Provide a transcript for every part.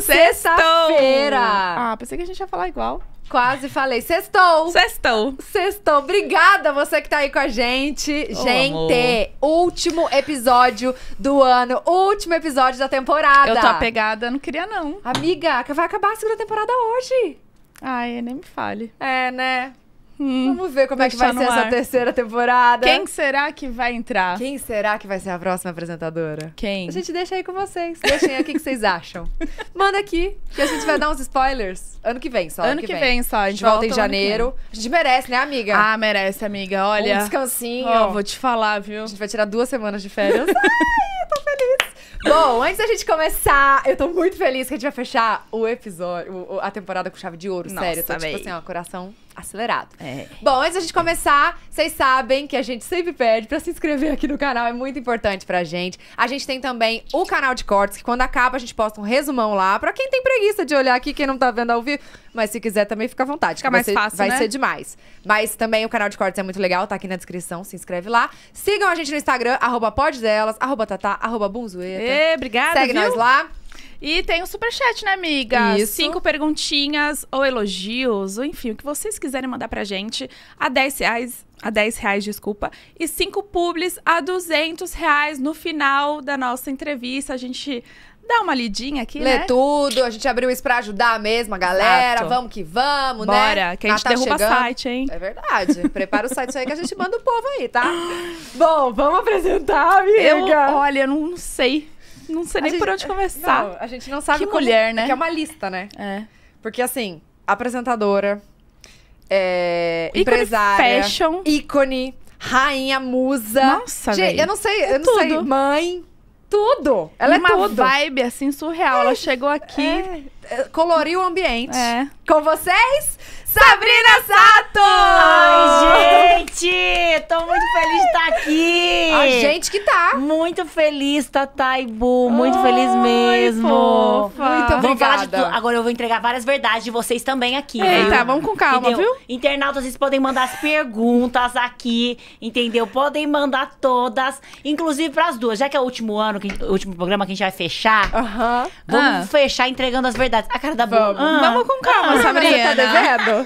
sexta-feira. Ah, pensei que a gente ia falar igual. Quase falei. Sextou! Sextou! Sextou! Obrigada você que tá aí com a gente. Oh, gente, amor. último episódio do ano, último episódio da temporada. Eu tô apegada, não queria não. Amiga, vai acabar a segunda temporada hoje. Ai, nem me fale. É, né? Hum, Vamos ver como é que vai ser essa terceira temporada. Quem será que vai entrar? Quem será que vai ser a próxima apresentadora? Quem? A gente deixa aí com vocês. Deixem aí o que vocês acham. Manda aqui, que a gente vai dar uns spoilers. Ano que vem só. Ano, ano que, vem. vem. só. A gente volta, volta em janeiro. A gente merece, né, amiga? Ah, merece, amiga. Olha. Um descansinho. vou te falar, viu? A gente vai tirar duas semanas de férias. Ai, eu tô feliz. Bom, antes da gente começar, eu tô muito feliz que a gente vai fechar o episódio, a temporada com chave de ouro, Nossa, sério. Tô, tá? tipo assim, ó, coração acelerado. É. Bom, antes da gente começar, vocês sabem que a gente sempre pede para se inscrever aqui no canal, é muito importante pra gente. A gente tem também o canal de cortes, que quando acaba a gente posta um resumão lá, pra quem tem preguiça de olhar aqui, quem não tá vendo ao vivo, mas se quiser também fica à vontade. Fica mais ser, fácil, Vai né? ser demais. Mas também o canal de cortes é muito legal, tá aqui na descrição, se inscreve lá. Sigam a gente no Instagram, arroba poddelas, arroba tatá, arroba bunzoeta. Ê, obrigada, Segue viu? nós lá. E tem o um superchat, né, amiga? Isso. Cinco perguntinhas ou elogios, ou enfim, o que vocês quiserem mandar pra gente a 10 reais. A 10 reais, desculpa. E cinco publis a 200 reais no final da nossa entrevista. A gente dá uma lidinha aqui, Lê né? tudo, a gente abriu isso pra ajudar mesmo a galera. Exato. Vamos que vamos, Bora, né? Bora, que a gente tá derruba chegando. site, hein? É verdade. Prepara o site aí que a gente manda o povo aí, tá? Bom, vamos apresentar, amiga. Eu, olha, eu não sei não sei a nem gente, por onde começar. Não, a gente não sabe que como, mulher, é né? Que é uma lista, né? É. Porque assim, apresentadora, é, ícone empresária, fashion. ícone, rainha, musa. Nossa, gente, véio. eu não sei, é eu não tudo. sei, mãe, tudo. Ela uma é tudo. Uma vibe assim surreal. É. Ela chegou aqui, é. é. coloriu o ambiente. É. Com vocês, Sabrina Sato! Ai, gente! Tô muito feliz de estar aqui! A gente que tá! Muito feliz, Tataibu! Muito Oi, feliz mesmo! Fofa. Muito obrigada! Vamos falar de tudo. Agora eu vou entregar várias verdades de vocês também aqui, Eita, Tá, vamos com calma, entendeu? viu? Internautas, vocês podem mandar as perguntas aqui, entendeu? Podem mandar todas, inclusive pras duas. Já que é o último ano, que, o último programa que a gente vai fechar, uh -huh. vamos ah. fechar entregando as verdades. A cara da Vamos, ah. vamos com calma, ah, Sabrina. Tá, tá devendo?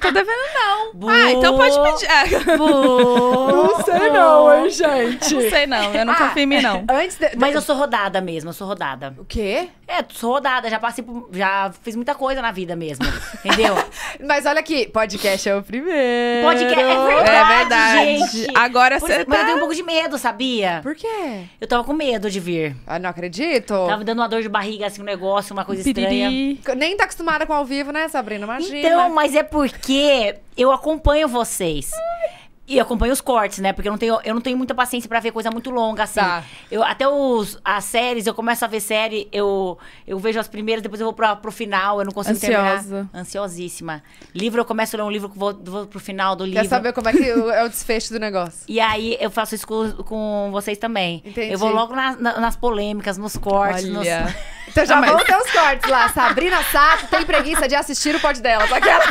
Tô devendo, não. Boa. Ah, então pode pedir. Ah. Boa. Não sei não, hein, gente. Não sei não, eu não ah, não. Antes de... Mas eu sou rodada mesmo, eu sou rodada. O quê? É, sou rodada, já passei por... Já fiz muita coisa na vida mesmo, entendeu? Mas olha aqui, podcast é o primeiro. Podcast é verdade, É verdade. Gente. Agora por... você tá... Mas eu tenho tá- um pouco de medo, sabia? Por quê? Eu tava com medo de vir. Ah, não acredito. Tava dando uma dor de barriga, assim, um negócio, uma coisa Piriri. estranha. Nem tá acostumada com ao vivo, né, Sabrina? Imagina. Então, mas é porque porque eu acompanho vocês. E acompanho os cortes, né? Porque eu não tenho, eu não tenho muita paciência para ver coisa muito longa, assim. Tá. Eu, até os, as séries, eu começo a ver série, eu, eu vejo as primeiras, depois eu vou pra, pro final, eu não consigo Ansiosa. terminar. Ansiosíssima. Livro, eu começo a ler um livro, vou, vou pro final do livro. Quer saber como é que é o desfecho do negócio. E aí, eu faço isso com, com vocês também. Entendi. Eu vou logo na, na, nas polêmicas, nos cortes, Olha. nos... Então já vão ter os cortes lá. Sabrina Sato tem preguiça de assistir o Só delas. ela...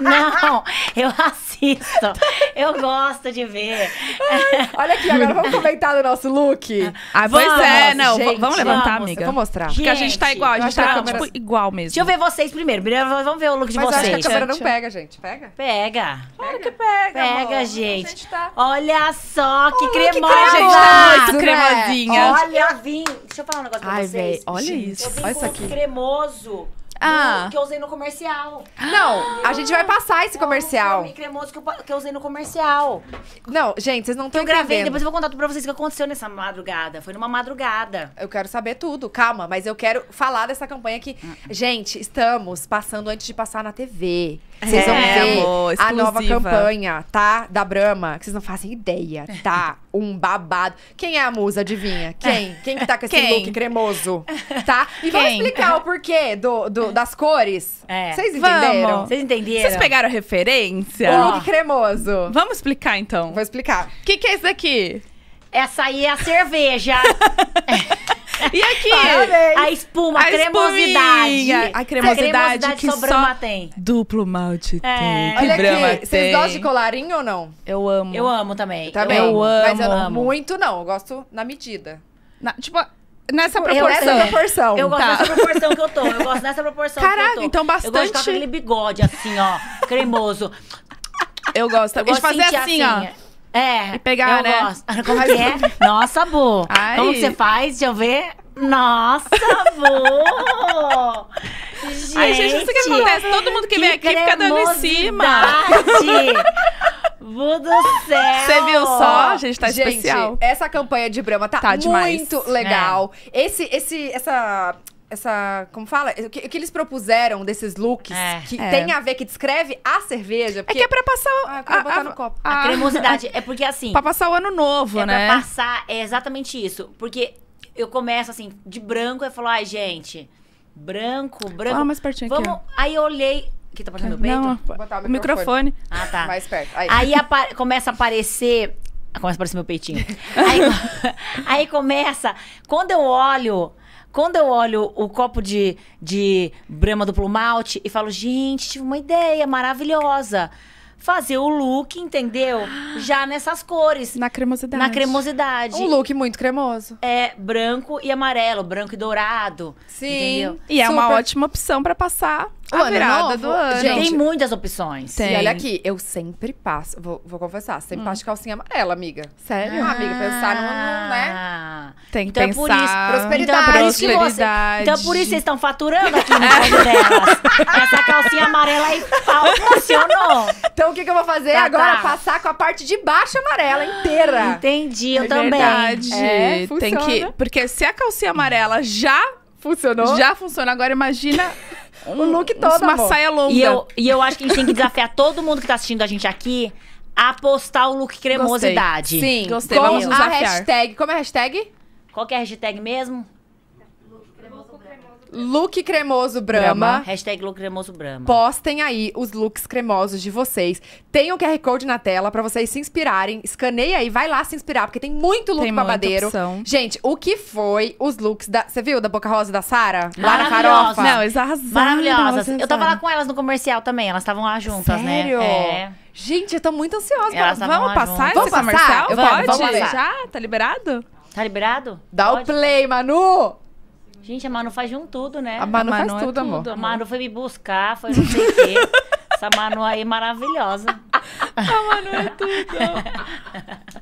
Não, eu assisto. Eu gosto de ver. Ai, olha aqui, agora vamos comentar do nosso look. Ah, pois vamos, é, não. Gente, vamos levantar, vamos, amiga. Vou mostrar. Gente, Porque a gente tá igual, a gente tá câmera... tipo, igual mesmo. Deixa eu ver vocês primeiro. Vamos ver o look de Mas vocês. Mas a câmera não pega, gente. Pega? Pega. Claro que pega. Pega, amor. gente. gente tá... Olha só oh, que oh, cremosa. Que cremosa. Gente, tá muito né? cremosinha. Olha, vim. Deixa eu falar um negócio pra Ai, vocês. Véi, olha gente. isso isso. Olha isso aqui. cremoso. Ah. Do, que eu usei no comercial. Não, a gente vai passar esse comercial. Um cremoso que eu, que eu usei no comercial. Não, gente, vocês não estão entendendo. Eu gravei, depois eu vou contar tudo pra vocês o que aconteceu nessa madrugada. Foi numa madrugada. Eu quero saber tudo, calma. Mas eu quero falar dessa campanha que... Hum. Gente, estamos passando antes de passar na TV. Vocês vão é, ver amor, a nova campanha, tá? Da Brahma, que vocês não fazem ideia, tá? Um babado. Quem é a musa, adivinha? Quem? Quem que tá com esse Quem? look cremoso? Tá? E vamos explicar o porquê do, do das cores. É. Vocês entenderam? Vocês entenderam? Vocês pegaram a referência? O look cremoso. Vamos explicar, então. Vou explicar. O que, que é isso daqui? Essa aí é a cerveja. E aqui? Parabéns. A espuma, a, a cremosidade. A cremosidade, a cremosidade que só Brahma tem. Duplo malte é. tem. Olha Brahma aqui, vocês gostam de colarinho ou não? Eu amo. Eu amo também. Também. Tá eu, amo. Mas eu não, amo. muito não, eu gosto na medida. Na, tipo, Nessa proporção. Eu, nessa proporção. Eu gosto tá. dessa proporção que eu tô. Eu gosto dessa proporção Caraca, então bastante... Eu gosto de aquele bigode assim, ó, cremoso. Eu gosto. Eu gosto de fazer assim, assim, ó. Assim, é. É. E pegar, eu né? Gosto. Como que é? Nossa, Bu. Ai. Como você faz? Deixa eu ver. Nossa, Bu. gente, Ai, gente, isso que acontece. Todo mundo que, que vem aqui fica dando em cima. Vou do céu! Você viu só? A gente tá gente, especial. Essa campanha de Brahma tá, tá muito demais. legal. É. Esse, esse, essa essa. Como fala? O que, o que eles propuseram desses looks é, que é. tem a ver, que descreve a cerveja. Porque... É que é pra passar. Ah, a, botar a, no copo. A, a cremosidade. é porque assim. Pra passar o ano novo, é né? Pra passar. É exatamente isso. Porque eu começo assim, de branco, eu falo, ai, ah, gente, branco, branco. Ah, mais pertinho vamos... aqui. Aí eu olhei. Aqui tá partindo o peito? Não, botar o, o microfone. microfone. Ah, tá. Mais perto. Aí, aí apa... começa a aparecer. Começa a aparecer meu peitinho. aí, aí começa. Quando eu olho quando eu olho o copo de, de Brahma duplo malte e falo, gente, tive uma ideia maravilhosa. Fazer o look, entendeu? Já nessas cores. Na cremosidade. Na cremosidade. Um look muito cremoso. É branco e amarelo, branco e dourado. Sim. Entendeu? E é Super. uma ótima opção para passar a ano, é do ano. Gente, tem muitas opções. Tem. E olha aqui, eu sempre passo, vou, vou confessar, sempre hum. passo de calcinha amarela, amiga. Sério? Ah, amiga, pensar no, né? Ah. Tem que então, é pensar. Por isso, prosperidade. Então, é por isso prosperidade. Você, então, por isso vocês estão faturando aqui no delas. Essa calcinha amarela aí funcionou. Então, o que, que eu vou fazer tá, agora? Tá. Passar com a parte de baixo amarela inteira. Entendi, eu é também. Verdade. É, funciona. tem que, porque se a calcinha amarela já funcionou, já funciona. Agora imagina um, look todo, uma amor. saia longa. E eu, e eu acho que a gente tem que desafiar todo mundo que tá assistindo a gente aqui a postar o look cremosidade. Gostei. Sim, gostei. Com Vamos usar a hashtag. Como é a hashtag? Qual que é a hashtag mesmo? Look cremoso Brahma. Hashtag look cremoso Brahma. Postem aí os looks cremosos de vocês. Tem o um QR Code na tela pra vocês se inspirarem. Escaneia aí, vai lá se inspirar, porque tem muito look tem babadeiro. Gente, o que foi os looks da. Você viu da Boca Rosa da Sara? Lá na farofa? Não, Maravilhosas. Eu tava lá com elas no comercial também, elas estavam lá juntas, né? Sério? né? É. Gente, eu tô muito ansiosa. vamos passar junto. esse vamos comercial? Passar? Pode? vamos Já? Tá liberado? Tá liberado? Dá Pode. o play, Manu! Gente, a Manu faz de um tudo, né? A Manu, a Manu faz tudo, é tudo, amor. A Manu foi me buscar, foi não sei o quê. Essa Manu aí é maravilhosa. a Manu é tudo.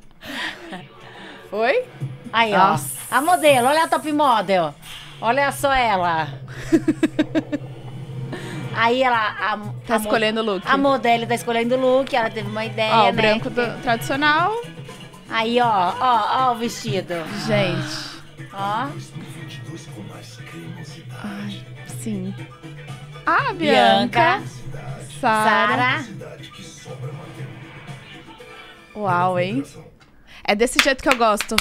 Oi? Aí, Nossa. ó. A modelo, olha a top model. Olha só ela. Aí ela. A, tá a escolhendo o look. A modelo tá escolhendo o look, ela teve uma ideia. Ó, o né? branco do, tradicional. Aí, ó, ó, ó o vestido. Gente. Ó assim: A Bianca, Bianca Sara. Uau, hein? É desse jeito que eu gosto.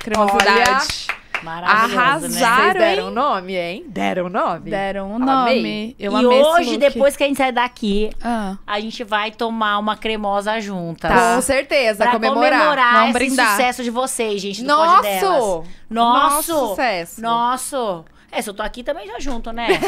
Cremosidade. Maravilhoso, né? Arrasaram, né? Vocês deram nome, hein? Deram nome? Deram um nome. Eu e hoje, depois que a gente sair daqui, ah. a gente vai tomar uma cremosa juntas. Tá. Com certeza, pra comemorar. comemorar Vamos esse brindar. sucesso de vocês, gente. Nosso! Nosso! Nosso sucesso. Nosso! É, se eu tô aqui também já junto, né?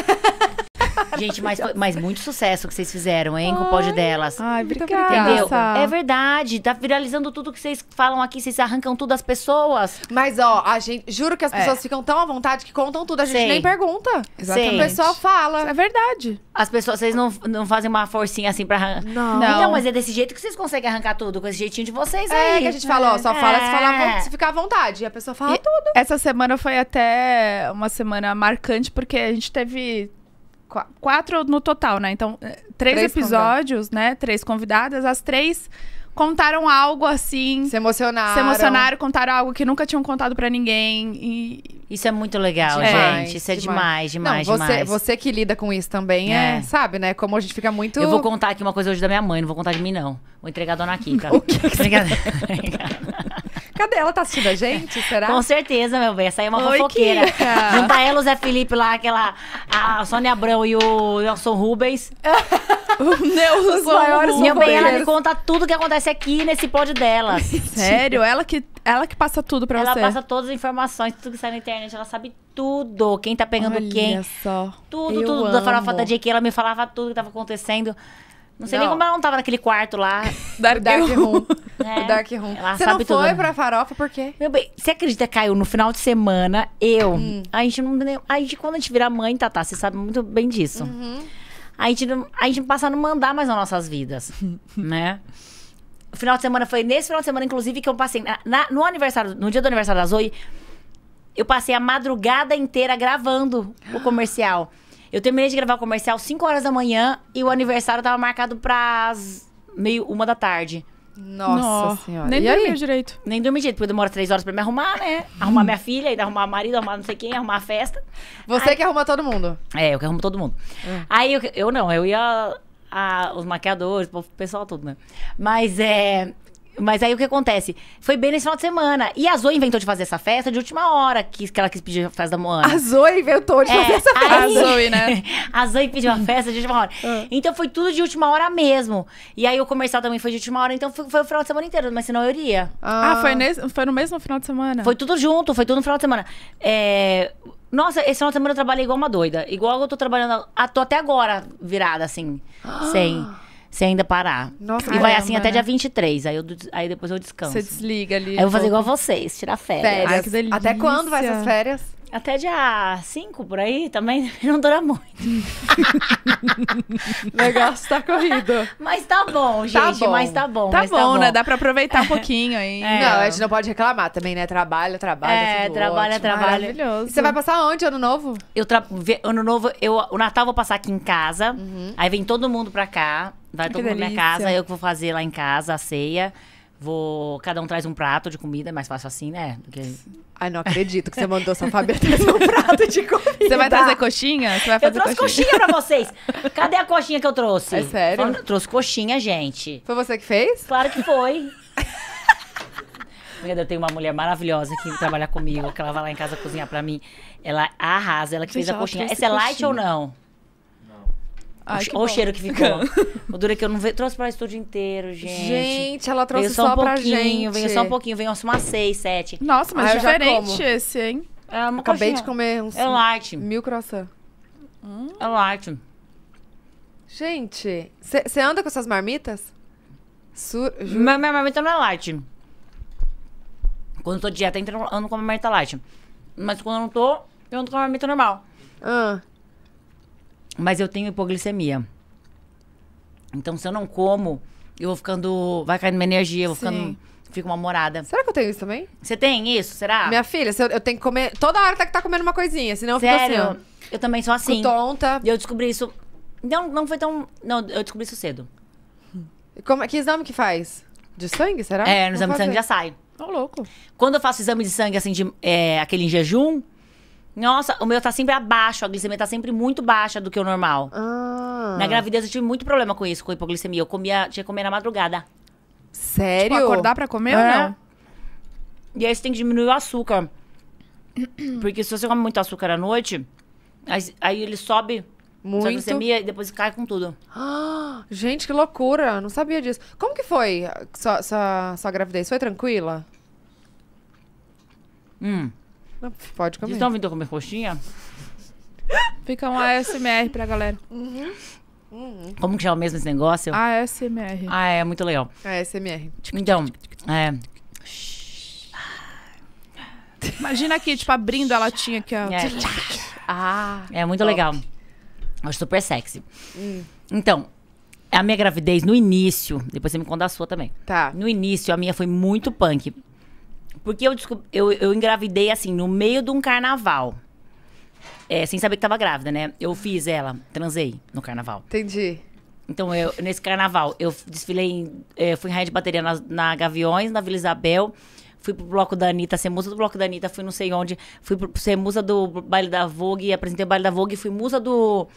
Gente, mas, mas muito sucesso que vocês fizeram, hein? Com o pod delas. Ai, obrigada. Entendeu? É verdade. Tá viralizando tudo que vocês falam aqui. Vocês arrancam tudo das pessoas. Mas, ó, a gente... Juro que as é. pessoas é. ficam tão à vontade que contam tudo. A gente nem pergunta. Exatamente. O pessoal fala. É verdade. As pessoas... Vocês não, não fazem uma forcinha assim pra arrancar. Não. não. Então, mas é desse jeito que vocês conseguem arrancar tudo. Com esse jeitinho de vocês é, aí. É, que a gente fala, ó, só é. fala se, falar, é. se ficar à vontade. E a pessoa fala e tudo. Essa semana foi até uma semana marcante porque a gente teve quatro no total, né? Então, eh, três, três episódios, né? Três convidadas, as três contaram algo assim. Se emocionaram. Se emocionaram, contaram algo que nunca tinham contado para ninguém. E... Isso é muito legal, demais, gente. Isso é demais, demais, demais. demais. Você, que lida com isso também, é. é. sabe, né? Como a gente fica muito. Eu vou contar aqui uma coisa hoje da minha mãe, não vou contar de mim, não. Vou entregar a dona Kika. o que? Obrigada. Cadê ela? Tá assistindo a gente? Será? Com certeza, meu bem. Essa aí é uma Oi, fofoqueira. Kika. Junta ela, o Zé Felipe lá, aquela. A Sônia Abrão e o Nelson Rubens. O os maiores Meu bem, ela me conta tudo que acontece aqui nesse pod delas. Sério? Ela que, ela que passa tudo pra ela você? Ela passa todas as informações, tudo que sai na internet. Ela sabe tudo. Quem tá pegando Olha quem. Olha só. Tudo, tudo. Amo. Da farofa da JK, ela me falava tudo que tava acontecendo. Não sei não. nem como ela não tava naquele quarto lá. Dark, Dark Room. É. O Dark Room. Ela você sabe não foi tudo. pra farofa por quê? Meu bem, você acredita que caiu no final de semana? Eu. Hum. A gente não. A gente, quando a gente vira mãe, Tatá, você sabe muito bem disso. Uhum. A, gente não, a gente passa a não mandar mais nas nossas vidas, né? O final de semana foi nesse final de semana, inclusive, que eu passei. Na, no aniversário, no dia do aniversário da Zoe, eu passei a madrugada inteira gravando o comercial. Eu terminei de gravar o comercial 5 horas da manhã e o aniversário tava marcado pras meio uma da tarde. Nossa, Nossa senhora. Nem e dormi aí? direito. Nem dormi direito, porque demora três horas pra me arrumar, né? Arrumar hum. minha filha, ainda arrumar marido, arrumar não sei quem, arrumar a festa. Você aí... que arruma todo mundo. É, eu que arrumo todo mundo. Hum. Aí eu, eu não, eu ia a, os maquiadores, o pessoal todo, né? Mas é. Mas aí o que acontece? Foi bem nesse final de semana. E a Zoe inventou de fazer essa festa de última hora, que, que ela quis pedir a festa da Moana. A Zoe inventou de é, fazer essa festa. Aí, a Zoe, né? a Zoe pediu uma festa de última hora. Uhum. Então foi tudo de última hora mesmo. E aí o comercial também foi de última hora, então foi, foi o final de semana inteiro, mas senão eu iria. Ah, ah foi, nesse, foi no mesmo final de semana? Foi tudo junto, foi tudo no final de semana. É, nossa, esse final de semana eu trabalhei igual uma doida. Igual eu tô trabalhando. Tô até agora virada, assim. Ah. Sem se ainda parar. Nossa, e caramba, vai assim até né? dia 23. Aí, eu, aí depois eu descanso. Você desliga ali. Aí eu vou fazer igual vocês, tirar férias. férias. Ai, que delícia. Até quando vai essas férias? Até dia 5 por aí também não dura muito. Negócio tá corrido. Mas tá bom, tá gente. Tá bom. Mas tá bom. Tá, tá bom, tá bom, né? Dá pra aproveitar um pouquinho aí. É. Não, a gente não pode reclamar também, né? Trabalha, trabalha. É, tá trabalha, ótimo. trabalha. Maravilhoso. E você vai passar onde, ano novo? Eu tra... Ano novo, eu... o Natal eu vou passar aqui em casa. Uhum. Aí vem todo mundo pra cá. Vai que todo mundo pra na minha casa. Eu que vou fazer lá em casa a ceia. Vou. Cada um traz um prato de comida, é mais fácil assim, né? Do que... Ai, não acredito que você mandou São Fábio trazer um prato de comida. Você vai trazer coxinha? Você vai fazer eu trouxe coxinha. coxinha pra vocês. Cadê a coxinha que eu trouxe? É sério? Eu trouxe coxinha, gente. Foi você que fez? Claro que foi. Eu tenho uma mulher maravilhosa que trabalha comigo, que ela vai lá em casa cozinhar pra mim. Ela arrasa, ela que fez a coxinha. Essa é coxinha. light ou não? Ai, Olha o cheiro que ficou. o duro é que eu não ve... trouxe pra o dia inteiro, gente. Gente, ela trouxe só, só um pra gente. só um pouquinho, veio umas seis, sete. Nossa, mas ah, diferente esse, hein? É uma Acabei de comer uns. É light. Mil croissant. Hum. É light. Gente, você anda com essas marmitas? Sur... Minha, minha marmita não é light. Quando eu tô dieta, eu ando com a marmita light. Mas quando eu não tô, eu ando com a marmita normal. Ah. Mas eu tenho hipoglicemia. Então, se eu não como, eu vou ficando. Vai caindo minha energia, eu vou Sim. ficando. Fico uma morada. Será que eu tenho isso também? Você tem isso? Será? Minha filha, eu, eu, tenho que comer. Toda hora tem tá, que estar tá comendo uma coisinha, senão Sério? eu fico assim. Ó. Eu também sou assim. tonta. E eu descobri isso. Não, não foi tão. Não, eu descobri isso cedo. Como, que exame que faz? De sangue, será? É, no Vou exame fazer. de sangue já sai. Tô louco. Quando eu faço exame de sangue, assim, de, é, aquele em jejum, nossa, o meu tá sempre abaixo, a glicemia tá sempre muito baixa do que o normal. Ah. Na gravidez eu tive muito problema com isso, com hipoglicemia. Eu comia, tinha que comer na madrugada. Sério? Tipo, acordar pra comer é. ou não? E aí você tem que diminuir o açúcar. Porque se você come muito açúcar à noite, aí, aí ele sobe muito. Sua glicemia e depois cai com tudo. Ah, gente, que loucura! Não sabia disso. Como que foi sua, sua, sua gravidez? Foi tranquila? Hum. Pode comer. Vocês estão vindo comer coxinha? Fica um ASMR pra galera. Uhum. Como que chama mesmo esse negócio? ASMR. Ah, é muito legal. ASMR. Então, é. Imagina aqui, tipo, abrindo a latinha aqui, ó. É. Ah, é muito top. legal. Acho super sexy. Hum. Então, a minha gravidez no início, depois você me conta a sua também. Tá. No início, a minha foi muito punk. Porque eu, eu, eu engravidei, assim, no meio de um carnaval. É, sem saber que tava grávida, né? Eu fiz ela, transei no carnaval. Entendi. Então, eu, nesse carnaval, eu desfilei, em, é, fui em de bateria na, na, Gaviões, na Vila Isabel. Fui pro bloco da Anitta, ser musa do bloco da Anitta, fui não sei onde. Fui pro, ser musa do baile da Vogue, apresentei o baile da Vogue, fui musa do.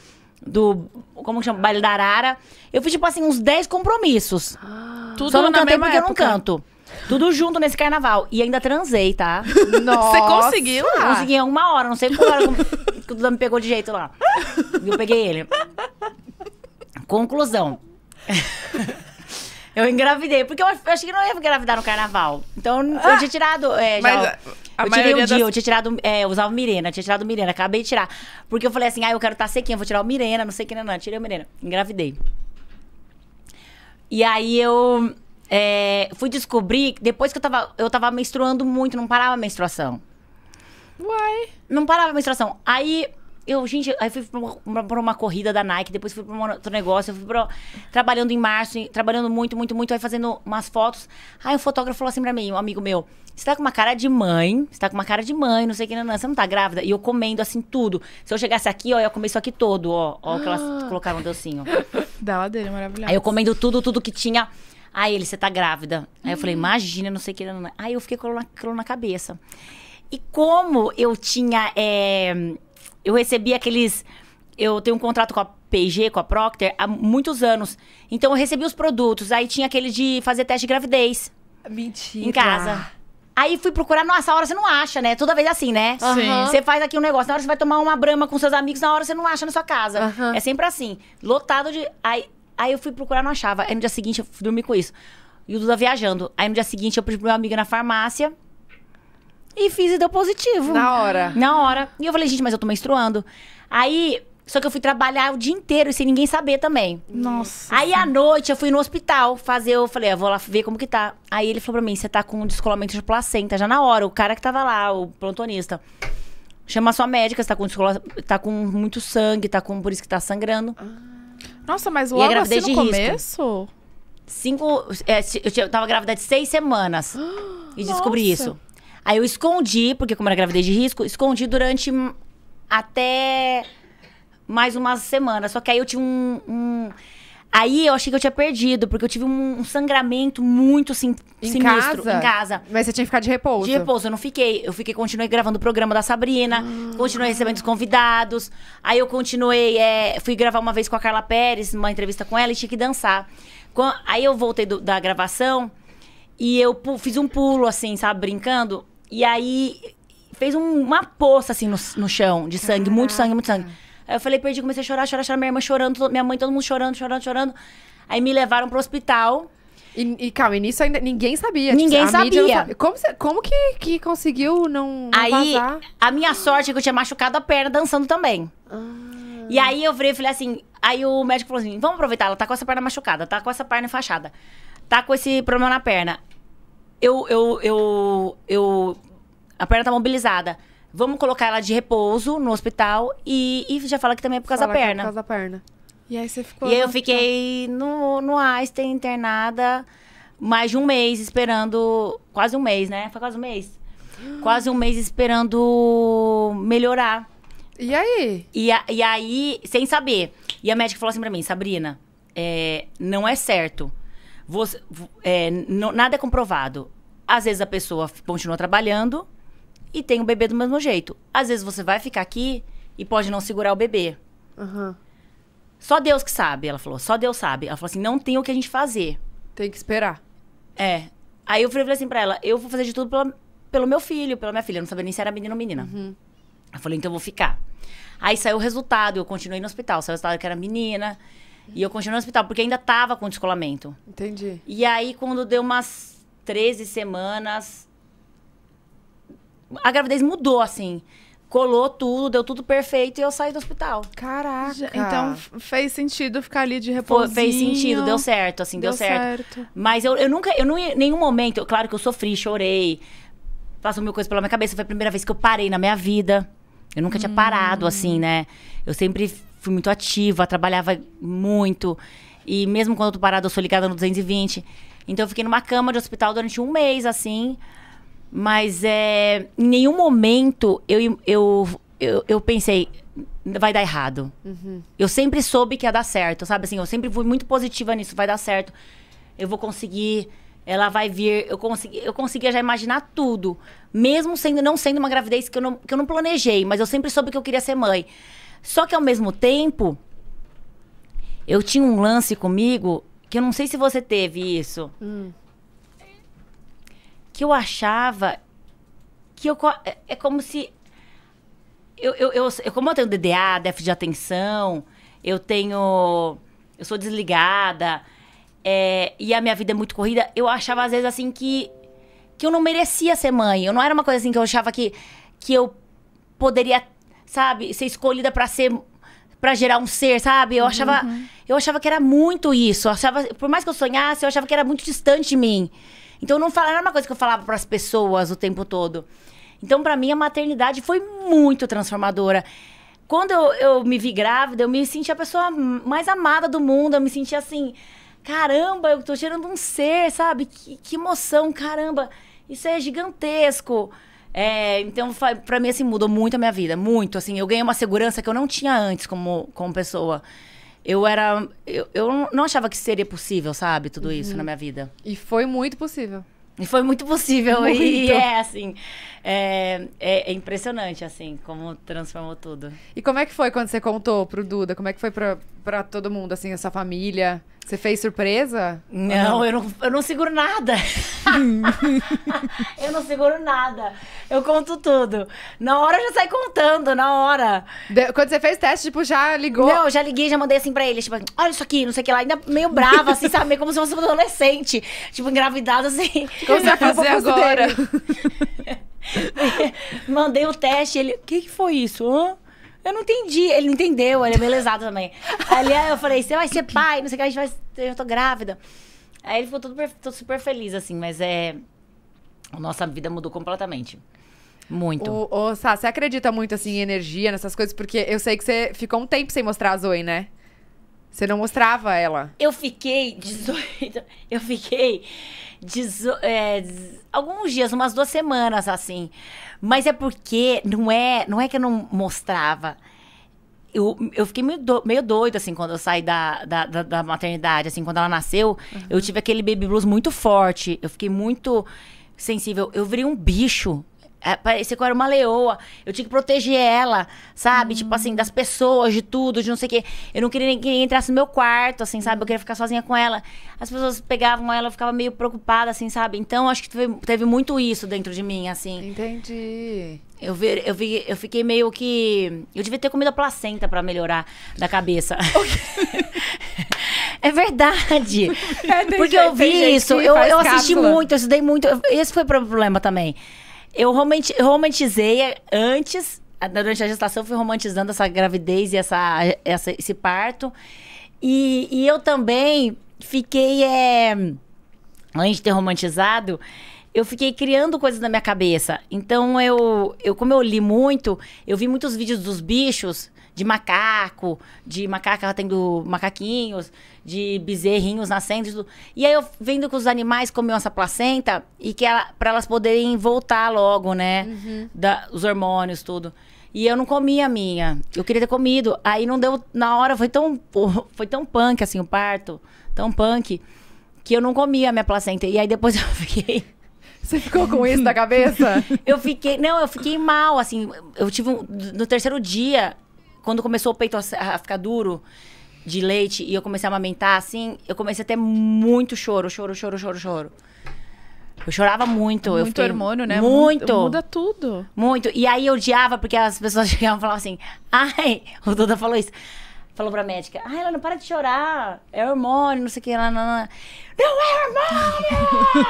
do como que chama? Baile da Arara. Eu fiz, tipo assim, uns 10 compromissos. Ah, Só não cantei porque época. eu não canto. Tudo junto nesse carnaval. E ainda transei, tá? Nossa. Você conseguiu? Ah. Consegui em uma hora, não sei como hora que o Duda me pegou de jeito lá. E eu peguei ele. Conclusão. Eu engravidei, porque eu achei que não ia engravidar no carnaval. Então eu ah, tinha tirado. É, Mas a, a eu tirei um das... eu tinha tirado. É, eu usava Mirena, tinha tirado Mirena, acabei de tirar. Porque eu falei assim, ah, eu quero estar tá sequinha, vou tirar o Mirena, não sei o que, não, não. Tirei o Mirena. Engravidei. E aí eu. É, fui descobrir, depois que eu tava, eu tava menstruando muito, não parava a menstruação. Uai. Não parava a menstruação. Aí eu, gente, aí fui pra uma, pra uma, corrida da Nike, depois fui pra um outro negócio, eu fui pra, trabalhando em março, trabalhando muito, muito, muito, aí fazendo umas fotos. Aí um fotógrafo falou assim pra mim, um amigo meu, você tá com uma cara de mãe, você tá com uma cara de mãe, não sei o que, não, não, você não tá grávida? E eu comendo, assim, tudo. Se eu chegasse aqui, ó, eu comer isso aqui todo, ó, ó, que elas colocaram um docinho. Da ladeira, maravilhosa. Aí eu comendo tudo, tudo que tinha. Aí ele, você tá grávida. Aí eu falei, uhum. imagina, não sei o que. Não. Aí eu fiquei com na, na cabeça. E como eu tinha. É, eu recebi aqueles. Eu tenho um contrato com a PG, com a Procter, há muitos anos. Então eu recebi os produtos. Aí tinha aquele de fazer teste de gravidez. Mentira. Em casa. Aí fui procurar, nossa, a hora você não acha, né? Toda vez é assim, né? Sim. Você faz aqui um negócio, na hora você vai tomar uma brama com seus amigos, na hora você não acha na sua casa. Uhum. É sempre assim. Lotado de. Aí Aí eu fui procurar, não achava. Aí no dia seguinte eu dormi com isso. E o Duda viajando. Aí no dia seguinte eu pedi pra minha amiga na farmácia. E fiz e deu positivo. Na hora. Na hora. E eu falei, gente, mas eu tô menstruando. Aí, só que eu fui trabalhar o dia inteiro sem ninguém saber também. Nossa. Aí à noite eu fui no hospital fazer, eu falei, eu ah, vou lá ver como que tá. Aí ele falou pra mim, você tá com descolamento de placenta já na hora. O cara que tava lá, o plantonista. Chama sua médica, você tá com, tá com muito sangue, tá com. Por isso que tá sangrando. Ah. Nossa, mas logo assim no de começo? Risco. Cinco. É, eu tava grávida de seis semanas. e descobri Nossa. isso. Aí eu escondi, porque como era gravidez de risco, escondi durante até mais umas semanas. Só que aí eu tinha um, um Aí eu achei que eu tinha perdido, porque eu tive um, um sangramento muito sim, em sinistro casa? em casa. Mas você tinha que ficar de repouso. De repouso, eu não fiquei. Eu fiquei, continuei gravando o programa da Sabrina, continuei recebendo os convidados. Aí eu continuei, é, fui gravar uma vez com a Carla Pérez, uma entrevista com ela, e tinha que dançar. Quando, aí eu voltei do, da gravação e eu fiz um pulo, assim, sabe, brincando. E aí fez um, uma poça assim no, no chão de sangue, Caraca. muito sangue, muito sangue. Aí eu falei, perdi, comecei a chorar, chorar, chorar. Minha irmã chorando, minha mãe, todo mundo chorando, chorando, chorando. Aí me levaram pro hospital. E, e calma, e nisso ainda ninguém sabia. Ninguém tipo, sabia. sabia. Como, cê, como que, que conseguiu não, não Aí, vazar? a minha sorte é que eu tinha machucado a perna dançando também. Ah. E aí eu virei e falei assim, aí o médico falou assim, vamos aproveitar, ela tá com essa perna machucada, tá com essa perna fachada, tá com esse problema na perna. Eu, eu, eu, eu, a perna tá mobilizada. Vamos colocar ela de repouso no hospital e, e já fala que também é por causa fala da perna. É por causa da perna. E aí você ficou. E eu fiquei tá. no, no Einstein internada mais de um mês esperando. Quase um mês, né? Foi quase um mês. Quase um mês esperando melhorar. E aí? E, a, e aí, sem saber. E a médica falou assim pra mim, Sabrina, é, não é certo. Você, é, não, nada é comprovado. Às vezes a pessoa continua trabalhando, e tem o bebê do mesmo jeito. Às vezes você vai ficar aqui e pode não segurar o bebê. Uhum. Só Deus que sabe, ela falou. Só Deus sabe. Ela falou assim: não tem o que a gente fazer. Tem que esperar. É. Aí eu falei assim pra ela: eu vou fazer de tudo pela, pelo meu filho, pela minha filha. Eu não sabia nem se era menino ou menina. Uhum. Eu falei: então eu vou ficar. Aí saiu o resultado, eu continuei no hospital. Saiu o resultado que era menina. E eu continuei no hospital, porque ainda tava com descolamento. Entendi. E aí, quando deu umas 13 semanas, a gravidez mudou, assim. Colou tudo, deu tudo perfeito e eu saí do hospital. Caraca. Então fez sentido ficar ali de repouso. Fez sentido, deu certo, assim, deu, deu certo. certo. Mas eu, eu nunca, eu não em nenhum momento, claro que eu sofri, chorei, passou mil coisas pela minha cabeça. Foi a primeira vez que eu parei na minha vida. Eu nunca hum. tinha parado, hum. assim, né? Eu sempre fui muito ativa, trabalhava muito. E mesmo quando eu tô parada, eu sou ligada no 220. Então eu fiquei numa cama de hospital durante um mês, assim. Mas é, em nenhum momento eu, eu, eu, eu pensei, vai dar errado. Uhum. Eu sempre soube que ia dar certo, sabe? Assim, eu sempre fui muito positiva nisso, vai dar certo. Eu vou conseguir, ela vai vir. Eu, consegui, eu conseguia já imaginar tudo. Mesmo sendo não sendo uma gravidez que eu, não, que eu não planejei, mas eu sempre soube que eu queria ser mãe. Só que ao mesmo tempo, eu tinha um lance comigo que eu não sei se você teve isso. Hum que eu achava que eu. É, é como se. Eu, eu, eu, eu como eu tenho DDA, déficit de atenção, eu tenho. Eu sou desligada, é, e a minha vida é muito corrida, eu achava às vezes assim que. que eu não merecia ser mãe. Eu não era uma coisa assim que eu achava que, que eu poderia, sabe, ser escolhida para ser para gerar um ser, sabe? Eu achava, uhum. eu achava que era muito isso. achava, por mais que eu sonhasse, eu achava que era muito distante de mim. Então não falar era é uma coisa que eu falava para as pessoas o tempo todo. Então para mim a maternidade foi muito transformadora. Quando eu, eu me vi grávida, eu me senti a pessoa mais amada do mundo, eu me senti assim, caramba, eu tô gerando um ser, sabe? Que, que emoção, caramba. Isso é gigantesco. É, então, para mim, assim, mudou muito a minha vida, muito. Assim, eu ganhei uma segurança que eu não tinha antes como, como pessoa eu era. Eu, eu não achava que seria possível, sabe? Tudo uhum. isso na minha vida. E foi muito possível. E foi muito possível. Muito. E é assim. É, é, é, impressionante, assim, como transformou tudo. E como é que foi quando você contou pro Duda? Como é que foi pra, pra todo mundo, assim, essa família? Você fez surpresa? Não, não? Eu, não eu não seguro nada. eu não seguro nada. Eu conto tudo. Na hora eu já sai contando, na hora. De... quando você fez teste, tipo, já ligou? Não, eu já liguei, já mandei assim pra ele, tipo, olha isso aqui, não sei o que lá. Ainda meio brava, assim, sabe? Como se fosse um adolescente. Tipo, engravidada, assim. Como você vai fazer agora? mandei o teste, ele, o que, que foi isso? Hã? Eu não entendi. Ele não entendeu, ele é belezado também. Ali eu falei, você vai ser pai, não sei o que, a gente vai. Eu tô grávida. Aí ele ficou todo, todo super feliz, assim, mas é. Nossa vida mudou completamente. Muito. Ô, ô Sá, você acredita muito, assim, em energia, nessas coisas? Porque eu sei que você ficou um tempo sem mostrar a Zoe, né? Você não mostrava ela. Eu fiquei 18. Eu fiquei é, alguns dias, umas duas semanas, assim. Mas é porque não é, não é que eu não mostrava. Eu, eu fiquei meio, do, meio doido, assim, quando eu saí da, da, da, da maternidade, assim, quando ela nasceu, uhum. eu tive aquele baby blues muito forte. Eu fiquei muito sensível. Eu virei um bicho é, parecia que eu era uma leoa. Eu tinha que proteger ela, sabe? Hum. Tipo assim, das hum. pessoas, de tudo, de não sei o quê. Eu não queria nem que entrasse no meu quarto, assim, sabe? Eu queria ficar sozinha com ela. As pessoas pegavam ela, eu ficava meio preocupada, assim, sabe? Então, acho que teve, teve muito isso dentro de mim, assim. Entendi. Eu, vi, eu, vi, eu fiquei meio que. Eu devia ter comido a placenta para melhorar da cabeça. é verdade. É, Porque gente, eu vi isso. Eu, eu assisti muito, eu estudei muito. Esse foi o problema também. Eu romantizei antes, durante a gestação, fui romantizando essa gravidez e essa, essa esse parto. E, e, eu também fiquei, é, além de ter romantizado, eu fiquei criando coisas na minha cabeça. Então, eu, eu como eu li muito, eu vi muitos vídeos dos bichos de macaco, de macaca tendo macaquinhos, de bezerrinhos nascendo. E aí eu vendo que os animais comiam essa placenta e que ela, pra elas poderem voltar logo, né? Uhum. Da, os hormônios, tudo. E eu não comia a minha. Eu queria ter comido. Aí não deu. Na hora foi tão, foi tão punk, assim, o parto. Tão punk. Que eu não comia a minha placenta. E aí depois eu fiquei. Você ficou com isso na cabeça? eu fiquei. Não, eu fiquei mal, assim. Eu tive um, No terceiro dia, quando começou o peito a, a ficar duro de leite e eu comecei a amamentar, assim, eu comecei a ter muito choro, choro, choro, choro, choro. Eu chorava muito. Muito fiquei... hormônio, né? Muito. Muda tudo. Muito. E aí eu odiava, porque as pessoas chegavam e falavam assim, ai, o Duda falou isso. Falou pra médica, ai, ela não para de chorar. É hormônio, não sei o que. Ela, não, não. não é hormônio!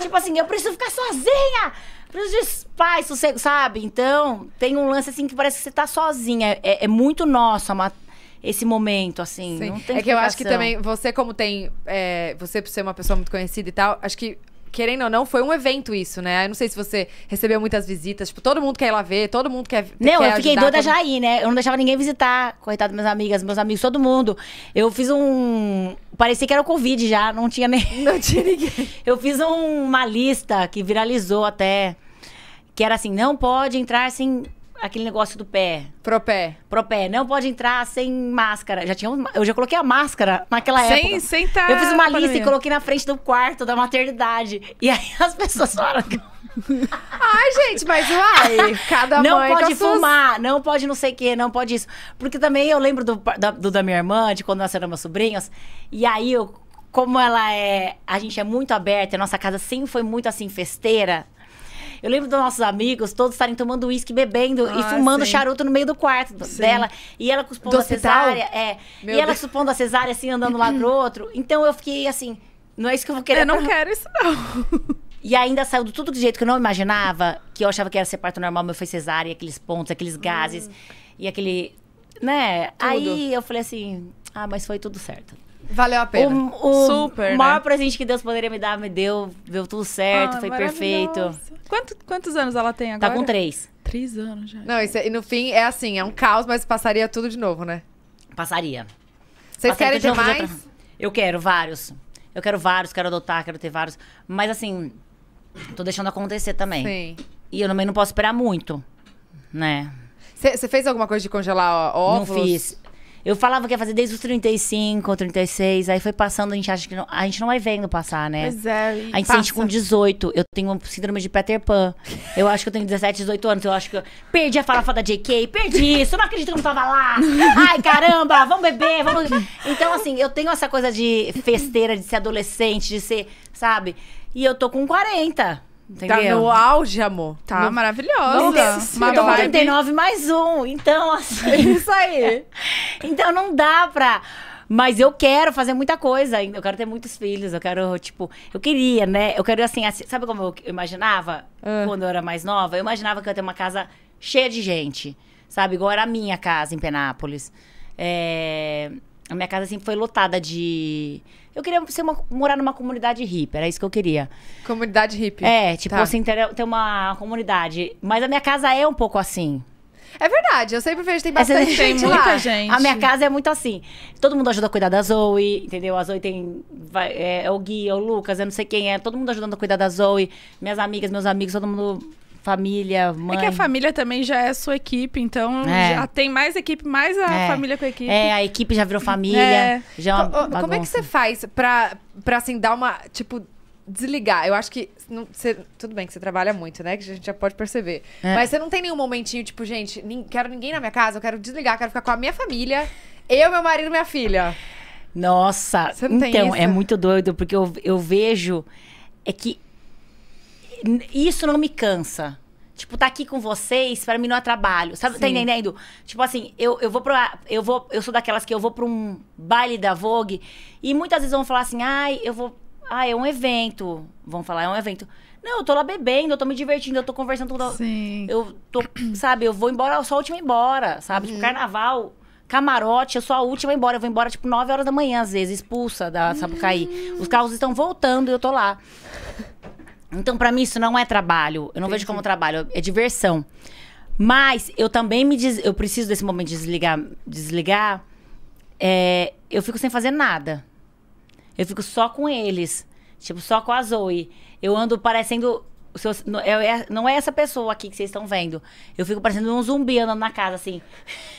tipo assim, eu preciso ficar sozinha! Precisa de paz, sossego, sabe? Então, tem um lance assim que parece que você tá sozinha. É, é muito nosso esse momento, assim. Sim. Não tem é que eu acho que também, você como tem... É, você por ser uma pessoa muito conhecida e tal, acho que querendo ou não, foi um evento isso, né? Eu não sei se você recebeu muitas visitas, tipo, todo mundo quer ir lá ver, todo mundo quer. Não, quer eu fiquei doida todo... já aí, né? Eu não deixava ninguém visitar, coitado minhas amigas, meus amigos, todo mundo. Eu fiz um. Parecia que era o Covid já, não tinha nem. Não tinha ninguém. eu fiz um... uma lista que viralizou até. Que era assim, não pode entrar sem aquele negócio do pé. pro pé pro pé Não pode entrar sem máscara. Já tinha eu já coloquei a máscara naquela sem, época. Sem tá Eu fiz uma lista mim. e coloquei na frente do quarto da maternidade. E aí as pessoas falaram Ai, gente, mas uai, cada não mãe Não pode fumar, suas... não pode não sei o que, não pode isso. Porque também eu lembro do da, do, da minha irmã, de quando nasceram meus sobrinhos. E aí, eu, como ela é... A gente é muito aberta, a nossa casa sempre foi muito, assim, festeira. Eu lembro dos nossos amigos todos estarem tomando uísque, bebendo ah, e fumando sim. charuto no meio do quarto sim. dela. E ela supondo a cesárea. É, Meu e ela supondo a cesárea, assim, andando lá pro outro. Então eu fiquei assim, não é isso que eu vou querer. Eu não pra... quero isso, não. E ainda saiu de tudo do jeito que eu não imaginava, que eu achava que era ser parto normal, mas foi cesárea, aqueles pontos, aqueles gases hum. e aquele. Né? Tudo. Aí eu falei assim: ah, mas foi tudo certo. Valeu a pena. O, o Super, né? maior né? presente que Deus poderia me dar, me deu. Deu tudo certo, ah, foi perfeito. Quanto, quantos anos ela tem tá agora? Tá com três. Três anos já. Não, isso, é, e no fim é assim, é um caos, mas passaria tudo de novo, né? Passaria. Vocês passaria querem ter mais? Eu quero vários. Eu quero vários, quero adotar, quero ter vários. Mas assim, tô deixando acontecer também. Sim. E eu também não posso esperar muito, né? Você fez alguma coisa de congelar óvulos? Não fiz. Eu falava que ia fazer desde os 35, 36, aí foi passando, a gente acha que não, a gente não vai vendo passar, né? Pois é. A gente passa. sente com 18. Eu tenho uma síndrome de Peter Pan. Eu acho que eu tenho 17, 18 anos. Eu acho que eu perdi a farofa da JK, perdi isso, eu não acredito que eu não tava lá. Ai, caramba, vamos beber, vamos. Então, assim, eu tenho essa coisa de festeira, de ser adolescente, de ser, sabe? E eu tô com 40. Entendeu? Tá no auge, amor. Tá no... maravilhosa. Matou vibe... 39 mais um. Então, assim, isso aí. então não dá pra. Mas eu quero fazer muita coisa ainda. Eu quero ter muitos filhos. Eu quero, tipo, eu queria, né? Eu quero assim, assim sabe como eu imaginava ah. quando eu era mais nova? Eu imaginava que eu ia ter uma casa cheia de gente. Sabe? Igual era a minha casa em Penápolis. É... A minha casa sempre assim, foi lotada de eu queria ser uma, morar numa comunidade hippie, era isso que eu queria. Comunidade hippie? É, tipo tá. assim, ter, ter uma comunidade. Mas a minha casa é um pouco assim. É verdade, eu sempre vejo, tem bastante gente. Tem muita lá. gente. A minha casa é muito assim. Todo mundo ajuda a cuidar da Zoe, entendeu? A Zoe tem. Vai, é, é, o Gui, é o Lucas, eu é não sei quem é. Todo mundo ajudando a cuidar da Zoe. Minhas amigas, meus amigos, todo mundo família, mãe. É que a família também já é sua equipe, então é. já tem mais equipe, mais a é. família com a equipe. É, a equipe já virou é. família. É. Já Como é que você faz pra, pra assim, dar uma. Tipo, desligar. Eu acho que. Não, tudo bem que você trabalha muito, né? Que a gente já pode perceber. É. Mas você não tem nenhum momentinho, tipo, gente, nem, quero ninguém na minha casa, eu quero desligar, quero ficar com a minha família, eu, meu marido, minha filha. Nossa, então, é muito doido, porque eu, eu vejo. É que isso não me cansa. Tipo, tá aqui com vocês, para mim não é trabalho. Sabe, tá Sim. tá entendendo? Tipo assim, eu, eu vou pra. Eu, vou, eu sou daquelas que eu vou pra um baile da Vogue e muitas vezes vão falar assim, ai, eu vou. Ah, é um evento. Vão falar, é um evento. Não, eu tô lá bebendo, eu tô me divertindo, eu tô conversando com, Sim. Eu tô, sabe, eu vou embora, eu sou a última embora, sabe? Tipo, uhum. Tipo, carnaval, camarote, eu sou a última embora. Eu vou embora, tipo, 9 horas da manhã, às vezes, expulsa da Sapucaí. Uhum. Os carros estão voltando e eu tô lá. Então, para mim, isso não é trabalho. Eu não Entendi. vejo como trabalho, é diversão. Mas eu também me des... eu preciso desse momento de desligar, desligar. É... eu fico sem fazer nada. Eu fico só com eles, tipo só com a Zoe. Eu ando parecendo se não, é, é, não é essa pessoa aqui que vocês estão vendo. Eu fico parecendo um zumbi andando na casa, assim.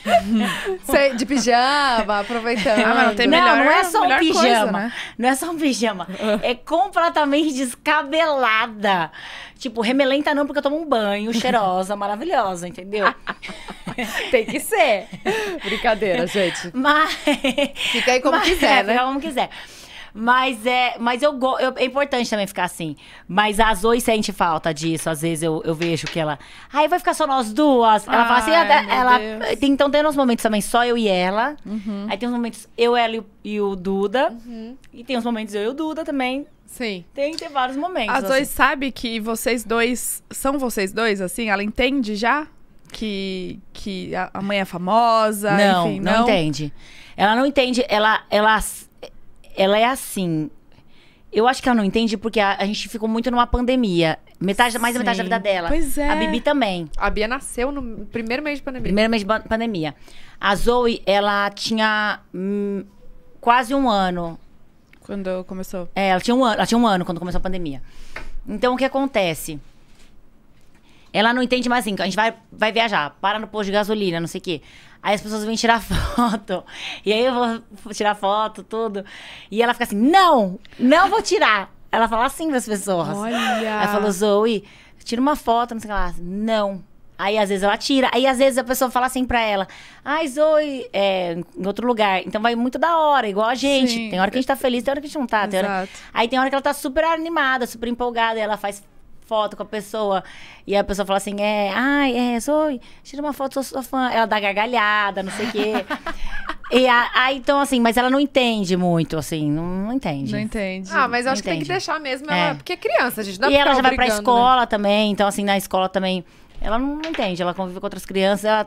de pijama, aproveitando. Ah, mas não tem não, melhor, não é só um pijama. Coisa, né? Não é só um pijama. é completamente descabelada. Tipo, remelenta não, porque eu tomo um banho, cheirosa, maravilhosa, entendeu? tem que ser. Brincadeira, gente. Mas... Fica aí como mas, quiser, é, né? Fica como quiser. Mas é, mas eu, eu é importante também ficar assim. Mas a Zoe sente falta disso. Às vezes eu, eu vejo que ela, aí vai ficar só nós duas. Ela Ai, fala assim, é, é, ela, ela tem, então tem uns momentos também só eu e ela. Uhum. Aí tem uns momentos eu, ela e o, e o Duda. Uhum. E tem uns momentos eu e o Duda também. Sim. Tem que ter vários momentos. A Zoe assim. sabe que vocês dois são vocês dois, assim? Ela entende já? que, que a mãe é famosa, não, enfim, não, não entende. Ela não entende, ela, ela ela é assim. Eu acho que ela não entende porque a, a gente ficou muito numa pandemia. Metade, mais da metade da vida dela. Pois é. A Bibi também. A Bia nasceu no primeiro mês de pandemia. Primeiro mês de pandemia. A Zoe, ela tinha hum, quase um ano. Quando começou? É, ela tinha, um ano, ela tinha um ano quando começou a pandemia. Então, o que acontece? Ela não entende mais assim. A gente vai, vai viajar, para no posto de gasolina, não sei o quê. Aí as pessoas vêm tirar foto. E aí eu vou tirar foto, tudo. E ela fica assim: não, não vou tirar. Ela fala assim para as pessoas. Olha. Ela falou: Zoe, tira uma foto, não sei o que lá. Não. Aí às vezes ela tira. Aí às vezes a pessoa fala assim pra ela: Ai, ah, Zoe, é, em outro lugar. Então vai muito da hora, igual a gente. Sim. Tem hora que a gente tá feliz, tem hora que a gente não tá. Tem hora... Aí tem hora que ela tá super animada, super empolgada. E ela faz foto com a pessoa. E a pessoa fala assim: é, ai, é, sou, tira uma foto, sou sua fã. Ela dá gargalhada, não sei o quê. E a, então, assim, mas ela não entende muito, assim, não, entende. Não entende. Ah, mas acho que tem que deixar mesmo é. ela. Porque é criança, a gente dá E ela já vai pra né? escola também, então, assim, na escola também. Ela não, entende, ela convive com outras crianças, ela.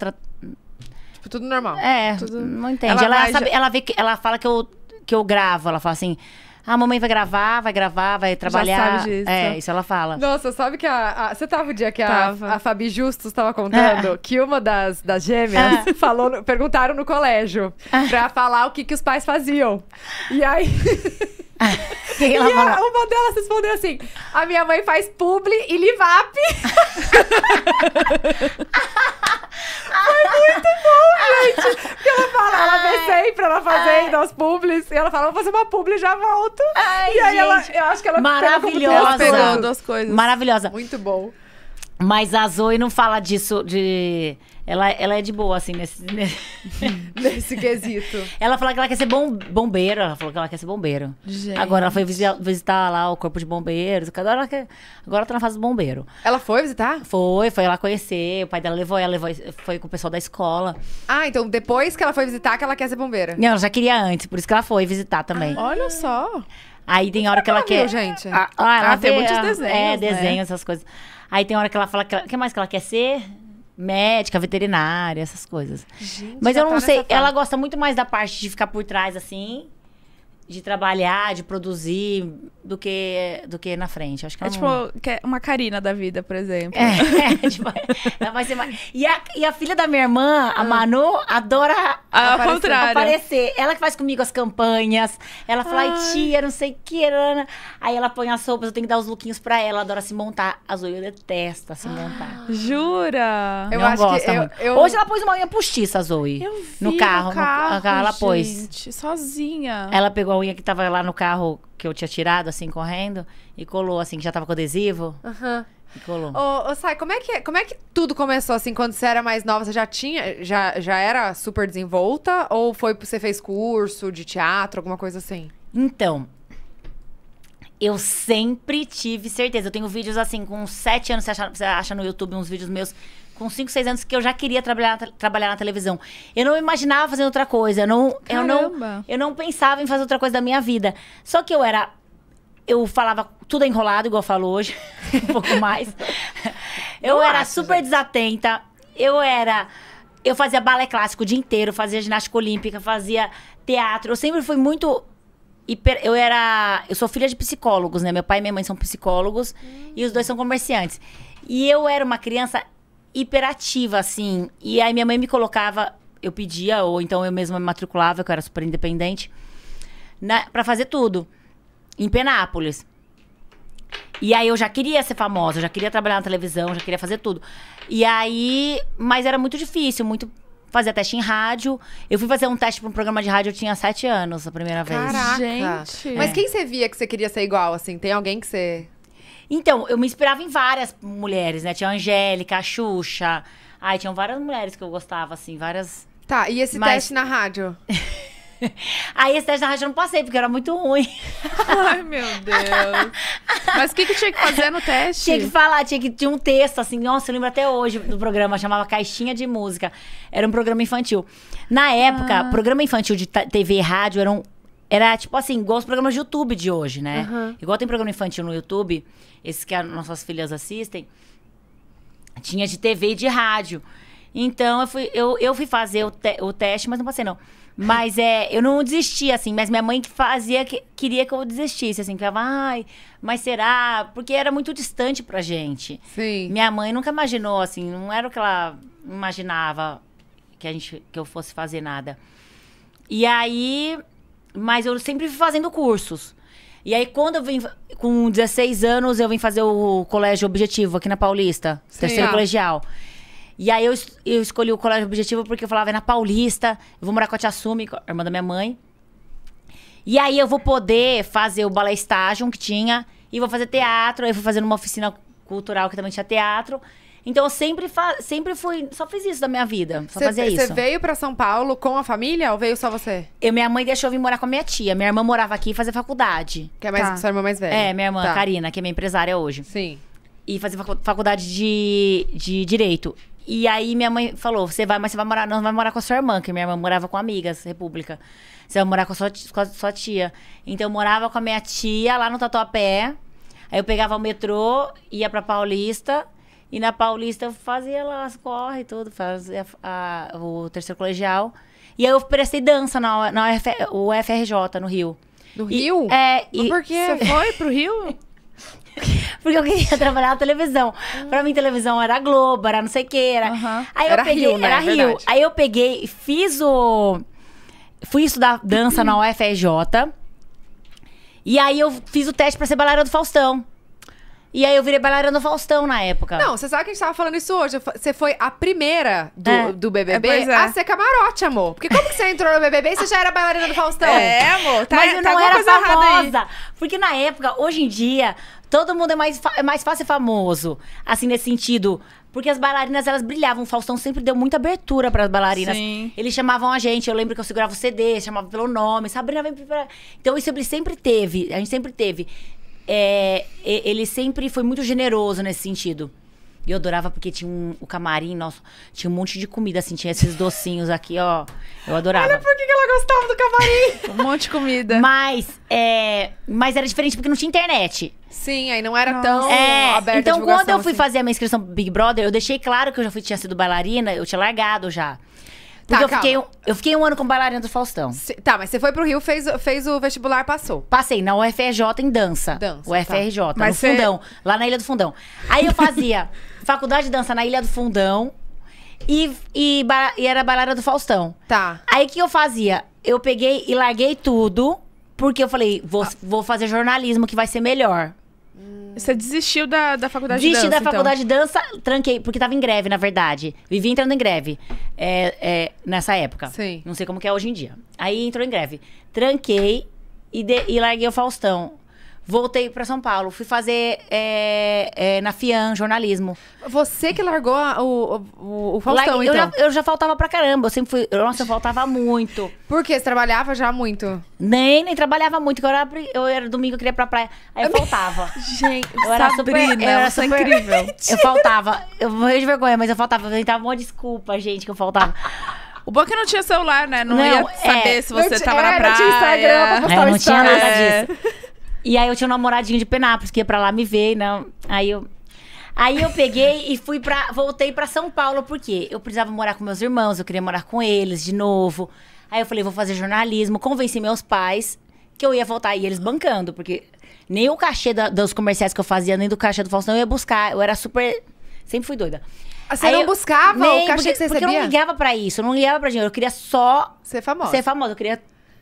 Tipo, tudo normal. É, não entende. Ela, sabe, ela, vê que, ela fala que eu, que eu gravo, ela fala assim. Ah, a mamãe vai gravar, vai gravar, vai trabalhar. Já sabe disso. É, isso ela fala. Nossa, sabe que a. a você tava o dia que a, a Fabi Justus estava contando é. que uma das, das gêmeas é. falou, perguntaram no colégio ah. pra falar o que, que os pais faziam. E aí. que que ela e ela, uma delas respondeu assim: A minha mãe faz publi e livap. Foi muito bom, gente. Porque ela fala, ela vê sempre ela fazendo as publis. E ela fala, vou fazer uma publi e já volto. Ai, e aí gente. ela, eu acho que ela maravilhosa. Pegou duas coisas. Maravilhosa. Muito bom. Mas a Zoe não fala disso, de. Ela, ela é de boa, assim, nesse, nesse quesito. Ela fala que ela quer ser bom, bombeiro. Ela falou que ela quer ser bombeiro. Gente. Agora ela foi visitar, visitar lá o corpo de bombeiros. Agora ela, quer, agora ela tá na fase do bombeiro. Ela foi visitar? Foi, foi lá conhecer. O pai dela levou ela, levou, foi com o pessoal da escola. Ah, então depois que ela foi visitar, que ela quer ser bombeira. Não, ela já queria antes, por isso que ela foi visitar também. Ah, olha só. Aí tem hora que tá ela, ela quer. gente? Ah, ela, ah, ela vê, tem muitos é, desenhos. É, né? desenhos, essas coisas. Aí tem hora que ela fala que ela, o que mais que ela quer ser? Médica, veterinária, essas coisas. Gente, Mas eu não sei, ela gosta muito mais da parte de ficar por trás assim de trabalhar, de produzir, do que, do que na frente. Acho que é, é tipo não... É uma Karina da vida, por exemplo. É, é tipo, vai ser mais... e, a, e a filha da minha irmã, a ah. Manu, adora ah, aparecer, contrário. aparecer. Ela que faz comigo as campanhas. Ela fala, ai, tia, não sei o que, Ana. Aí ela põe as roupas, eu tenho que dar os lookinhos pra ela. Ela adora se montar. A Zoe detesta assim, se montar. Jura? Eu acho que eu, eu... Hoje ela pôs uma unha postiça, a Zoe. Eu vi no carro. No carro, no ela gente, pôs. sozinha. Ela pegou unha que tava lá no carro que eu tinha tirado, assim, correndo, e colou, assim, que já tava com adesivo. Aham. Uhum. E colou. Ô, ô Sai, como é, que, é, como é que tudo começou, assim, quando você era mais nova? Você já tinha, já, já era super desenvolta? Ou foi, você fez curso de teatro, alguma coisa assim? Então, eu sempre tive certeza. Eu tenho vídeos assim, com sete anos, você acha, você acha no YouTube uns vídeos meus com 5, 6 anos que eu já queria trabalhar, trabalhar na televisão. Eu não imaginava fazer outra coisa, eu não, Caramba. eu não eu não pensava em fazer outra coisa da minha vida. Só que eu era eu falava tudo enrolado, igual eu falo hoje, um pouco mais. Eu Nossa, era super gente. desatenta, eu era eu fazia balé clássico o dia inteiro, fazia ginástica olímpica, fazia teatro. Eu sempre fui muito hiper, eu era, eu sou filha de psicólogos, né? Meu pai e minha mãe são psicólogos hum. e os dois são comerciantes. E eu era uma criança hiperativa, assim. E aí minha mãe me colocava, eu pedia, ou então eu mesma me matriculava, que eu era super independente, para pra fazer tudo. Em Penápolis. E aí eu já queria ser famosa, eu já queria trabalhar na televisão, já queria fazer tudo. E aí, mas era muito difícil, muito fazer teste em rádio. Eu fui fazer um teste para um programa de rádio, eu tinha sete anos a primeira vez. Caraca. Gente. Mas quem você via que você queria ser igual assim? Tem alguém que você então, eu me inspirava em várias mulheres, né? Tinha a Angélica, a Xuxa. Ai, tinham várias mulheres que eu gostava, assim, várias. Tá, e esse Mas... teste na rádio? Aí esse teste na rádio eu não passei, porque era muito ruim. Ai, meu Deus. Mas o que, que tinha que fazer no teste? Tinha que falar, tinha que ter um texto, assim. Nossa, eu lembro até hoje do programa, chamava Caixinha de Música. Era um programa infantil. Na época, ah. programa infantil de TV e rádio eram era tipo assim, igual os programas de YouTube de hoje, né? Uhum. Igual tem programa infantil no YouTube, esses que nossas filhas assistem. Tinha de TV e de rádio. Então eu fui, eu, eu fui fazer o, te, o teste, mas não passei, não. Mas é, eu não desisti, assim, mas minha mãe que fazia, que, queria que eu desistisse, assim, que ela, ai, mas será? Porque era muito distante pra gente. Sim. Minha mãe nunca imaginou, assim, não era o que ela imaginava que, a gente, que eu fosse fazer nada. E aí mas eu sempre fui fazendo cursos. E aí, quando vim, com 16 anos, eu vim fazer o colégio objetivo aqui na Paulista, Sim, terceiro ah. colegial. E aí, eu, eu escolhi o colégio objetivo porque eu falava, é na Paulista, eu vou morar com a Tia Sumi, irmã da minha mãe. E aí, eu vou poder fazer o balé estágio que tinha, e vou fazer teatro. Aí, eu fui fazendo uma oficina cultural que também tinha teatro. Então eu sempre, sempre fui. Só fiz isso da minha vida. Só cê, fazia isso. Você veio para São Paulo com a família ou veio só você? Eu, minha mãe deixou eu vir morar com a minha tia. Minha irmã morava aqui e fazia faculdade. Que é mais tá. sua irmã mais velha. É, minha irmã, tá. Karina, que é minha empresária hoje. Sim. E fazia faculdade de, de Direito. E aí minha mãe falou: você vai, mas você vai morar, não vai morar com a sua irmã, que minha irmã morava com amigas, República. Você vai morar com a sua, com a sua tia. Então eu morava com a minha tia lá no Tatuapé. Aí eu pegava o metrô, ia pra Paulista. E na Paulista eu fazia lá as corre tudo, fazia a, a, o terceiro colegial. E aí eu prestei dança na, na UF, UFRJ, no Rio. No Rio? É. E... Por quê? Você foi pro Rio? Porque eu queria trabalhar na televisão. Pra mim, televisão era Globo, era não sei o que. Era, uhum. aí eu era peguei, Rio, né? Era é Rio. Aí eu peguei, fiz o... Fui estudar dança na UFRJ. E aí eu fiz o teste pra ser bailarina do Faustão. E aí eu virei bailarina do Faustão na época. Não, você sabe que a gente tava falando isso hoje. Você foi a primeira do, é. do BBB é, é. a ser camarote, amor. Porque como que você entrou no BBB e você já era bailarina do Faustão? É, amor. Tá, Mas eu tá não era famosa. Porque na época, hoje em dia, todo mundo é mais, é mais fácil ser famoso. Assim, nesse sentido. Porque as bailarinas, elas brilhavam. O Faustão sempre deu muita abertura para as bailarinas. Sim. Eles chamavam a gente. Eu lembro que eu segurava o CD, chamava pelo nome. Sabrina, vem pra... Então, isso sempre teve. A gente sempre teve é, ele sempre foi muito generoso nesse sentido. E eu adorava porque tinha um, o camarim, nosso, tinha um monte de comida, assim, tinha esses docinhos aqui, ó. Eu adorava. Olha por que ela gostava do camarim. um monte de comida. Mas, é, mas era diferente porque não tinha internet. Sim, aí não era tão é, Então, quando eu fui assim. fazer a minha inscrição pro Big Brother, eu deixei claro que eu já fui, tinha sido bailarina, eu tinha largado já. Porque tá, eu, fiquei, um- eu fiquei um ano com bailarina do Faustão. tá, mas você foi pro Rio, fez, fez o vestibular, passou. Passei na UFRJ em dança. Dança, UFRJ, tá. no cê- Fundão. Lá na Ilha do Fundão. Aí eu fazia faculdade de dança na Ilha do Fundão e, e, e era bailarina do Faustão. Tá. Aí o que eu fazia? Eu peguei e larguei tudo, porque eu falei, vou, ah. vou fazer jornalismo que vai ser melhor. Você desistiu da, da faculdade Desisti de dança? Desisti da então. faculdade de dança, tranquei, porque tava em greve, na verdade. Vivi entrando em greve é, é, nessa época. Sim. Não sei como que é hoje em dia. Aí entrou em greve. Tranquei e, de, e larguei o Faustão. Voltei para São Paulo, fui fazer é, é, na FIAN, jornalismo. Você que largou a, o, o, o Faustão, então? Eu já, eu já, faltava pra caramba, eu sempre fui... Nossa, eu faltava muito. Por quê? Você trabalhava já muito? Nem, nem trabalhava muito, eu era, eu era domingo, eu queria ir pra praia, aí eu faltava. Gente, eu era Sabrina, super, eu era é super, incrível. eu faltava, eu morri de vergonha, mas eu faltava, eu tava uma desculpa, gente, que eu faltava. O bom é que não tinha celular, né? Não, não ia saber é, se você tava é, na praia. Não tinha Instagram é, não tinha nada é. disso. E aí eu tinha um namoradinho de Penápolis que ia pra lá me ver, não. Aí eu. Aí eu peguei e fui para voltei para São Paulo porque eu precisava morar com meus irmãos, eu queria morar com eles de novo. Aí eu falei, vou fazer jornalismo, convenci meus pais que eu ia voltar e eles bancando, porque nem o cachê da, dos comerciais que eu fazia, nem do cachê do Faustão eu ia buscar. Eu era super sempre fui doida. Ah, você aí não eu, buscava nem, o cachê porque, que você recebia? Porque eu não ligava para isso, eu não ligava para dinheiro, eu queria só ser famosa. Ser famosa, eu queria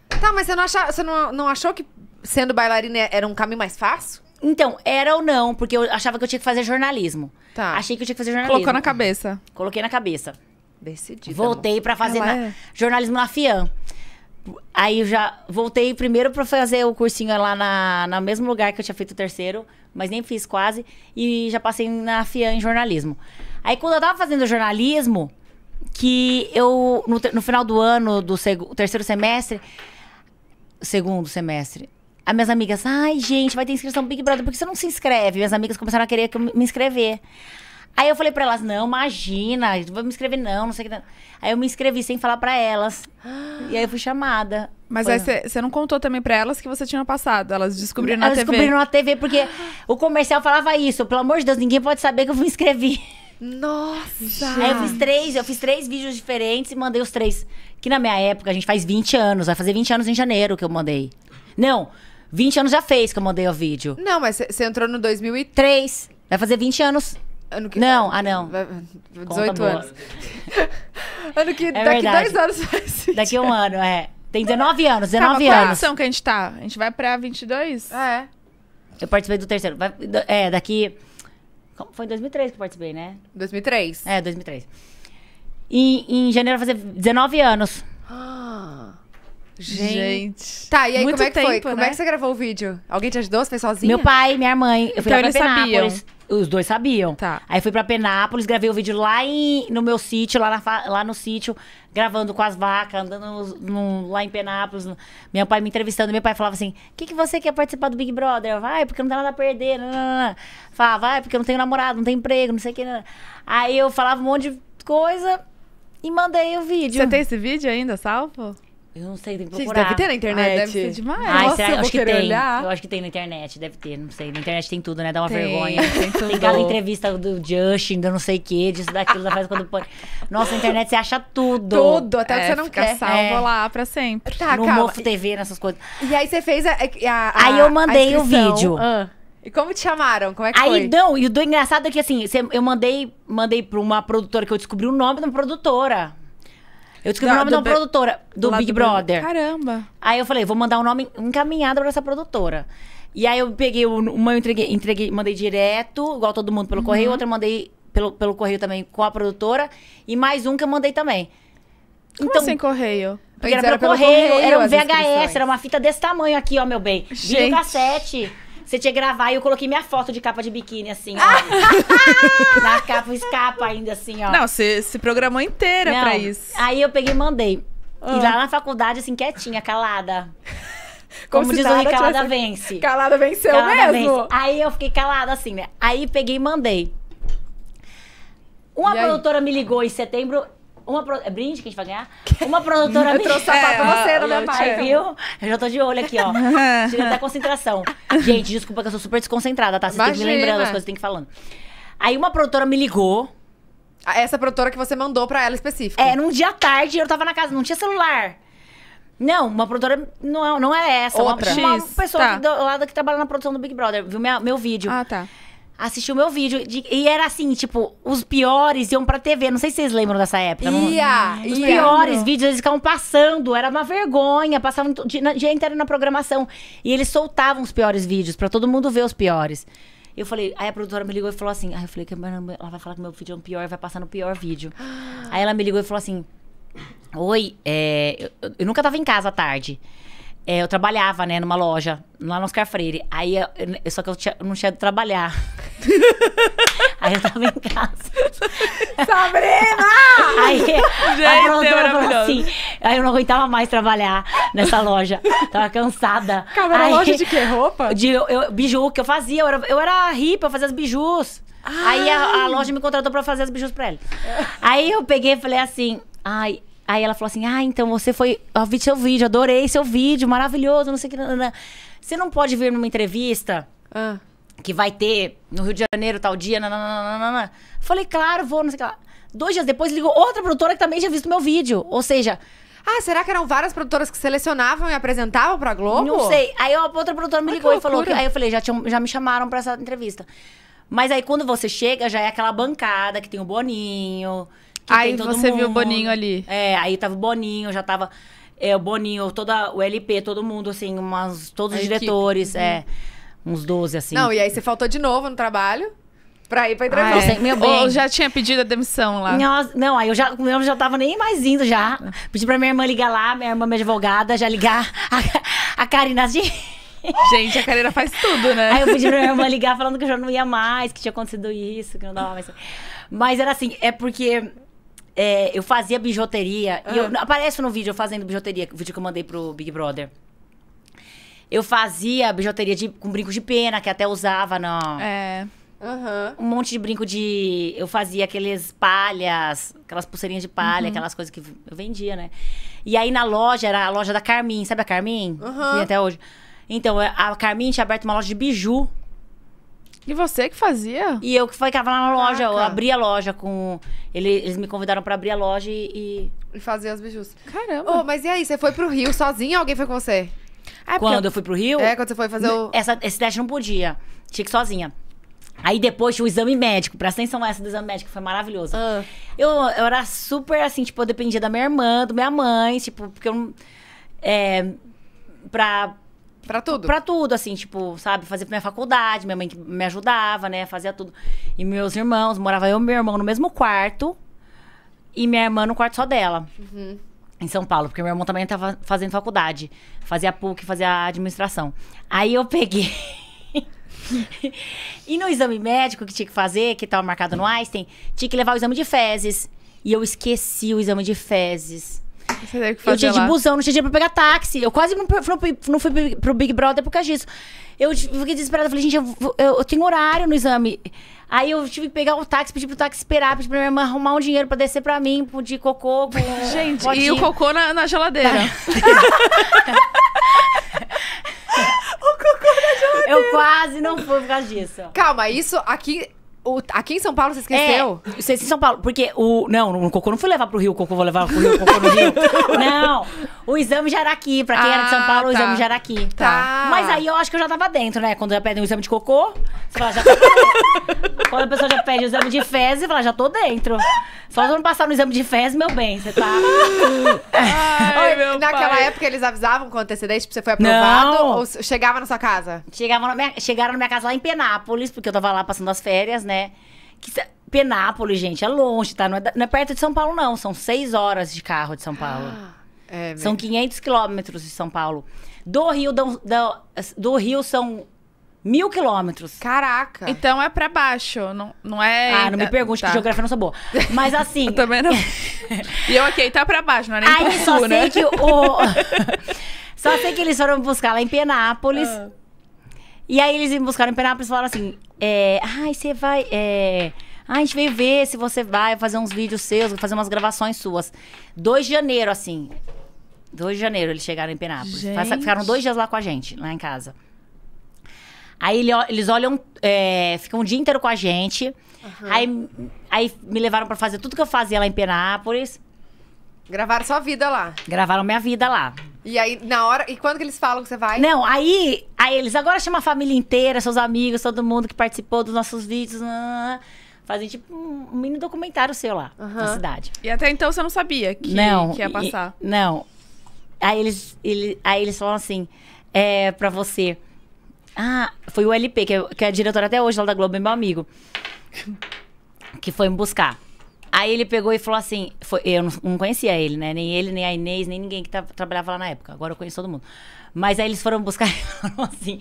Tá, mas você não, achava, você não, não achou que sendo bailarina era um caminho mais fácil? Então, era ou não, porque eu achava que eu tinha que fazer jornalismo. Tá. Achei que eu tinha que fazer jornalismo. Colocou na cabeça. Coloquei na cabeça. decidi Voltei para fazer ah, na, é... jornalismo na FIAM. Aí eu já voltei primeiro para fazer o cursinho lá na, no mesmo lugar que eu tinha feito o terceiro, mas nem fiz quase, e já passei na FIAM em jornalismo. Aí quando eu tava fazendo jornalismo, que eu, no, no final do ano, do seg, terceiro semestre, segundo semestre, as minhas amigas, ai, gente, vai ter inscrição Big Brother, por que você não se inscreve? Minhas amigas começaram a querer que eu me inscrever. Aí eu falei pra elas, não, imagina, vou me inscrever não, não sei o que. Aí eu me inscrevi sem falar pra elas. E aí eu fui chamada. Mas Foi. aí você não contou também pra elas que você tinha passado, elas descobriram elas na TV. Elas descobriram na TV, porque o comercial falava isso, pelo amor de Deus, ninguém pode saber que eu me inscrevi. Nossa! Aí eu fiz três, eu fiz três vídeos diferentes e mandei os três. Que na minha época, a gente faz 20 anos, vai fazer 20 anos em janeiro que eu mandei. Não, 20 anos já fez que eu mandei o vídeo. Não, mas você entrou no 2003. Vai fazer 20 anos. Ano que Não, ah, não. 18 Conta anos. ano que. É daqui verdade. 10 anos faz. Daqui um ano, é. Tem 19 anos, 19 Calma, anos. Qual é a que a gente tá? A gente vai pra 22? Ah, é. Eu participei do terceiro. Vai, é, daqui. Foi em 2003 que eu participei, né? 2003. É, 2003. E, em janeiro vai fazer 19 anos. Ah. Gente. Gente. Tá, e aí Muito como é que tempo, foi? Né? Como é né? que você gravou o vídeo? Alguém te ajudou? Você fez sozinho? Meu pai, minha mãe. Eu então fui então, pra Penápolis. Sabiam. Os dois sabiam. Tá. Aí fui pra Penápolis, gravei o vídeo lá em, no meu sítio, lá, na, lá no sítio, gravando com as vacas, andando no, no, lá em Penápolis. Meu pai me entrevistando, meu pai falava assim: o que, que você quer participar do Big Brother? Vai, porque não tem nada a perder. Não, não, não. vai, porque eu não tenho namorado, não tenho emprego, não sei o que. Não. Aí eu falava um monte de coisa e mandei o vídeo. Você tem esse vídeo ainda salvo? Eu não sei, tem que procurar. Vocês devem ter na internet. deve ser demais. Ai, Nossa, será? Eu, acho que tem. Olhar. Eu acho que tem na internet, deve ter, não sei. Na internet tem tudo, né? Dá uma tem, vergonha. Tem, tudo. tem cada entrevista do Justin, do não sei o quê, disso, daquilo, da faz quando pode. Nossa, na internet você acha tudo. Tudo, até é, que você não fica quer. salvo ah, é. lá pra sempre. Tá, no Mofo TV, nessas coisas. E aí você fez a. É a, a aí eu mandei o vídeo. Ah. E como te chamaram? Como é que aí, foi? Aí, não, e o do engraçado é que assim, eu mandei, mandei pra uma produtora que eu descobri o nome da produtora. Eu descobri da, o nome da produtora do, do Big Brother. Do... Caramba. Aí eu falei, vou mandar o um nome encaminhado pra essa produtora. E aí eu peguei o, uma, eu entreguei, entreguei, mandei direto, igual todo mundo pelo uhum. correio, outra eu mandei pelo, pelo correio também com a produtora, e mais um que eu mandei também. Como então, sem assim correio? Porque era, era pelo, correio, correio, era um VHS, era uma fita desse tamanho aqui, ó, meu bem. Gente. Vídeo cassete. Você tinha que gravar e eu coloquei minha foto de capa de biquíni, assim, ó. na capa, escapa ainda, assim, ó. Não, você se programou inteira Não, pra isso. Aí eu peguei e mandei. E ah. lá na faculdade, assim, quietinha, calada. Como, Como diz o Rick, calada tivesse... vence. Calada venceu calada mesmo? Vence. Aí eu fiquei calada, assim, né? Aí peguei e mandei. Uma e produtora aí? me ligou em setembro uma pro... É brinde que a gente vai ganhar? Uma produtora me trouxe sapato é, pra você, é, né, minha parte. viu? Eu já tô de olho aqui, ó. Tirei até concentração. Gente, desculpa que eu sou super desconcentrada, tá? Vocês têm que me lembrando as coisas que tem que falando. Aí uma produtora me ligou. Ah, essa produtora que você mandou pra ela específica. É, num dia tarde eu tava na casa, não tinha celular. Não, uma produtora não é, não é essa. Outra. Uma, uma pessoa tá. que, do lado que trabalha na produção do Big Brother. Viu minha, meu vídeo. Ah, tá assistiu meu vídeo. De, e era assim, tipo, os piores iam pra TV. Não sei se vocês lembram dessa época. Ia, não, os ia, piores não. vídeos, eles ficavam passando. Era uma vergonha. Passavam o dia inteiro na programação. E eles soltavam os piores vídeos pra todo mundo ver os piores. Eu falei, aí a produtora me ligou e falou assim. Aí eu falei, que ela vai falar que meu vídeo é um pior, vai passar no pior vídeo. Aí ela me ligou e falou assim: Oi, é, eu, eu nunca tava em casa à tarde. É, eu trabalhava, né, numa loja, lá no Oscar Freire. Aí, eu, eu, só que eu, tinha, eu não tinha de trabalhar. aí eu tava em casa. Sabrina! Aí Gente, é assim, aí eu não aguentava mais trabalhar nessa loja. Tava cansada. Cara, era aí, loja de que roupa? De eu, eu, biju que eu fazia, eu era, eu era hippie, eu fazia as bijus. Ai. Aí a, a, loja me contratou pra fazer as bijus pra ela. Aí eu peguei e falei assim, ai, Aí ela falou assim: Ah, então você foi. Eu vi seu vídeo, adorei seu vídeo, maravilhoso, não sei o que. Não, não. Você não pode vir numa entrevista ah. que vai ter no Rio de Janeiro tal dia. Nananana. Falei, claro, vou, não sei o que lá. Dois dias depois ligou outra produtora que também já visto meu vídeo. Ou seja. Ah, será que eram várias produtoras que selecionavam e apresentavam pra Globo? Não sei. Aí outra produtora me ligou Ai, e falou. Que, aí eu falei, já, já me chamaram pra essa entrevista. Mas aí quando você chega, já é aquela bancada que tem o Boninho, aí você mundo. viu o Boninho ali. É, aí tava o Boninho, já tava é, o Boninho, toda, o LP, todo mundo, assim, umas, todos os diretores, uhum. é. Uns 12, assim. Não, e aí você faltou de novo no trabalho pra ir pra ah, entrevista. Ah, é. meu bem. Ou já tinha pedido a demissão lá? Não, não aí eu já, eu já tava nem mais indo já. Pedi pra minha irmã ligar lá, minha irmã, minha advogada, já ligar a, a Karina assim. Gente, a Karina faz tudo, né? Aí eu pedi pra minha irmã ligar falando que eu já não ia mais, que tinha acontecido isso, que não dava mais. Mas era assim, é porque é, eu fazia bijuteria. Ah. E eu, ah. aparece no vídeo eu fazendo bijuteria, o vídeo que eu mandei pro Big Brother. Eu fazia bijuteria de, com brinco de pena, que até usava na. É. Uhum. Um monte de brinco de. Eu fazia aqueles palhas, aquelas pulseirinhas de palha, uhum. aquelas coisas que eu vendia, né? E aí na loja, era a loja da Carmin, sabe a Carmin? Uhum. até hoje. Então, é, a Carmin tinha aberto uma loja de biju e você que fazia? E eu que ficava lá na loja, Caraca. eu abria a loja com. Ele, eles me convidaram pra abrir a loja e. E fazer as bijus. Caramba. Oh, mas e aí, você foi pro Rio sozinha ou alguém foi com você? É, quando eu... eu... fui pro Rio? É, quando você foi fazer o. Essa, esse teste não podia. Tinha que ir sozinha. Aí depois tinha o exame médico. Presta atenção essa do exame médico, foi maravilhoso. Ah. Eu, eu era super assim, tipo, eu dependia da minha irmã, da minha mãe, tipo, porque eu não. É, pra, Pra tudo? Pra tudo, assim, tipo, sabe? Fazer pra minha faculdade, minha mãe que me ajudava, né? Fazia tudo. E meus irmãos, morava eu e meu irmão no mesmo quarto. E minha irmã no quarto só dela. Uhum. Em São Paulo, porque meu irmão também tava fazendo faculdade. Fazia PUC, fazia administração. Aí eu peguei... e no exame médico que tinha que fazer, que tava marcado no Einstein, tinha que levar o exame de fezes. E eu esqueci o exame de fezes. Você que fazer eu tinha de busão, não tinha dinheiro pra pegar táxi. Eu quase não, fui, não fui pro Big Brother por causa disso. Eu fiquei desesperada. Falei, gente, eu, eu, eu tenho horário no exame. Aí eu tive que pegar o táxi, pedir pro táxi esperar, pedir pra minha irmã arrumar um dinheiro pra descer pra mim, de cocô. Com Gente, e o cocô na, na geladeira. o cocô na geladeira. Eu quase não fui por causa disso. Calma, isso aqui o, aqui em São Paulo, você esqueceu? É, esqueci é em São Paulo, porque o. Não, o cocô não fui levar pro Rio, o cocô vou levar pro Rio, o cocô no Rio. não. O exame já era aqui, pra quem ah, era de São ah, Paulo, tá. o exame tá. já era aqui. Tá. Mas aí eu acho que eu já tava dentro, né? Quando já pedem o exame de cocô, você fala, já tô dentro. Quando a pessoa já pede o exame de fezes, você fala, já tô dentro. Só não passar no exame de fezes, meu bem, você tá. Ai, meu Naquela pai. época eles avisavam com antecedente pra você foi aprovado não. ou chegava na sua casa? Chegava na minha, chegaram na minha casa lá em Penápolis, porque eu tava lá passando as férias, né? Que, Penápolis, gente, é longe, tá? Não é, não é, perto de São Paulo, não. São seis horas de carro de São Paulo. Ah, é são 500 quilômetros de São Paulo. Do Rio, do, do, do Rio são Mil quilômetros. Caraca. Então é pra baixo, não, não é... Ah, não me pergunte, tá. que geografia não sou boa. Mas assim... eu também não... e eu ok, tá pra baixo, não é nem Aí, pra só sei né? que o... só sei que eles foram buscar lá em Penápolis. Ah. E aí eles me buscaram em Penápolis e falaram assim: é, ai, você vai. É, a gente veio ver se você vai fazer uns vídeos seus, fazer umas gravações suas. 2 de janeiro, assim. 2 de janeiro eles chegaram em Penápolis. Gente. Ficaram dois dias lá com a gente, lá em casa. Aí eles olham, é, ficam o dia inteiro com a gente. Uhum. Aí, aí me levaram para fazer tudo que eu fazia lá em Penápolis. Gravaram sua vida lá. Gravaram minha vida lá. E aí, na hora. E quando que eles falam que você vai? Não, aí, aí eles agora chamam a família inteira, seus amigos, todo mundo que participou dos nossos vídeos. Ah, fazem tipo um mini documentário seu lá, uhum. na cidade. E até então você não sabia que, não, que ia passar. E, não. Aí eles, ele, aí eles falam assim: é pra você. Ah, foi o LP, que é, que é a diretora até hoje lá da Globo, é meu amigo. Que foi me buscar. Aí ele pegou e falou assim: foi, eu não, conhecia ele, né? Nem ele, nem a Inês, nem ninguém que trabalhava lá na época. Agora eu conheço todo mundo. Mas aí eles foram buscar e falaram assim: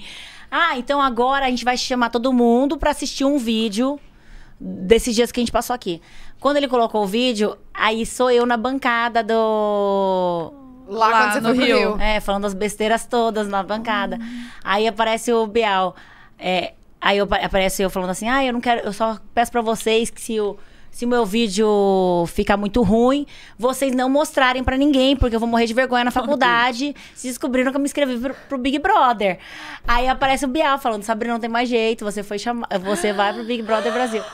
Ah, então agora a gente vai chamar todo mundo para assistir um vídeo desses dias que a gente passou aqui. Quando ele colocou o vídeo, aí sou eu na bancada do. Lá, lá quando no você no Rio. Rio. É, falando as besteiras todas na bancada. Hum. Aí aparece o Bial. É, aí eu, aparece eu falando assim: Ah, eu não quero. Eu só peço para vocês que se o. Eu se o meu vídeo ficar muito ruim, vocês não mostrarem para ninguém, porque eu vou morrer de vergonha na faculdade. se descobriram que eu me inscrevi pro, pro Big Brother. Aí aparece o Bial falando: Sabrina, não tem mais jeito, você foi chamar, você vai pro Big Brother Brasil.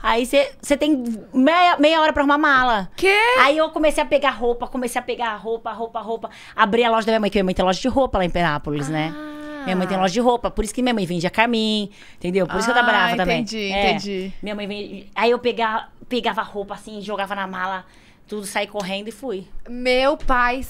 Aí você tem meia, meia hora pra arrumar mala. Quê? Aí eu comecei a pegar roupa, comecei a pegar roupa, roupa, roupa. Abri a loja da minha mãe, que minha mãe tem loja de roupa lá em Penápolis, né? ah. né? Minha mãe tem loja de roupa, por isso que minha mãe vendia Carmin, entendeu? Por isso que eu trabalhava brava ah, também. Entendi, é. entendi. Minha mãe vendia. Aí eu pegava, pegava roupa assim, jogava na mala tudo, saí correndo e fui. Meu pai,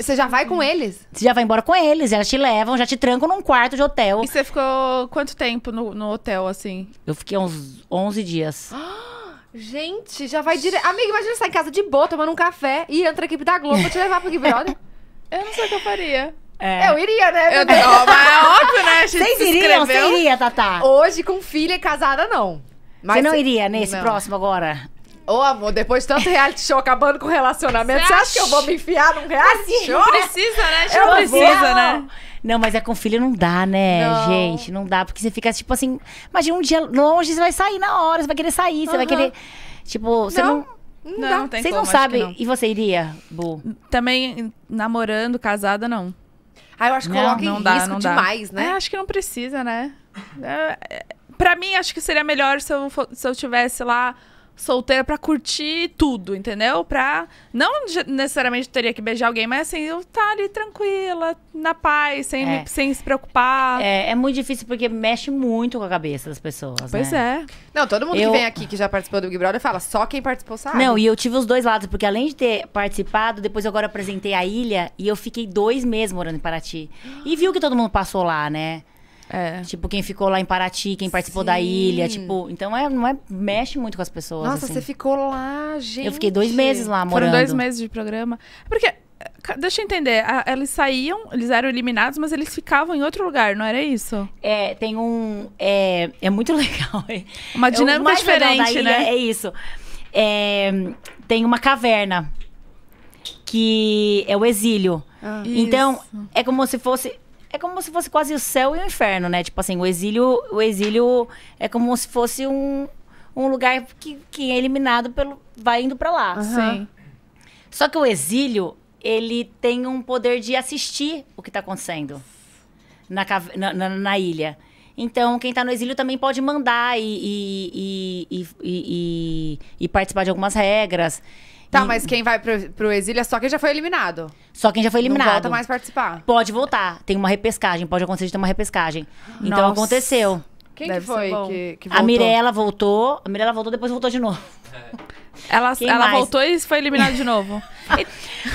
você já vai com eles? Você já vai embora com eles, elas te levam, já te trancam num quarto de hotel. E você ficou quanto tempo no, no, hotel, assim? Eu fiquei uns 11 dias. Gente, já vai direto. Amiga, imagina você tá em casa de boa, tomando um café e entra a equipe da Globo pra te levar pro Big Brother. eu não sei o que eu faria. É. Eu iria, né? Eu, ó, mas é óbvio, né? Vocês iriam? Você iria, Tatá? Hoje, com filha e casada, não. Mas você não iria nesse não. próximo agora? Ô, amor, depois de tanto reality show acabando com relacionamento, você acha, acha que eu vou me enfiar num reality assim, show? Né? Precisa, né? eu precisa, né? Não, mas é com filho não dá, né, não. gente? Não dá, porque você fica, tipo assim... Imagina um dia longe, você vai sair na hora, você vai querer sair, uhum. você vai querer... Tipo, você não... não... Não, não, não tem Vocês não sabem. E você iria, Bu? Também namorando, casada, não. Ah, eu acho que não, coloca não em dá, risco demais, dá. né? É, acho que não precisa, né? É, é, pra mim, acho que seria melhor se eu, se eu tivesse lá solteira para curtir tudo, entendeu? Pra. Não necessariamente teria que beijar alguém, mas assim, eu tá ali tranquila, na paz, sem, é. me, sem se preocupar. É, é muito difícil porque mexe muito com a cabeça das pessoas. Pois né? é. Não, todo mundo eu... que vem aqui que já participou do Big Brother fala, só quem participou sabe. Não, e eu tive os dois lados, porque além de ter participado, depois eu agora apresentei a ilha e eu fiquei dois meses morando em Paraty. E viu que todo mundo passou lá, né? É. Tipo, quem ficou lá em Paraty, quem participou Sim. da ilha, tipo, então é, não é, mexe muito com as pessoas. Nossa, assim. você ficou lá, gente. Eu fiquei dois meses lá morando. Foram dois meses de programa. Porque, deixa eu entender, a, eles saíam, eles eram eliminados, mas eles ficavam em outro lugar, não era isso? É, tem um, é, é muito legal. Uma é, dinâmica é, diferente, né? É isso. É, tem uma caverna que é o exílio. Ah, então, é como se fosse é como se fosse quase o céu e o inferno, né? Tipo assim, o exílio, o exílio é como se fosse um, um lugar que, que é eliminado pelo vai indo para lá. Uhum. Sim. Só que o exílio, ele tem um poder de assistir o que tá acontecendo na, na, na, na ilha. Então, quem tá no exílio também pode mandar e, e, e, e, e participar de algumas regras. Tá, mas quem vai pro, pro exílio é só quem já foi eliminado. Só quem já foi eliminado. Não volta mais participar. Pode voltar. Tem uma repescagem, pode acontecer de ter uma repescagem. Então Nossa. aconteceu. Quem Deve foi que, que voltou? A Mirella voltou, a Mirella voltou, depois voltou de novo. Ela, ela voltou e foi eliminada de novo.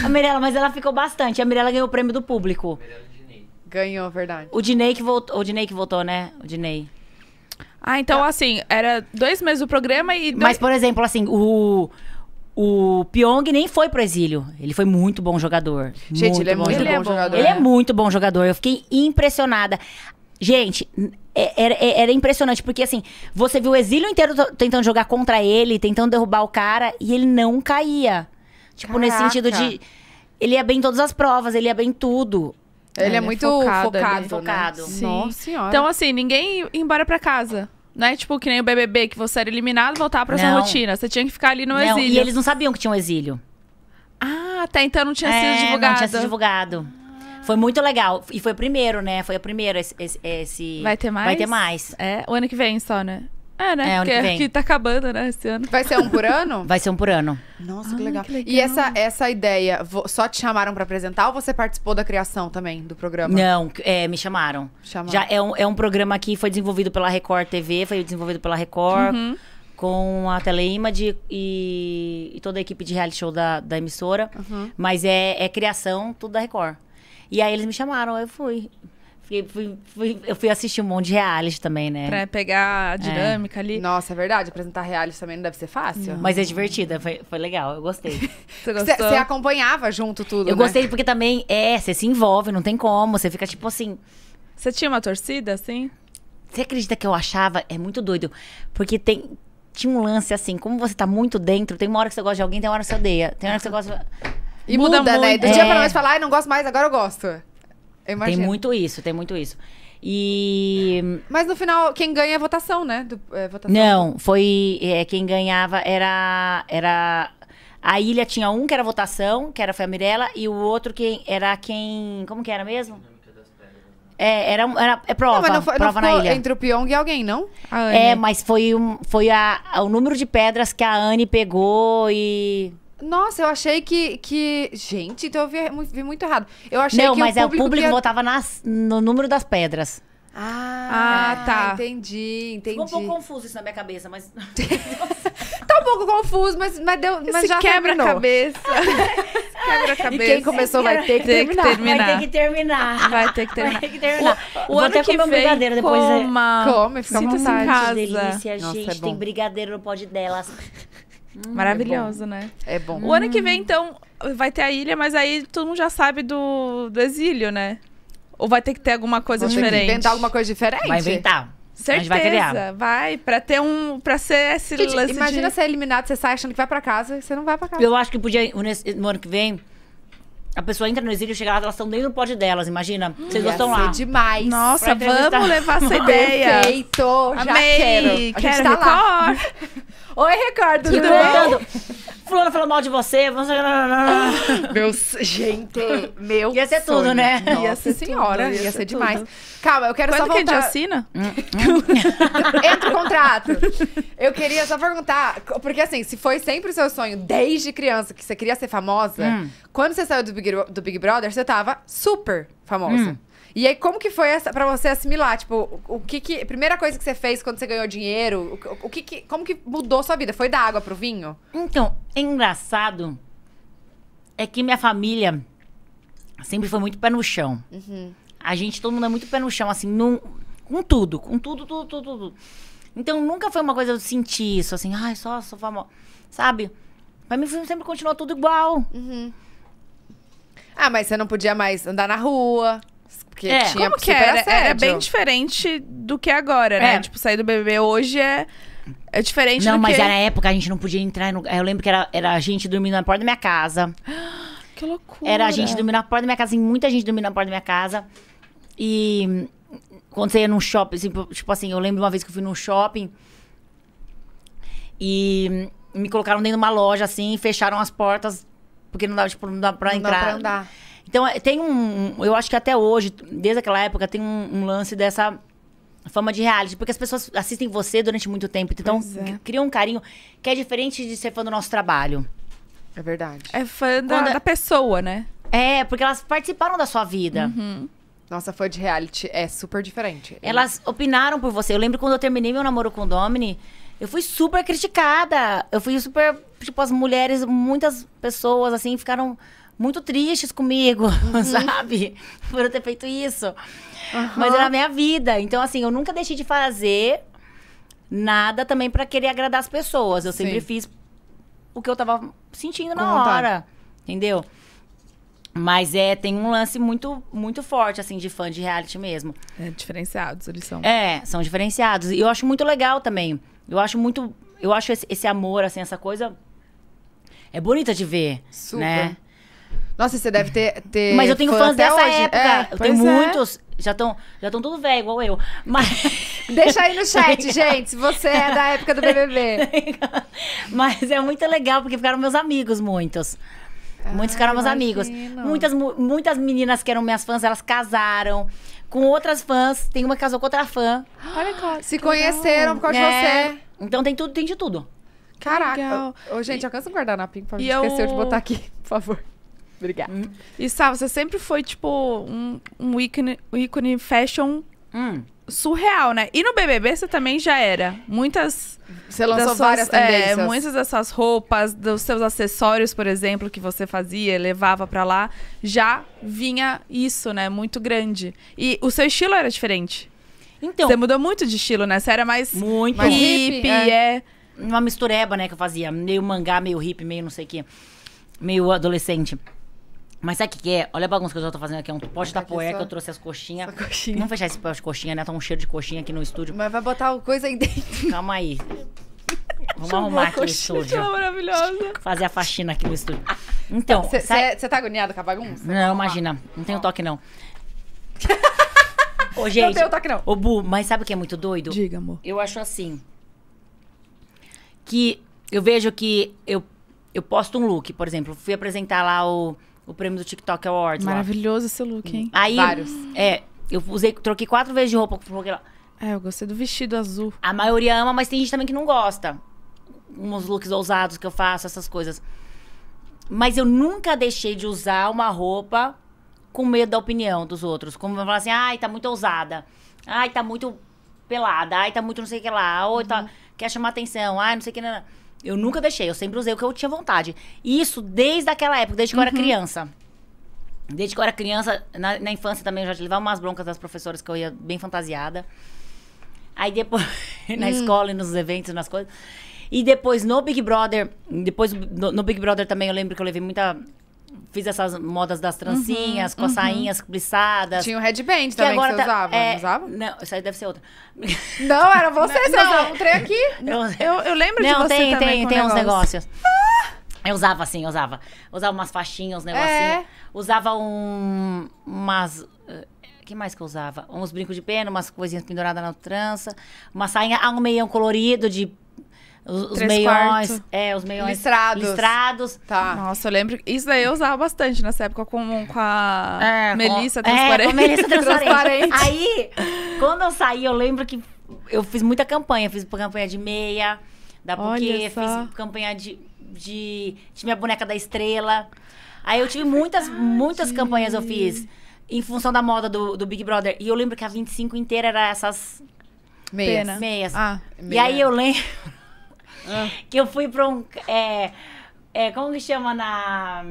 a Mirella, mas ela ficou bastante. A Mirella ganhou o prêmio do público. Ganhou, verdade. O Dinei que voltou, o Dinei que voltou, né? O Dinei. Ah, então assim, era dois meses do programa e. dois- Mas, por exemplo, assim, o o Pyong nem foi pro exílio. Ele foi muito bom jogador. Gente, muito ele é bom muito bom jogador. Ele é muito bom jogador. Eu fiquei impressionada. Gente, era, é, é, é, era, impressionante, porque assim, você viu o exílio inteiro tentando jogar contra ele, tentando derrubar o cara, e ele não caía. Tipo, Caraca. nesse sentido de. Ele ia bem em todas as provas, ele ia bem em tudo. Ele, ele é, muito focado. Focado. focado. Né? focado. Nossa senhora. Então, assim, ninguém ia embora pra casa. Não é tipo que nem o BBB, que você era eliminado voltava pra sua rotina. Você tinha que ficar ali no Não, exílio. E eles não sabiam que tinha um exílio. Ah, até então não tinha é, sido divulgado. Não tinha sido divulgado. Foi muito legal. E foi o primeiro, né? Foi o primeiro Esse, esse, esse- Vai ter mais? Vai ter mais. É, o ano que vem só, né? É, né? É, que, é que que tá acabando, né, esse ano. Vai ser um por ano? Vai ser um por ano. Nossa, que, legal. que legal. E essa, essa ideia, só te chamaram pra apresentar ou você participou da criação também do programa? Não, é, me chamaram. chamaram. Já é um, é um programa que foi desenvolvido pela Record TV, foi desenvolvido pela Record. Uhum com a Teleimage e, e, toda a equipe de reality show da, da emissora. Uhum. Mas é, é, criação, tudo da Record. E aí eles me chamaram, eu fui. Fui, fui, fui, eu fui assistir um monte de reality também, né? Pra pegar a é. dinâmica é. ali. Nossa, é verdade. Apresentar reality também não deve ser fácil. Não. Mas é divertida, foi, foi legal, eu gostei. você gostou? Você acompanhava junto tudo, Eu né? gostei porque também, é, você se envolve, não tem como. Você fica tipo assim... Você tinha uma torcida, assim? Você acredita que eu achava? É muito doido. Porque tem... Tinha um lance assim, como você tá muito dentro, tem uma hora que você gosta de alguém, tem uma hora que você odeia. Tem uma hora que você gosta... E muda, muda né? Do é. dia pra noite, falar, ai, não gosto mais, agora eu gosto. Tem muito isso, tem muito isso. E. Mas no final, quem ganha é votação, né? Do, é, votação. Não, foi. É, quem ganhava era. era a ilha tinha um que era votação, que era foi a Mirella, e o outro que era quem. Como que era mesmo? É, era, era é prova, não, mas não foi, prova não na ilha. Entre o Pyong e alguém, não? É, mas foi, um, foi a, a, o número de pedras que a Anne pegou e. Nossa, eu achei que. que... Gente, então eu vi, vi muito errado. Eu achei não, que. Não, mas o público, é, o público ia... votava nas, no número das pedras. Ah, ah, tá. Entendi, entendi. Ficou um pouco confuso isso na minha cabeça, mas. tá um pouco confuso, mas, mas, deu, mas já quebra terminou. a cabeça. quebra a cabeça. E quem começou vai ter que terminar. terminar. Vai ter que terminar. Vai ter que terminar. Ter que terminar. O, o ano até que comer vem, um brigadeiro depois. Né? Coma. Come, fica à vontade. Casa. Delícia, Nossa, é gente. É tem brigadeiro no pod delas. Hum, Maravilhoso, é né? É bom. O hum. ano que vem, hum. então, vai ter a ilha, mas aí todo mundo já sabe do, do exílio, né? Ou vai ter que ter alguma coisa Vou diferente? inventar alguma coisa diferente? Vai inventar. Certeza, vai, criar. vai pra ter um. para ser esse lance Imagina de... ser eliminado, você sai achando que vai pra casa, você não vai pra casa. Eu acho que podia, no ano que vem, a pessoa entra no exílio, chega lá, elas estão dentro do pódio delas, imagina. Hum, Vocês estão lá. demais. Nossa, vamos levar essa ideia. Perfeito, já Amei, quero. A quero gente tá lá. Oi, Ricardo, tudo bem? Fulano falou mal de você. você... Meu, gente, meu. Ia ser sonho. tudo, né? ia ser senhora, tudo, ia, ia ser, demais. Calma, eu quero Quando só perguntar. Que a gente assina? Entra o contrato. Eu queria só perguntar, porque assim, se foi sempre o seu sonho desde criança que você queria ser famosa, hum. quando você saiu do Big, do Big Brother, você tava super famosa. Hum. E aí, como que foi essa, pra você assimilar? Tipo, o, que que... Primeira coisa que você fez quando você ganhou dinheiro, o, o que que... Como que mudou sua vida? Foi da água pro vinho? Então, é engraçado é que minha família sempre foi muito pé no chão. Uhum. A gente, todo mundo é muito pé no chão, assim, num, com tudo, com tudo, tudo, tudo, tudo. Então nunca foi uma coisa de sentir isso, assim, ai, só sou famosa. Sabe? Pra mim sempre continuou tudo igual. Uhum. Ah, mas você não podia mais andar na rua. Porque é. tinha Como que era, era bem diferente do que é agora, né? É. Tipo, sair do BBB hoje é... É diferente Não, mas que... era época, a gente não podia entrar no... Eu lembro que era, era a gente dormindo na porta da minha casa. Que loucura. Era a gente dormindo na porta da minha casa, e muita gente dormindo na porta da minha casa. E quando você ia num shopping, assim, tipo assim, eu lembro uma vez que eu fui num shopping e me colocaram dentro de uma loja, assim, fecharam as portas, porque não dava, tipo, não dava pra não entrar. Dá pra andar. Então, é, tem um. Eu acho que até hoje, desde aquela época, tem um, um lance dessa fama de reality, porque as pessoas assistem você durante muito tempo, então é. cria um carinho que é diferente de ser fã do nosso trabalho. É verdade. É fã da, Quando... É da pessoa, né? É, porque elas participaram da sua vida. Uhum. Nossa, fã de reality é super diferente. Elas opinaram por você. Eu lembro quando eu terminei meu namoro com o Domini, eu fui super criticada. Eu fui super. Tipo, as mulheres, muitas pessoas, assim, ficaram muito tristes comigo, uhum. sabe? Por eu ter feito isso. Uhum. Mas era a minha vida. Então, assim, eu nunca deixei de fazer nada também para querer agradar as pessoas. Eu Sim. sempre fiz o que eu tava sentindo Com na vontade. hora. Entendeu? Mas é, tem um lance muito, muito forte, assim, de fã de reality mesmo. É, diferenciados eles são. É, são diferenciados. E eu acho muito legal também. Eu acho muito... Eu acho esse, esse amor, assim, essa coisa... É bonita de ver, Super. né? Nossa, você deve ter. ter Mas eu tenho fãs dessa hoje. época. É, eu tenho é. muitos. Já estão já tão tudo velho, igual eu. Mas... Deixa aí no chat, gente, se você é da época do BBB. Mas é muito legal, porque ficaram meus amigos, muitos. Muitos ficaram ah, meus amigos. Muitas, muitas meninas que eram minhas fãs, elas casaram com outras fãs. Tem uma que casou com outra fã. Olha, cara, Se conheceram legal. por causa é. de você. É. Então tem tudo, tem de tudo. Caraca. Ô, gente, alcança um guardanapo, pra e eu... esquecer de botar aqui, por favor. Obrigada. Hum. E Sá, você sempre foi, tipo, um, um ícone, um ícone fashion hum. surreal, né? E no BBB você também já era. Muitas. Você lançou suas, várias é, tendências. É, muitas dessas roupas, dos seus acessórios, por exemplo, que você fazia, levava para lá, já vinha isso, né? Muito grande. E o seu estilo era diferente. Então. Você mudou muito de estilo, né? Você era mais. Muito mais hippie, hippie é. é. Uma mistureba, né? Que eu fazia. Meio mangá, meio hippie, meio não sei o quê. Meio adolescente. Mas sabe o que, que, é? Olha a bagunça que eu já tô fazendo aqui. É um pote da poeca, que eu trouxe as coxinhas. Coxinha. Vamos fechar esse pote de coxinha, né? Tá um cheiro de coxinha aqui no estúdio. Mas vai botar coisa aí dentro. Calma aí. Vamos Chamou arrumar aqui o tá estúdio. maravilhosa. Fazer a faxina aqui no estúdio. Então. Você tá agoniado com a bagunça? Não, imagina. Não tem o toque, não. Ô, gente. Não tem o toque, não. Ô, Bu, mas sabe o que é muito doido? Diga, amor. Eu acho assim. Que eu vejo que eu, eu posto um look, por exemplo. Fui apresentar lá o o prêmio do TikTok Awards. Maravilhoso lá. esse look, hein? Aí, Vários. É, eu usei, troquei quatro vezes de roupa com o lá. É, eu gostei do vestido azul. A maioria ama, mas tem gente também que não gosta. Uns looks ousados que eu faço, essas coisas. Mas eu nunca deixei de usar uma roupa com medo da opinião dos outros. Como falar assim, ai, tá muito ousada. Ai, tá muito pelada. Ai, tá muito não sei o que lá. Ou tá, uhum. tá, quer chamar atenção. Ai, não sei o que. Não, não. Eu nunca deixei, eu sempre usei o que eu tinha vontade. isso desde aquela época, desde que uhum. eu era uhum. criança. Desde que eu era criança, na, na infância também eu já levava umas broncas das professoras que eu ia bem fantasiada. Aí depois, na hum. escola e nos eventos, nas coisas. E depois no Big Brother, depois no, no Big Brother também eu lembro que eu levei muita fiz essas modas das uhum, trancinhas, uhum, com as uhum. sainhas plissadas. Tinha o headband também agora que você tá- usava, é, não usava? Não, isso aí deve ser outra. Não, era você, você não, usava um trem aqui. Eu, eu, eu lembro não, de você tem, também Não, tem, tem negócio. uns negócios. Ah! Eu usava assim, eu usava. Usava umas faixinhas, uns negócios. É. Usava um, umas... O eh, que mais que eu usava? Uns brincos de pena, umas coisinhas penduradas na trança. Uma sainha, um meião colorido de os, meiões. É, os meiões. Listrados. Listrados. Tá. Nossa, eu lembro. Isso daí eu usava bastante nessa época com, com a é, Melissa com, transparente. É, com a Melissa transparente. Aí, quando eu saí, eu lembro que eu fiz muita campanha. Fiz campanha de meia, da Porque, fiz campanha de, de. Tinha minha boneca da estrela. Aí eu tive muitas, muitas campanhas eu fiz. Em função da moda do, do Big Brother. E eu lembro que a 25 inteira era essas Meias. Pena. Meias. Ah, meia. E aí eu lembro. Que eu fui pra um. É, é, como que chama na.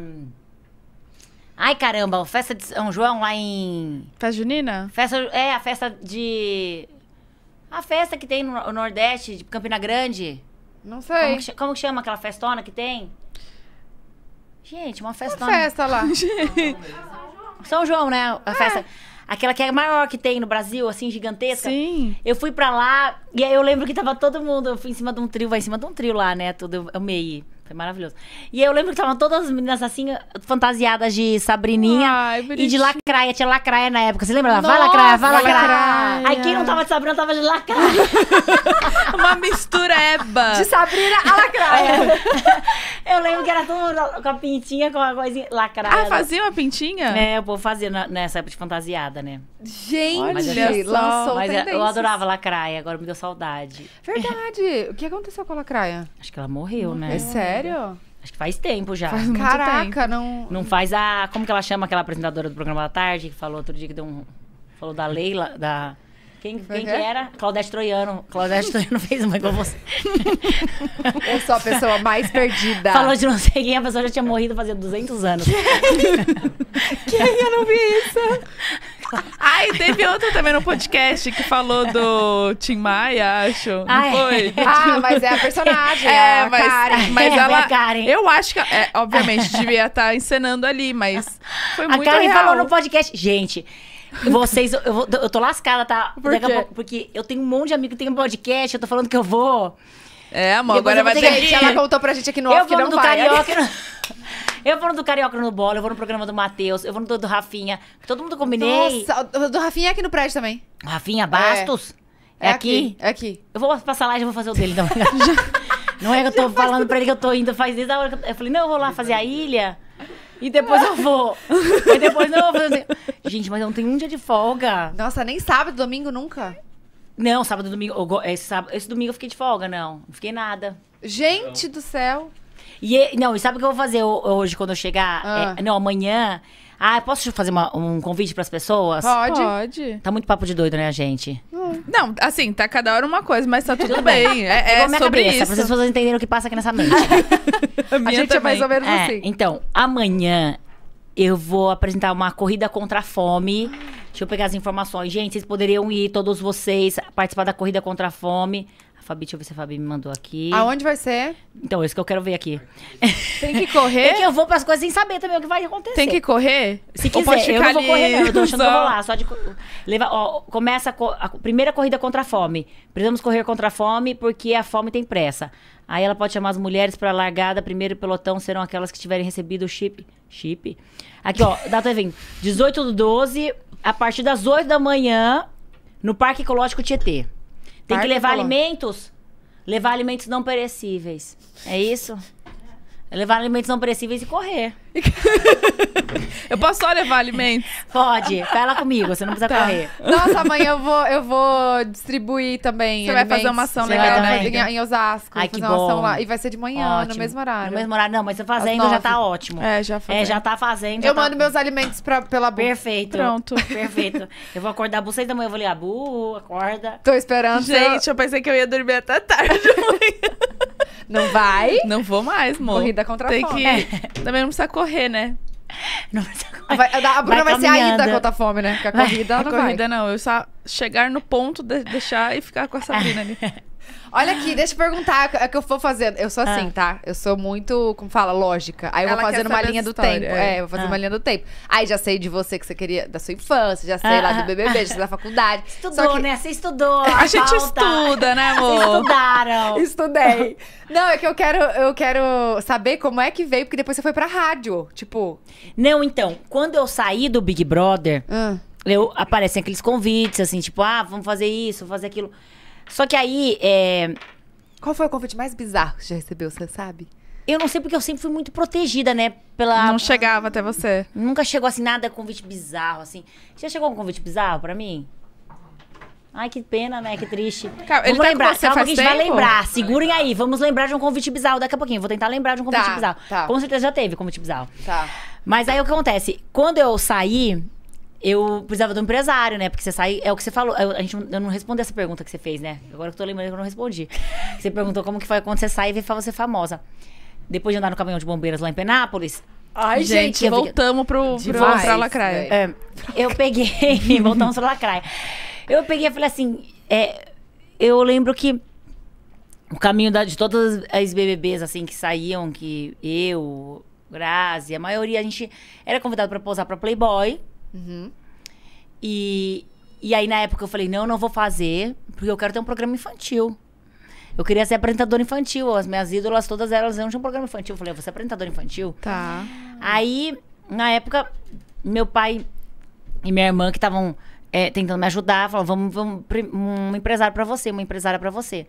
Ai, caramba, festa de São João lá em. Festa junina? Festa, é, a festa de. A festa que tem no Nordeste, de Campina Grande. Não sei. Como que, como que chama aquela festona que tem? Gente, uma festona. Uma festa lá. São João, né? A é. festa. Aquela que é a maior que tem no Brasil, assim, gigantesca. Sim. Eu fui pra lá e aí eu lembro que tava todo mundo. Eu fui em cima de um trio, vai em cima de um trio lá, né? Tudo, eu amei. Foi maravilhoso. E eu lembro que estavam todas as meninas assim, fantasiadas de Sabrininha Ai, e de Lacraia. Tinha Lacraia na época. Você lembra? lá vai Lacraia, vai Lacraia. lacraia. Aí quem não tava de Sabrina tava de Lacraia. Uma mistureba. De Sabrina a Lacraia. É. eu lembro que era todo mundo com a pintinha, com a coisinha. Lacraia. Ah, fazia uma pintinha? É, o povo fazia nessa época de fantasiada, né? Gente, Olha, lançou Mas tendências. eu adorava Lacraia, agora me deu saudade. Verdade. o que aconteceu com a Lacraia? Acho que ela morreu, morreu. né? É sério? Sério? Acho que faz tempo já. Faz Caraca, tempo. não. Não faz a. Como que ela chama aquela apresentadora do programa da tarde que falou outro dia que deu um. Falou da Leila, da. Quem, é quem que é? era? Claudete Troiano. Claudete Troiano fez uma igual você. Eu sou a pessoa mais perdida. Falou de não sei quem, a pessoa já tinha morrido fazia 200 anos. quem? Eu não vi isso. Ai, teve outra também no podcast que falou do Tim Maia, acho. Ai. Não foi? Ah, mas é a personagem. É, é, a mas, Karen. mas é, ela. É Karen. Eu acho que, é, obviamente, devia estar tá encenando ali, mas foi a muito Karen real. falou no podcast. Gente. Vocês, eu, vou, eu tô lascada, tá? Por pouco, porque eu tenho um monte de amigo que tem um podcast, eu tô falando que eu vou. É, amor, Depois agora vai ter Gente, Ela contou pra gente aqui no eu off que não do vai. Carioca, Eu vou no do Carioca no Bola, eu vou no programa do Matheus, eu vou no do, do Rafinha. Todo mundo combinei. Nossa, o do Rafinha é aqui no prédio também. Rafinha Bastos? É, é, é aqui. aqui? É aqui. Eu vou passar lá e já vou fazer o dele. também. não é que eu tô falando pra ele que eu tô indo faz desde a hora que eu... eu falei, não, eu vou lá fazer a ilha. E depois eu vou. e depois não, eu vou fazer... Gente, mas eu não tenho um dia de folga. Nossa, nem sábado, domingo, nunca? Não, sábado, domingo. Esse, sábado, esse domingo eu fiquei de folga, não. Não fiquei nada. Gente do céu. E, não, e sabe o que eu vou fazer hoje quando eu chegar? Ah. É, não, amanhã. Ah, posso fazer uma, um convite para as pessoas? Pode. Pode. Tá muito papo de doido, né, gente? Hum. Não, assim, tá cada hora uma coisa, mas tá tudo, tudo bem. bem. É, é, é sobre cabeça, isso. Pra as pessoas entenderem o que passa aqui nessa mente. a, a gente também. é mais ou menos é, assim. Então, amanhã eu vou apresentar uma corrida contra a fome. Deixa eu pegar as informações. Gente, vocês poderiam ir, todos vocês, participar da corrida contra a fome. Fabi, deixa eu ver se a Fabi me mandou aqui. Aonde vai ser? Então, é isso que eu quero ver aqui. Tem que correr? é que eu vou pras coisas sem saber também o que vai acontecer. Tem que correr? Se quiser, pode ficar eu não vou correr não. Eu tô achando só... que eu vou lá. Só de... Leva, ó, começa a, co... a primeira corrida contra a fome. Precisamos correr contra a fome porque a fome tem pressa. Aí ela pode chamar as mulheres para a largada. Primeiro pelotão serão aquelas que tiverem recebido o chip. Chip? Aqui, ó, data vem. 18 do 12, a partir das 8 da manhã, no Parque Ecológico Tietê. Tem que levar alimentos? Levar alimentos não perecíveis. É isso? É levar alimentos não perecíveis e correr. eu posso só levar alimentos? Pode. Vai lá comigo, você não precisa tá. correr. Nossa, mãe, eu vou, eu vou distribuir também. Você alimentos. vai fazer uma ação você legal né? em, em Osasco. Ai, que bom. E vai ser de manhã, ótimo. no mesmo horário. No mesmo horário. Não, mas você tá fazendo já tá ótimo. É, já fazendo. É, já tá fazendo. Já eu tá... mando meus alimentos pra, pela Bu. Perfeito. Pronto. Perfeito. Eu vou acordar Bu, seis da manhã, eu vou ligar Bu, acorda. Tô esperando. Gente, eu... eu pensei que eu ia dormir até tarde. Não vai? Não vou mais, amor. Corrida contra Tem a fome. Que... Também não precisa correr, né? Não precisa correr. Vai, a Bruna vai, vai ser ainda da contra a fome, né? Porque a corrida vai. não a corrida vai. não. Eu só chegar no ponto, de deixar e ficar com a Sabrina ali. Olha aqui, deixa eu perguntar o é que eu vou fazendo. Eu sou assim, ah. tá? Eu sou muito, como fala, lógica. Aí eu vou fazendo uma linha do tempo. É. é, eu vou fazer ah. uma linha do tempo. Aí já sei de você que você queria, da sua infância, já sei ah. lá do BBB, ah, ah. já sei da faculdade. Estudou, que... né? Você estudou. A, a gente falta. estuda, né, amor? Vocês estudaram. Estudei. Não, é que eu quero, eu quero saber como é que veio, porque depois você foi pra rádio. Tipo. Não, então, quando eu saí do Big Brother. Ah. eu aparecem aqueles convites, assim, tipo, ah, vamos fazer isso, vamos fazer aquilo. Só que aí. É... Qual foi o convite mais bizarro que você já recebeu, você sabe? Eu não sei porque eu sempre fui muito protegida, né? Pela. Não chegava até você. Nunca chegou assim nada convite bizarro, assim. Já chegou um convite bizarro pra mim? Ai, que pena, né? Que triste. Calma, tá vamos tá lembrar, você calma que a gente tempo? vai lembrar. Segurem aí, vamos lembrar de um convite bizarro daqui a pouquinho. Vou tentar lembrar de um convite tá, bizarro. Tá. Com certeza já teve convite bizarro. Tá. Mas aí o que acontece? Quando eu saí, eu precisava do um empresário, né? Porque você sai. É o que você falou. Eu, a gente, eu não respondi essa pergunta que você fez, né? Agora que eu tô lembrando que eu não respondi. Você perguntou como que foi quando você sai e vê você famosa. Depois de andar no caminhão de bombeiras lá em Penápolis. Ai, gente, gente voltamos pro, pro, Demais, pra Lacraia. É, eu peguei. voltamos pra Lacraia. Eu peguei e falei assim. É, eu lembro que o caminho da, de todas as BBBs, assim, que saíam, que eu, Grazi, a maioria, a gente era convidado para posar pra Playboy. Uhum. E, e aí, na época, eu falei, não, não vou fazer, porque eu quero ter um programa infantil. Eu queria ser apresentadora infantil. As minhas ídolas, todas elas, não tinham programa infantil. Eu falei, você ah, vou ser apresentadora infantil? Tá. Aí, na época, meu pai e minha irmã, que estavam é, tentando me ajudar, falaram, vamos, vamos um empresário para você, uma empresária para você.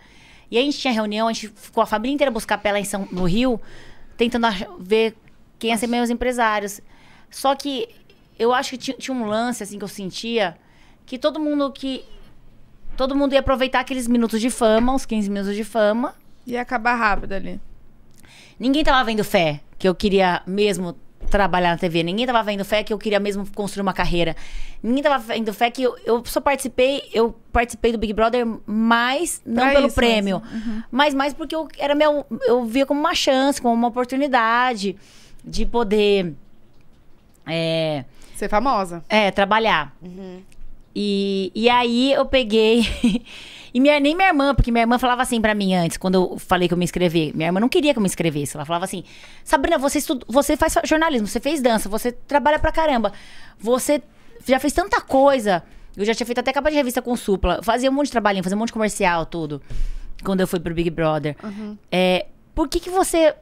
E aí, a gente tinha reunião, a gente ficou a família inteira buscar pela em São, no Rio, tentando ver quem ia ser meus empresários. Só que eu acho que tinha, tinha um lance, assim, que eu sentia que todo mundo que. Todo mundo ia aproveitar aqueles minutos de fama, uns 15 minutos de fama. Ia acabar rápido ali. Ninguém tava vendo fé que eu queria mesmo trabalhar na TV. Ninguém tava vendo fé que eu queria mesmo construir uma carreira. Ninguém tava vendo fé que eu, eu só participei, eu participei do Big Brother mais não pra pelo isso, prêmio, mas, uhum. mas mais porque eu era meu, eu via como uma chance, como uma oportunidade de poder é, Ser famosa. É, trabalhar. Uhum. E, e aí eu peguei. e minha, nem minha irmã, porque minha irmã falava assim para mim antes, quando eu falei que eu me inscrevi. Minha irmã não queria que eu me inscrevesse. Ela falava assim: Sabrina, você, estuda, você faz jornalismo, você fez dança, você trabalha pra caramba. Você já fez tanta coisa. Eu já tinha feito até capa de revista com supla. Fazia um monte de trabalhinho, fazia um monte de comercial, tudo. Quando eu fui pro Big Brother. Uhum. É, por que, que você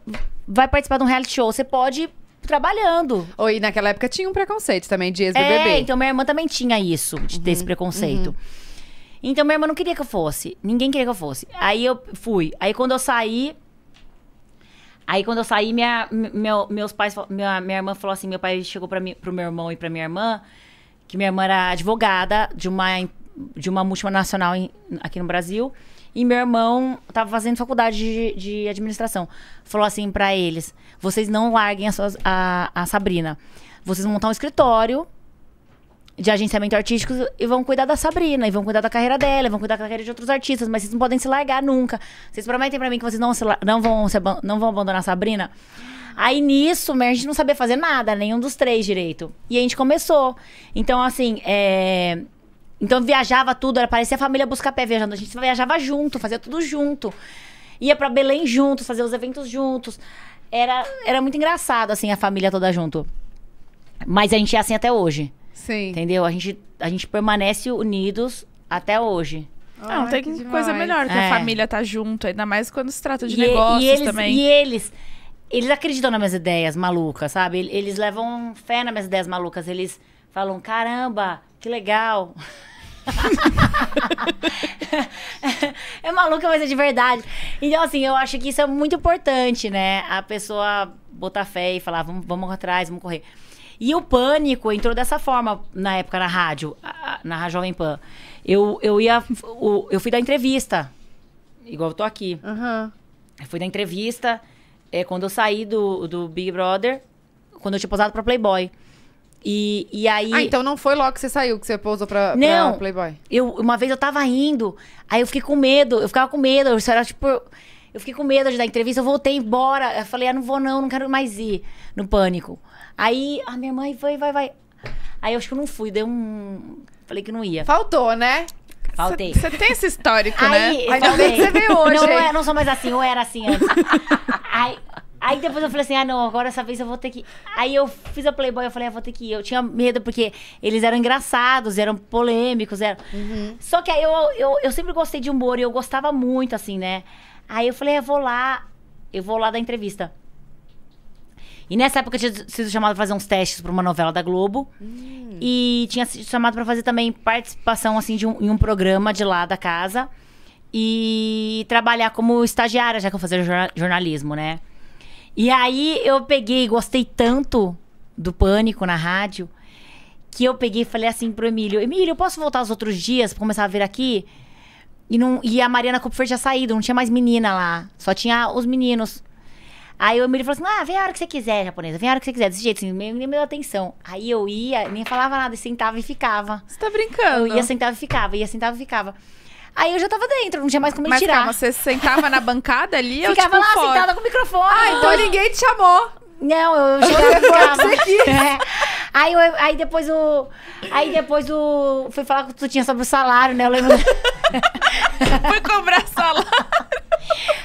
vai participar de um reality show? Você pode trabalhando. Oi, e naquela época tinha um preconceito também de ex-BBB. É, então minha irmã também tinha isso, de ter uhum, esse preconceito. Uhum. Então minha irmã não queria que eu fosse. Ninguém queria que eu fosse. Aí eu fui. Aí quando eu saí. Aí quando eu saí, minha, meu, meus pais. Minha, minha irmã falou assim: meu pai chegou mim, pro meu irmão e pra minha irmã, que minha irmã era advogada de uma, de uma multinacional em, aqui no Brasil. E meu irmão tava fazendo faculdade de, de administração. Falou assim para eles: vocês não larguem a, sua a, a Sabrina. Vocês vão montar um escritório de agenciamento artístico e vão cuidar da Sabrina, e vão cuidar da carreira dela, e vão cuidar da carreira de outros artistas, mas vocês não podem se largar nunca. Vocês prometem para mim que vocês não, não, vão não vão abandonar a Sabrina? Aí nisso, a gente não sabia fazer nada, nenhum dos três direito. E a gente começou. Então, assim, é... Então viajava tudo, era parecia a família buscar pé viajando. A gente viajava junto, fazia tudo junto. Ia para Belém juntos, fazia os eventos juntos. Era, era muito engraçado, assim, a família toda junto. Mas a gente é assim até hoje. Sim. Entendeu? A gente, a gente permanece unidos até hoje. Ah, não Ai, tem coisa demais. melhor que é. a família tá junto, ainda mais quando se trata de e, negócios e eles, também. E eles, eles acreditam nas minhas ideias malucas, sabe? Eles levam fé nas minhas ideias malucas. Eles falam: caramba, que legal. é maluca, mas é de verdade. Então, assim, eu acho que isso é muito importante, né? A pessoa botar fé e falar: vamos, vamos atrás, vamos correr. E o pânico entrou dessa forma na época na rádio, na Rádio Jovem Pan. Eu, eu ia. Eu fui dar entrevista. Igual eu tô aqui. Uhum. Eu fui dar entrevista é, quando eu saí do, do Big Brother, quando eu tinha posado pra Playboy. E, e aí. Ah, então não foi logo que você saiu, que você pousou pra, não, pra Playboy? Eu, uma vez eu tava indo, aí eu fiquei com medo, eu ficava com medo, eu era tipo. Eu fiquei com medo de dar entrevista, eu voltei embora. Eu falei, ah, não vou não, não quero mais ir no pânico. Aí a ah, minha mãe, vai, vai, vai. Aí eu acho que eu não fui, deu um. Falei que não ia. Faltou, né? Faltei. Você tem esse histórico, aí, né? Ainda bem que você veio hoje. Não, não, é, não, sou mais assim, eu era assim antes. aí, Aí depois eu falei assim, ah, não, agora essa vez eu vou ter que. Aí eu fiz a Playboy, eu falei, ah, vou ter que ir. Eu tinha medo porque eles eram engraçados, eram polêmicos, eram. Uhum. Só que aí eu, eu, eu sempre gostei de humor e eu gostava muito, assim, né? Aí eu falei, ah, vou lá, eu vou lá dar entrevista. E nessa época eu tinha sido chamado pra fazer uns testes pra uma novela da Globo. Hum. E tinha sido chamado pra fazer também participação, assim, de um, em um programa de lá da casa. E trabalhar como estagiária, já que eu fazia jornalismo, né? E aí eu peguei, gostei tanto do pânico na rádio, que eu peguei e falei assim pro Emílio: Emílio, eu posso voltar os outros dias pra começar a vir aqui? E, não, e a Mariana Kupfer tinha saído, não tinha mais menina lá, só tinha os meninos. Aí o Emílio falou assim: ah, vem a hora que você quiser, japonesa, vem a hora que você quiser, desse jeito, assim, me, me deu atenção. Aí eu ia, nem falava nada, e sentava e ficava. Você tá brincando? Eu ia, sentava e ficava, ia, sentava e ficava. Aí eu já tava dentro, não tinha mais como me Mas, tirar. Calma, você sentava na bancada ali? Ficava eu, tipo, lá fora. sentada com o microfone. Ah, então, então ninguém te chamou. Não, eu chegava e é. aí, eu, aí depois o. Aí depois o. Fui falar com tu tinha sobre o salário, né? Eu lembro. Foi cobrar salário.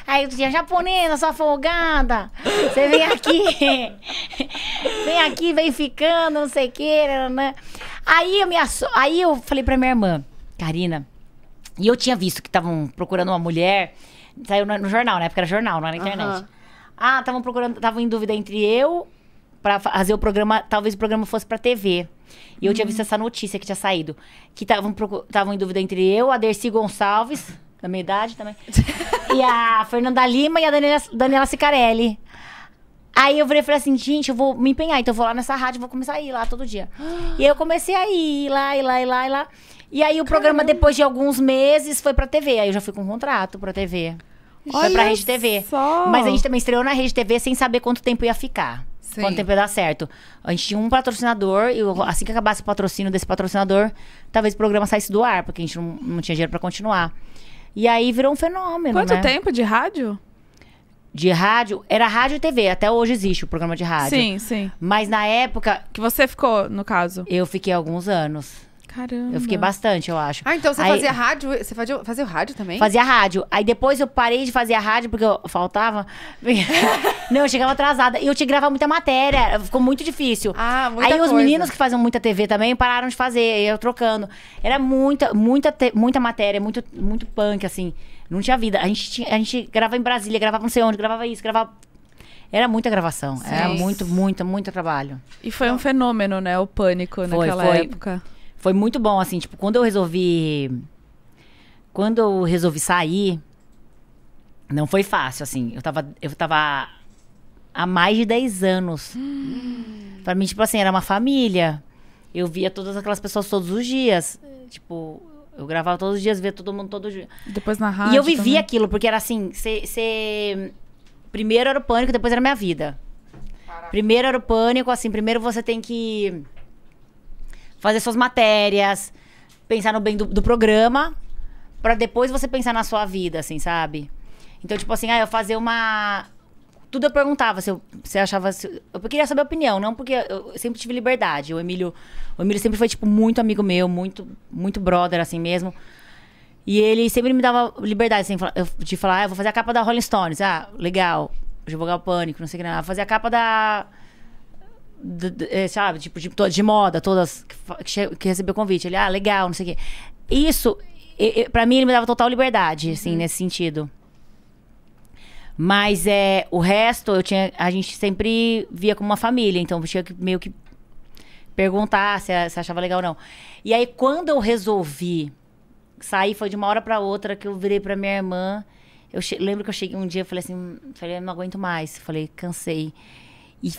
Aí tu tinha japonesa, sua folgada. Você vem aqui. vem aqui, vem ficando, não sei o que. Né? Aí, eu me asso... aí eu falei pra minha irmã, Karina. E eu tinha visto que estavam procurando uma mulher. Saiu no, no, jornal, na época era jornal, não era na internet. Uhum. Ah, estavam procurando, estavam em dúvida entre eu para fazer o programa, talvez o programa fosse para TV. E eu uhum. tinha visto essa notícia que tinha saído, que estavam em dúvida entre eu, a Dercy Gonçalves, na minha idade também, e a Fernanda Lima e a Daniela, Daniela Sicarelli Aí eu falei assim, gente, eu vou me empenhar, então eu vou lá nessa rádio, vou começar a ir lá todo dia. e eu comecei a ir lá, e lá, e lá, e lá. E aí o Caramba. programa, depois de alguns meses, foi pra TV. Aí eu já fui com um contrato pra TV. Olha foi pra Rede TV. Mas a gente também estreou na Rede TV sem saber quanto tempo ia ficar. Sim. Quanto tempo ia dar certo. A gente tinha um patrocinador, e assim que acabasse o patrocínio desse patrocinador, talvez o programa saísse do ar, porque a gente não, não tinha dinheiro pra continuar. E aí virou um fenômeno. Quanto né? tempo de rádio? De rádio, era rádio e TV, até hoje existe o programa de rádio. Sim, sim. Mas na época. Que você ficou, no caso? Eu fiquei alguns anos. Caramba. Eu fiquei bastante, eu acho. Ah, então você aí, fazia rádio? Você fazia, fazia rádio também? Fazia rádio. Aí depois eu parei de fazer a rádio porque eu faltava. Não, eu chegava atrasada. E eu tinha que gravar muita matéria. Ficou muito difícil. Ah, muita Aí coisa. os meninos que faziam muita TV também pararam de fazer. Eu trocando. Era muita, muita, muita matéria, muito, muito punk, assim. Não tinha vida. A gente, tinha, a gente gravava em Brasília, gravava não sei onde, gravava isso, gravava era muita gravação, Sim. era muito, muito, muito trabalho. E foi um fenômeno, né? O pânico foi, naquela foi. época foi muito bom, assim, tipo, quando eu resolvi. Quando eu resolvi sair, não foi fácil, assim. Eu tava, eu tava há mais de 10 anos. para hum. Pra mim, tipo assim, era uma família. Eu via todas aquelas pessoas todos os dias. Tipo, eu gravava todos os dias, via todo mundo todos os dias. Depois na rádio. E eu vivia aquilo, porque era assim, você. Primeiro era o pânico, depois era a minha vida. Caraca. Primeiro era o pânico, assim, primeiro você tem que fazer suas matérias, pensar no bem do, do programa, para depois você pensar na sua vida, assim, sabe? Então, tipo assim, ah, eu fazer uma. Tudo eu perguntava se eu, se achava. Se... Eu queria saber a opinião, não porque eu sempre tive liberdade. O Emílio, o Emílio sempre foi, tipo, muito amigo meu, muito, muito brother, assim mesmo. E ele sempre me dava liberdade, assim, de falar, ah, eu vou fazer a capa da Rolling Stones. Ah, legal. Divulgar o pânico, não sei o que, não. fazer a capa da de, de, é, sabe, tipo, de, de moda, todas que, que, que recebeu convite. Ele, ah, legal, não sei o quê. Isso, para mim, ele me dava total liberdade, assim, uhum. nesse sentido. Mas é, o resto, eu tinha, a gente sempre via como uma família, então eu tinha que meio que perguntar se, se achava legal ou não. E aí, quando eu resolvi sair, foi de uma hora para outra que eu virei para minha irmã. Eu lembro que eu cheguei um dia, e falei assim, hum, falei, não aguento mais, falei, cansei. E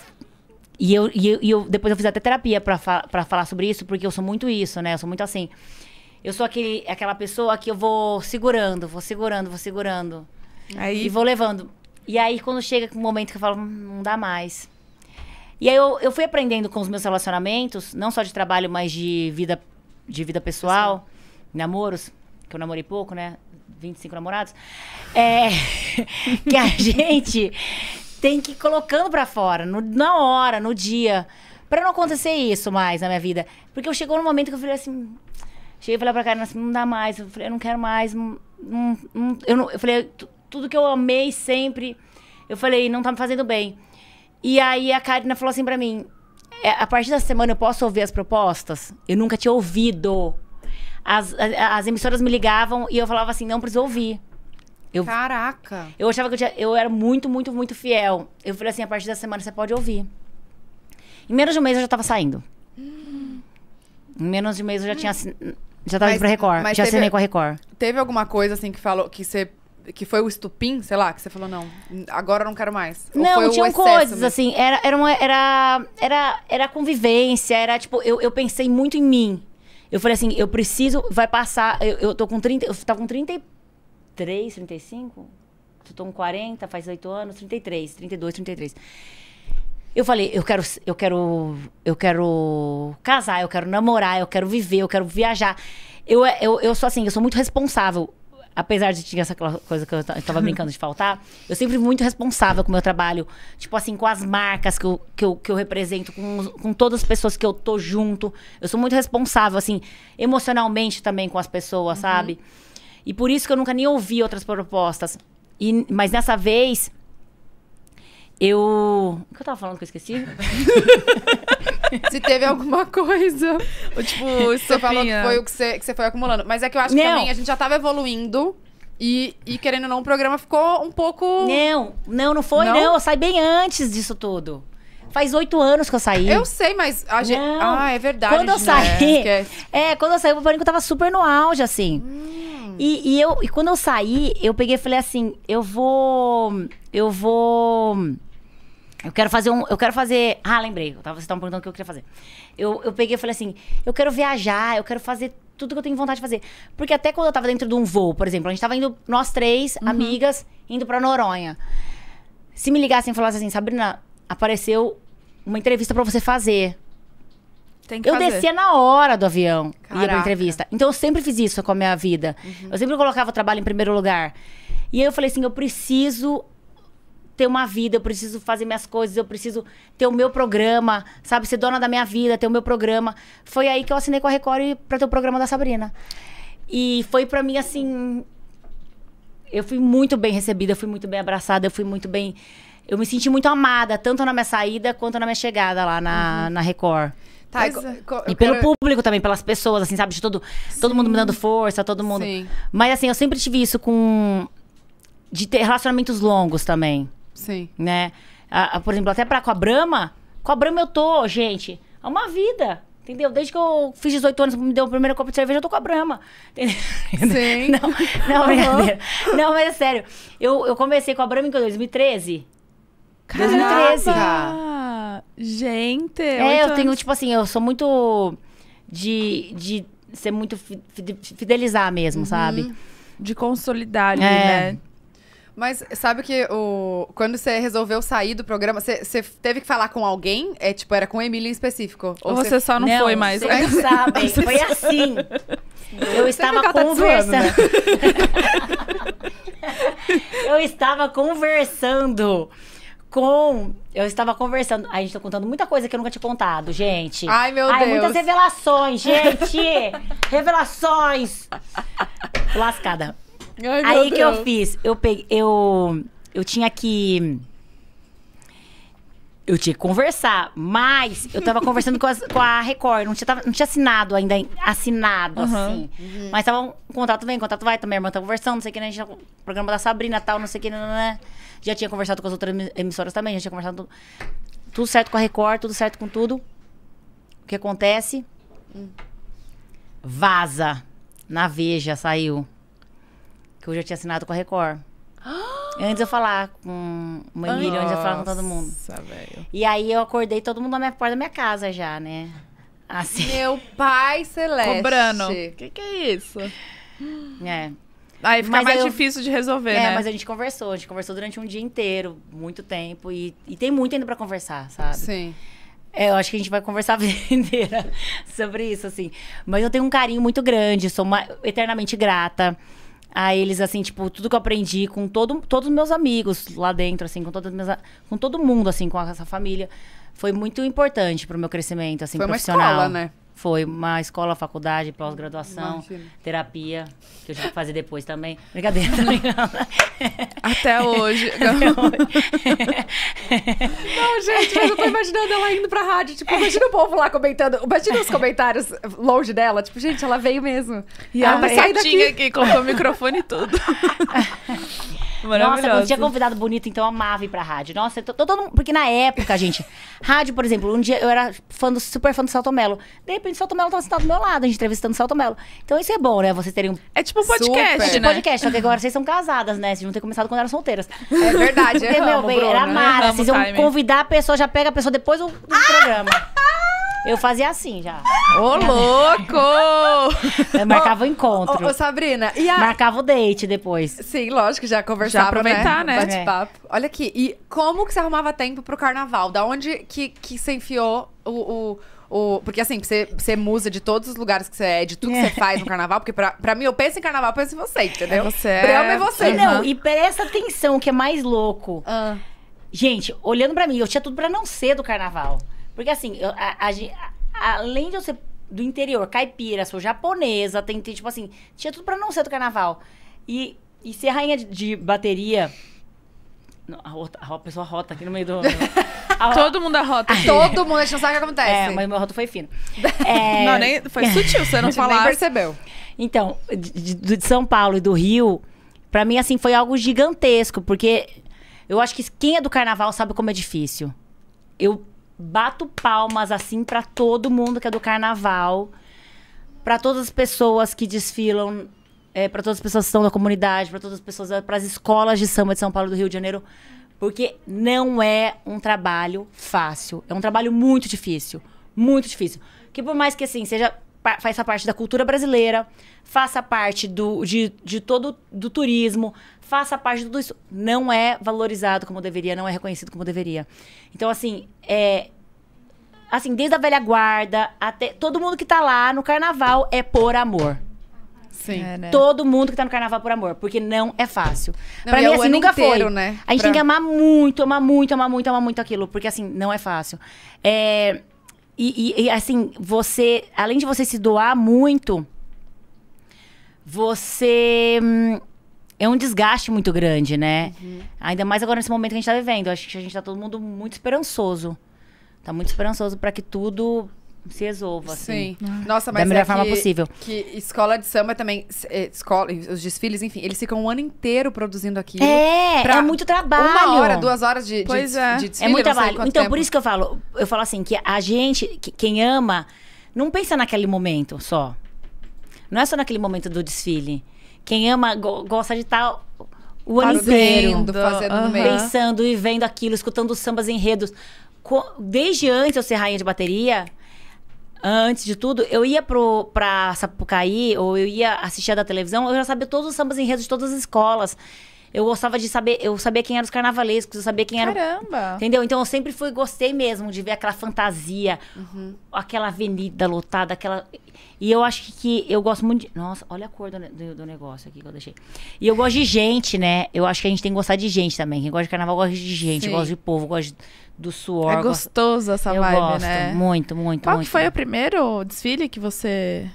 e eu, e eu, e eu depois eu fiz até terapia para fa pra falar sobre isso, porque eu sou muito isso, né? Eu sou muito assim. Eu sou aquele, aquela pessoa que eu vou segurando, vou segurando, vou segurando. Aí... E vou levando. E aí, quando chega um momento que eu falo, hum, não dá mais. E aí, eu, eu fui aprendendo com os meus relacionamentos, não só de trabalho, mas de vida, de vida pessoal, assim. namoros, que eu namorei pouco, né? 25 namorados. É, que a gente tem que ir colocando pra fora, no, na hora, no dia. Pra não acontecer isso mais na minha vida. Porque eu chegou no momento que eu falei assim. Cheguei e falei pra Karina assim, não dá mais. Eu falei, eu não quero mais. Não, não, eu, não, eu falei, tudo que eu amei sempre. Eu falei, não tá me fazendo bem. E aí a Karina falou assim pra mim: é, a partir da semana eu posso ouvir as propostas? Eu nunca tinha ouvido. As, as, as, emissoras me ligavam e eu falava assim: não preciso ouvir. Eu, Caraca! Eu achava que eu, tinha, eu era muito, muito, muito fiel. Eu falei assim: a partir da semana você pode ouvir. Em menos de um mês eu já tava saindo. Em menos de um mês eu já tinha. Já tava mas, indo pra Record. já assinei com a Record. Teve alguma coisa assim que falou que você. Que foi o estupim, sei lá, que você falou, não, agora eu não quero mais. não, tinham coisas, assim, era, era, uma, era, era, era convivência, era tipo, eu, eu pensei muito em mim. Eu falei assim, eu preciso, vai passar, eu, eu tô com 30, eu tava com 30 e 33, 35? Eu tô com 40, faz 8 anos, 33, 32, 33. Eu falei, eu quero, eu quero, eu quero casar, eu quero namorar, eu quero viver, eu quero viajar. Eu, eu, eu sou assim, eu sou muito responsável. Apesar de ter essa coisa que eu estava brincando de faltar, eu sempre fui muito responsável com o meu trabalho. Tipo assim, com as marcas que eu, que eu, que eu represento, com, com todas as pessoas que eu tô junto. Eu sou muito responsável, assim, emocionalmente também com as pessoas, uhum. sabe? E por isso que eu nunca nem ouvi outras propostas. E, mas nessa vez, eu. O que eu tava falando que eu esqueci? Se teve alguma coisa. Ou, tipo, você falou que foi o que você, que você foi acumulando. Mas é que eu acho que também a gente já tava evoluindo. E, e, querendo ou não, o programa ficou um pouco. Não, não, não foi, não. não. Eu saí bem antes disso tudo. Faz oito anos que eu saí. Eu sei, mas a gente. Não. Ah, é verdade. Quando eu né? saí. É, é, quando eu saí, o pânico tava super no auge, assim. Hum. E, e, eu, e quando eu saí, eu peguei e falei assim: eu vou. Eu vou. Eu quero fazer um. Eu quero fazer. Ah, lembrei. Eu tava, vocês estavam perguntando o que eu queria fazer. Eu, eu peguei e falei assim: eu quero viajar, eu quero fazer tudo que eu tenho vontade de fazer. Porque até quando eu tava dentro de um voo, por exemplo, a gente tava indo, nós três, uhum. amigas, indo pra Noronha. Se me ligassem e falassem assim, Sabrina, apareceu uma entrevista para você fazer. Tem que eu fazer. descia na hora do avião Caraca. ia pra entrevista. Então eu sempre fiz isso com a minha vida. Uhum. Eu sempre colocava o trabalho em primeiro lugar. E aí eu falei assim, eu preciso ter uma vida, eu preciso fazer minhas coisas, eu preciso ter o meu programa, sabe? Ser dona da minha vida, ter o meu programa. Foi aí que eu assinei com a Record pra ter o programa da Sabrina. E foi para mim assim. Eu fui muito bem recebida, eu fui muito bem abraçada, eu fui muito bem eu me senti muito amada, tanto na minha saída quanto na minha chegada lá na, uhum. na Record. Tá, Mas, e pelo quero... público também, pelas pessoas, assim, sabe? De todo, todo mundo me dando força, todo mundo. Sim. Mas assim, eu sempre tive isso com. De ter relacionamentos longos também. Sim. Né? a por exemplo, até pra, com a Brahma. Com a Brahma eu tô, gente. É uma vida. Entendeu? Desde que eu fiz 18 anos, me deu o primeiro copo de cerveja, eu tô com a Brahma. Entendeu? Sim. Não, não, uhum. não, mas é sério. Eu, eu comecei com a Brahma em 2013. 2013. Gente! É, eu tenho, tipo assim, eu sou muito de, de ser muito fidelizar mesmo, uhum. sabe? De consolidar é. né? Mas sabe que o, quando você resolveu sair do programa, você, você teve que falar com alguém? É tipo, era com a Emília em específico? Ou, ou você, você só não, não foi mais? Vocês não sabem, foi assim. Tá né? Eu estava conversando. eu estava conversando com. Eu estava conversando. a gente tá contando muita coisa que eu nunca tinha contado, gente. Ai, meu Ai, Deus. Muitas revelações, gente. revelações. Lascada. Ai, Aí que eu fiz? Eu peguei. Eu, eu tinha que eu tinha que conversar, mas eu tava conversando com a, com a Record, não tinha, não tinha assinado ainda, assinado, uhum. assim. Uhum. Mas tava um contrato vem, contrato vai, também a irmã tá conversando, não sei o que, né? Já, tá, programa da Sabrina tal, não sei o que, né? né, né. Já tinha conversado com as outras emissoras também, já tinha conversado. Tudo certo com a Record, tudo certo com tudo. O que acontece? Hum. Vaza. Na Veja saiu. Que eu já tinha assinado com a Record. Antes eu falar com o Emílio, antes eu falar com todo mundo. E aí eu acordei todo mundo na minha porta da minha casa já, né? Assim. Meu pai celeste. Cobrando. O que, que é isso? É. Aí fica mas mais eu... difícil de resolver, é, né? É, mas a gente conversou. A gente conversou durante um dia inteiro, muito tempo. E, e tem muito ainda para conversar, sabe? Sim. É, eu acho que a gente vai conversar a vida inteira sobre isso, assim. Mas eu tenho um carinho muito grande, sou uma, eternamente grata a eles, assim, tipo, tudo que eu aprendi com todo, todos os meus amigos lá dentro, assim, com, todas minhas, com todo mundo, assim, com essa família. Foi muito importante pro meu crescimento, assim, Foi profissional. Foi uma escola, né? Foi uma escola, faculdade, pós-graduação, terapia, que eu tive que fazer depois também. Brincadeira, tá Até hoje. Até hoje. Não, gente, mas eu tô imaginando ela indo pra rádio. Tipo, imagina o povo lá comentando. Imagina os comentários longe dela. Tipo, gente, ela veio mesmo. E ela ah, saiu daqui. que colocou o microfone e tudo. Nossa, quando tinha convidado bonito, então eu amava ir pra rádio. Nossa, tô, tô, todo mundo... Porque na época, gente, rádio, por exemplo, um dia eu era fã do, super fã do Salto Melo. De repente, o Salto Melo tava sentado do meu lado, a gente entrevistando o Salto Melo. Então isso é bom, né? Vocês terem um. É tipo um podcast. Super, é tipo né? podcast, só que agora vocês são casadas, né? Vocês não ter começado quando eram solteiras. É verdade, é Meu bem, era mara. Vocês iam convidar a pessoa, já pega a pessoa depois do, do ah! programa. Eu fazia assim já. Ô, louco! Eu marcava o encontro. Ô, Sabrina, e a... Marcava o date depois. Sim, lógico, já conversava, já aproveitar, né? né? Bate-papo. É. Olha aqui, e como que você arrumava tempo pro carnaval? Da onde que, que você enfiou o... o... O, porque assim, você, você musa de todos os lugares que você é, de tudo que você é. faz no carnaval, porque pra, pra mim, eu penso em carnaval, eu penso em você, entendeu? É você. Pra é. é você. E não, e presta atenção, que é mais louco. Ah. Gente, olhando pra mim, eu tinha tudo pra não ser do carnaval. Porque assim, eu, a, a, a, além de eu ser do interior, caipira, sou japonesa, tentei, tipo assim, tinha tudo pra não ser do carnaval. E, e ser rainha de, de bateria. A, pessoa rota aqui no meio do. A... Todo mundo arrota. rota Todo mundo, a gente não sabe o que acontece. É, mas meu roto foi fino. É... Não, nem, foi sutil, você não falava. nem percebeu. Então, de, de, de, São Paulo e do Rio, pra mim, assim, foi algo gigantesco, porque eu acho que quem é do carnaval sabe como é difícil. Eu bato palmas assim para todo mundo que é do carnaval, para todas as pessoas que desfilam, é, para todas as pessoas que estão da comunidade, para todas as pessoas, é, para as escolas de samba de São Paulo do Rio de Janeiro, porque não é um trabalho fácil, é um trabalho muito difícil, muito difícil. Que por mais que assim seja faça parte da cultura brasileira, faça parte do, de, de todo do turismo, faça parte de tudo isso, não é valorizado como deveria, não é reconhecido como deveria. Então, assim, é. Assim, desde a velha guarda até. Todo mundo que tá lá no carnaval é por amor. Sim. É, né? Todo mundo que tá no carnaval é por amor, porque não é fácil. Não, pra mim, é assim, nunca inteiro, foi. Né? A gente pra... tem que amar muito, amar muito, amar muito, amar muito aquilo, porque assim, não é fácil. É. E, e, e, assim, você, além de você se doar muito, você hum, é um desgaste muito grande, né? Uhum. Ainda mais agora nesse momento que a gente tá vivendo. Acho que a gente tá todo mundo muito esperançoso. Tá muito esperançoso para que tudo se resolva, assim. Sim. Uhum. Nossa, mas da melhor é forma que, possível. Que escola de samba também, eh, escola, os desfiles, enfim, eles ficam um ano inteiro produzindo aquilo. É, é muito trabalho. Uma hora, duas horas de, pois de, é. de desfile. É muito trabalho. Então, tempo. por isso que eu falo, eu falo assim, que a gente, que, quem ama, não pensa naquele momento só. Não é só naquele momento do desfile. Quem ama go gosta de estar tá o ano inteiro fazendo uhum. pensando e vendo aquilo, escutando os sambas enredos. Desde antes de eu ser rainha de bateria, antes de tudo, eu ia pro, pra Sapucaí, ou eu ia assistir da televisão, eu já sabia todos os sambas enredos de todas as escolas. Eu gostava de saber, eu sabia quem eram os carnavalescos, eu sabia quem Caramba. era. Caramba! Entendeu? Então eu sempre fui, gostei mesmo de ver aquela fantasia, uhum. aquela avenida lotada, aquela. E eu acho que, eu gosto muito de... Nossa, olha a cor do, negócio aqui que eu deixei. E eu gosto de gente, né? Eu acho que a gente tem que gostar de gente também. Quem gosta de carnaval gosta de gente, gosta de povo, gosta do suor. É gostoso essa eu vibe, né? Muito, muito, Qual muito. Qual foi o primeiro desfile que você...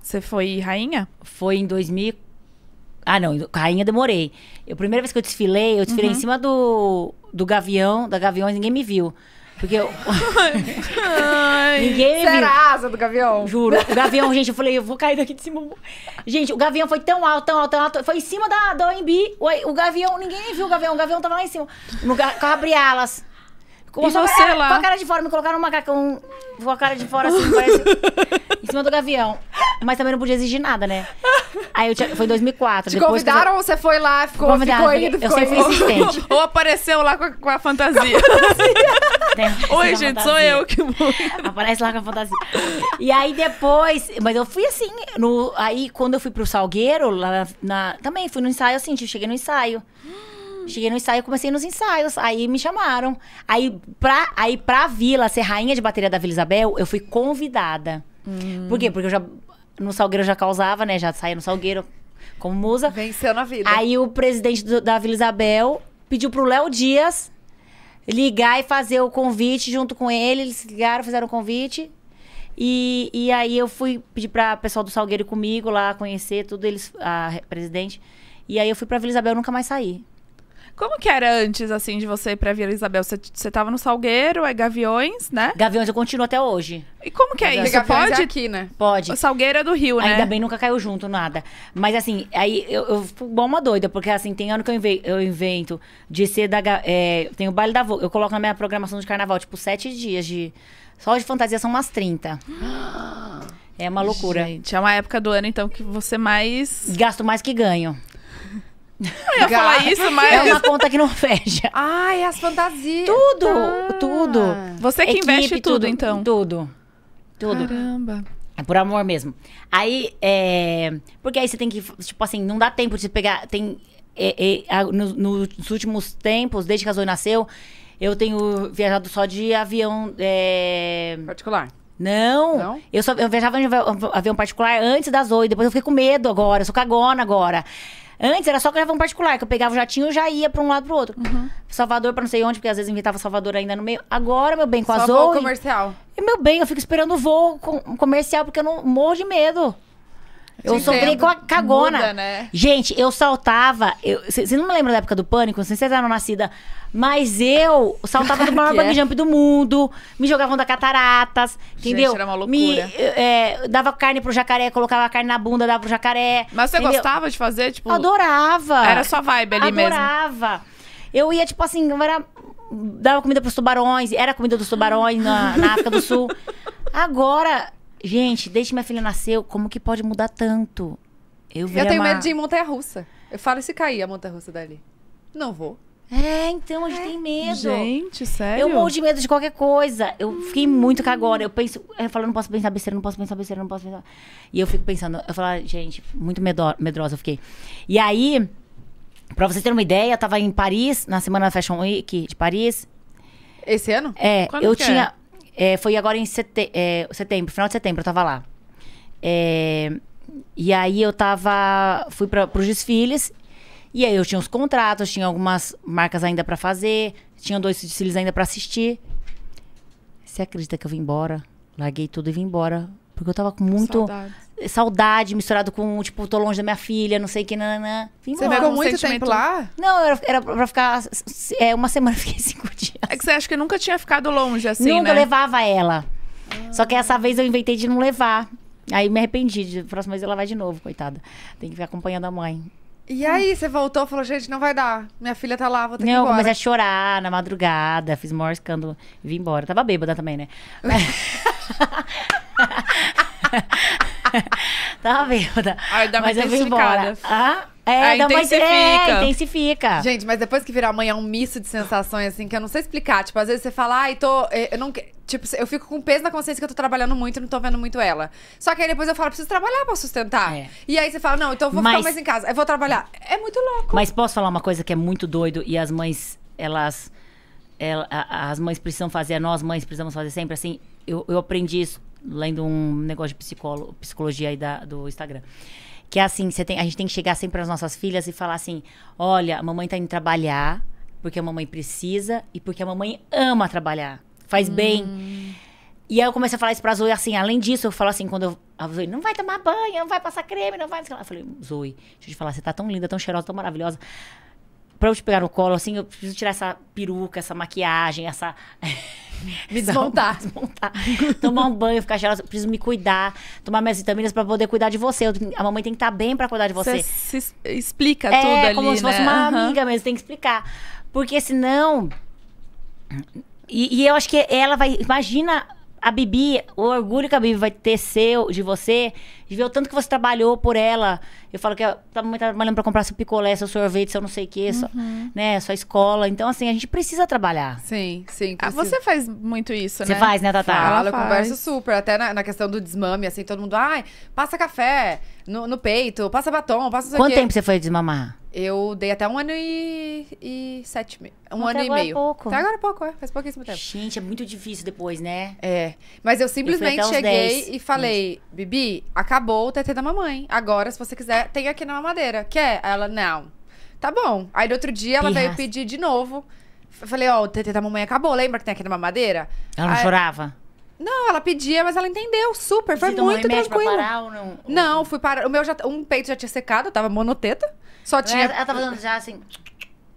Você foi rainha? Foi em 2004. Ah, não, com rainha demorei. Eu, a primeira vez que eu desfilei, eu desfilei uhum. em cima do, do gavião, da gaviões, ninguém me viu. Porque eu. Ai, Ninguém me viu. a asa do Gavião? Juro. O Gavião, gente, eu falei, eu vou cair daqui de cima. Gente, o Gavião foi tão alto, tão alto, tão alto. Foi em cima da, da OMB. O, o Gavião, ninguém viu o Gavião. O Gavião tava lá em cima. No, com a alas Começou, com, a cara, com a cara de fora, me colocaram um macacão com a cara de fora, assim, parece, em cima do gavião. Mas também não podia exigir nada, né? Aí eu tinha, foi em 2004. Te convidaram ou você foi lá, ficou, ficou indo, ficou eu sempre fui Ou, ou, apareceu lá com a, com a fantasia. Com Oi, gente, fantasia. sou eu que vou. Aparece lá com a fantasia. E aí depois, mas eu fui assim, no, aí quando eu fui pro Salgueiro, lá na, também fui no ensaio assim, tipo, cheguei no ensaio. Hum. Cheguei no ensaio, comecei nos ensaios. Aí me chamaram. Aí pra, aí pra vila, ser rainha de bateria da Vila Isabel, eu fui convidada. Hum. Por quê? Porque eu já. No Salgueiro eu já causava, né? Já saía no Salgueiro como musa. Venceu na vida. Aí o presidente do, da Vila Isabel pediu pro Léo Dias ligar e fazer o convite junto com ele. Eles ligaram, fizeram o convite. E, e aí eu fui pedir pra pessoal do Salgueiro comigo lá conhecer tudo, eles, a presidente. E aí eu fui pra Vila Isabel, nunca mais saí. Como que era antes, assim, de você ir pra Vila Isabel? Você, estava tava no Salgueiro, é Gaviões, né? Gaviões eu continuo até hoje. E como que é Gaviões. isso? É Pode? É aqui, né? Pode. O Salgueiro é do Rio, né? Ainda bem, nunca caiu junto, nada. Mas assim, aí eu, eu fico bom uma doida, porque assim, tem ano que eu invento, eu invento de ser da... É, tem o baile da... Eu coloco na minha programação de carnaval, tipo, sete dias de... Só de fantasia são umas 30. É uma loucura. Gente, é uma época do ano, então, que você mais... Gasto mais que ganho. Eu ia falar isso, mas. É uma conta que não fecha. Ai, ah, é as fantasias. Tudo, ah. tudo. Você que Equipe, investe tudo, tudo, então. Tudo. Tudo. Caramba. É por amor mesmo. Aí, é... Porque aí você tem que, tipo assim, não dá tempo de você pegar. Tem. É, é, no, nos últimos tempos, desde que a Zoe nasceu, eu tenho viajado só de avião. É, particular. Não, não, Eu só eu viajava de avião particular antes da Zoe, depois eu fiquei com medo agora, eu sou cagona agora. Antes era só um particular, que eu pegava o jatinho e já ia pra um lado pro outro. Uhum. Salvador pra não sei onde, porque às vezes invitava Salvador ainda no meio. Agora, meu bem, com só a Zoe... comercial. E, meu bem, eu fico esperando o voo comercial, porque eu não morro de medo. Eu Te com a cagona. Muda, né? Gente, eu saltava. Vocês não me lembram da época do pânico? Não sei se vocês eram nascida. Mas eu saltava do maior bang jump do mundo, me jogavam da cataratas, entendeu? Gente, era uma loucura. Me, é, dava carne pro jacaré, colocava carne na bunda, dava pro jacaré. Mas você entendeu? gostava de fazer, tipo? Adorava. Era sua vibe ali Adorava. mesmo. Adorava. Eu ia, tipo assim, eu era dava comida pros tubarões, era comida dos tubarões na, na África do Sul. Agora, gente, desde que minha filha nasceu, como que pode mudar tanto? Eu, eu tenho uma... medo de ir em montanha-russa. Eu falo se cair a montanha-russa dali. Não vou. É, então a gente é. tem medo. Gente, sério? Eu morro de medo de qualquer coisa. Eu hum. fiquei muito cagona. Eu penso, eu falo, não posso pensar besteira, não posso pensar besteira, não posso pensar. E eu fico pensando, eu falo, ah, gente, muito medrosa eu fiquei. E aí, pra vocês terem uma ideia, eu tava em Paris, na semana da Fashion Week de Paris. Esse ano? É, Quando eu tinha. É? É, foi agora em sete, é, setembro, final de setembro eu tava lá. É, e aí eu tava. Fui pra, pros desfiles e aí eu tinha os contratos, tinha algumas marcas ainda para fazer, tinha dois cílios ainda para assistir. Você acredita que eu vim embora? Larguei tudo e vim embora. Porque eu tava com muito saudade, saudade misturado com, tipo, tô longe da minha filha, não sei o que, nananã. Vim você ficou muito tempo lá? Não, era, era pra ficar é, uma semana, fiquei cinco dias. É que você acha que nunca tinha ficado longe, assim, nunca né? Nunca levava ela. Ah. Só que essa vez eu inventei de não levar. Aí me arrependi, de próxima vez ela vai de novo, coitada. Tem que ficar acompanhando a mãe. E aí, você voltou e falou, gente, não vai dar. Minha filha tá lá, vou ter não, que ir embora. Não, comecei a chorar na madrugada, fiz maior escândalo e vim embora. Tava bêbada também, né? Tava tá bêbada. Né? É, aí dá uma mas Ah? É, aí dá intensifica. É, intensifica. Gente, mas depois que virar mãe é um misto de sensações, assim, que eu não sei explicar. Tipo, às vezes você fala, ai, tô. Eh, eu não. Tipo, eu fico com peso na consciência que eu tô trabalhando muito e não tô vendo muito ela. Só que aí depois eu falo, preciso trabalhar pra sustentar. É. E aí você fala, não, então eu vou mas... ficar mais em casa. Eu vou trabalhar. É muito louco. Mas posso falar uma coisa que é muito doido e as mães, elas. elas as mães precisam fazer, nós mães precisamos fazer sempre assim. Eu, eu aprendi isso lendo um negócio de psicolo, psicologia aí da, do Instagram. Que é assim, você tem, a gente tem que chegar sempre às nossas filhas e falar assim: olha, a mamãe tá indo trabalhar porque a mamãe precisa e porque a mamãe ama trabalhar. Faz hum. bem. E aí eu comecei a falar isso pra Zoe assim, além disso, eu falo assim, quando eu. A Zoe, não vai tomar banho, não vai passar creme, não vai. Eu falei, Zoe, deixa eu te falar, você tá tão linda, tão cheirosa, tão maravilhosa pra eu te pegar no colo, assim, eu preciso tirar essa peruca, essa maquiagem, essa. Me desmontar. desmontar. Tomar um banho, ficar cheirosa. Preciso me cuidar. Tomar minhas vitaminas pra poder cuidar de você. a mamãe tem que estar tá bem pra cuidar de você. Você explica é, tudo ali, É como se fosse né? uma uhum. amiga mesmo. Tem que explicar. Porque senão... E, e eu acho que ela vai... Imagina a Bibi, o orgulho que a Bibi vai ter seu, de você, de ver o tanto que você trabalhou por ela. Eu falo que a mãe tá trabalhando pra comprar seu picolé, seu sorvete, seu não sei o quê, uhum. sua, né, sua escola. Então, assim, a gente precisa trabalhar. Sim, sim. Ah, você faz muito isso, você né? Você faz, né, Tatá? Fala, eu converso super. Até na, na, questão do desmame, assim, todo mundo, ai, passa café no, no peito, passa batom, passa... Quanto tempo você foi desmamar? Eu dei até um ano e, e sete Um até ano e é meio. É pouco. Até agora é pouco, é. Faz pouquíssimo tempo. Gente, é muito difícil depois, né? É. Mas eu simplesmente eu cheguei 10. e falei: Bibi, acabou o TT da mamãe. Agora, se você quiser, tem aqui na mamadeira. Quer? Ela, não. Tá bom. Aí no outro dia ela Pirras. veio pedir de novo. Eu falei, ó, oh, o TT da mamãe acabou, lembra que tem aqui na mamadeira? Ela não Aí... chorava? Não, ela pedia, mas ela entendeu, super, foi muito um tranquilo. Pra parar, ou não? não, fui parar. O meu já, um peito já tinha secado, tava monoteta. Só tinha. Ela, tá ela tava dando já assim.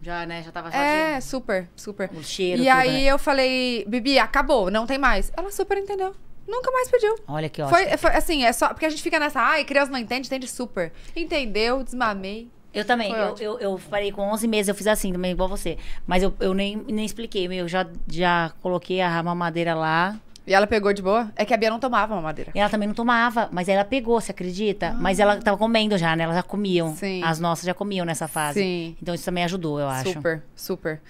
Já, né? Já tava É, de... super, super. O cheiro. E tudo, aí né? eu falei, Bibi, acabou, não tem mais. Ela super entendeu. Nunca mais pediu. Olha que ótimo. Foi, foi assim, é só. Porque a gente fica nessa, ai, criança não entende, entende super. Entendeu, desmamei. Eu também, eu, eu, eu, falei com 11 meses, eu fiz assim também, igual você. Mas eu, eu nem, nem expliquei, eu já, já coloquei a mamadeira lá, e ela pegou de boa? É que a Bia não tomava mamadeira. Ela também não tomava, mas ela pegou, você acredita? Ah. Mas ela tava comendo já, né? Elas já comiam. Sim. As nossas já comiam nessa fase. Sim. Então isso também ajudou, eu acho. Super, super.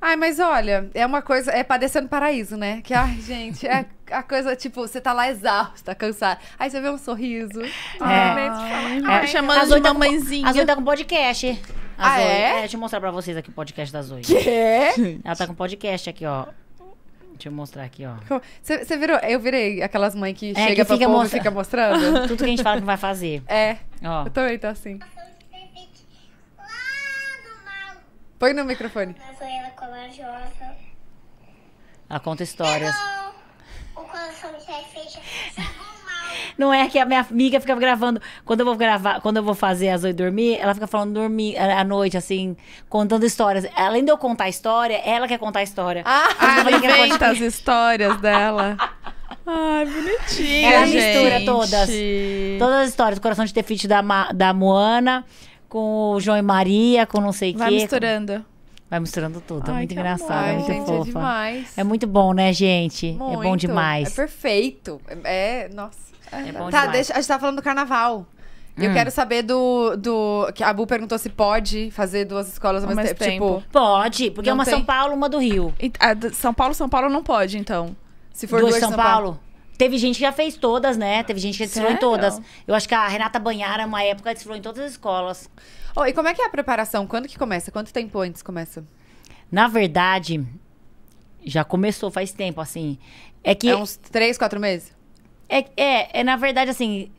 Ai, mas olha, é uma coisa, é padecendo paraíso, né? Que, ai, gente, é a coisa, tipo, você tá lá exausta, tá cansada. Aí você vê um sorriso. É. Ai, é. Tá chamando as de tá mamãezinha. com, as tá com podcast. Ah, é? é? Deixa eu mostrar pra vocês aqui o podcast da Zoe. Quê? Ela tá com podcast aqui, ó. Deixa eu mostrar aqui, ó. Você virou. Eu virei aquelas mães que é, chega que fica povo mostra... fica mostrando. Tudo que a gente fala que vai fazer. É. Ó. Eu também tô assim. Põe no microfone. zoeira corajosa. Ela conta histórias. Não, o coração de refeita. Não é que a minha amiga fica gravando. Quando eu vou gravar, quando eu vou fazer as oito dormir, ela fica falando dormir à noite, assim, contando histórias. Além de eu contar a história, ela quer contar a história. Ah, ela inventa as histórias dela. Ai, bonitinha. Ela mistura todas. Todas as histórias. O coração de Tefite da, Ma, da Moana, com o João e Maria, com não sei o quê. Vai misturando. Vai misturando tudo. é muito engraçado, é amor. é muito gente, fofa. É, demais. é muito bom, né, gente? Muito. É bom demais. É perfeito. É, é nossa. É bom tá, Deixa, a gente tava tá falando do carnaval. Eu hum. quero saber do, do. que A Bu perguntou se pode fazer duas escolas ao, mesmo, tempo. tempo. Tipo, pode, porque não uma é tem. São Paulo uma do Rio. E, São Paulo, São Paulo não pode, então. Se for duas, duas São, São Paulo. Paulo. Teve gente que já fez todas, né? Teve gente que desfilou em todas. Eu acho que a Renata Banhara, uma época, desfilou em todas as escolas. Oh, e como é que é a preparação? Quando que começa? Quanto tempo antes começa? Na verdade, já começou faz tempo, assim. É que. É uns três, quatro meses? É, é, é na verdade, assim.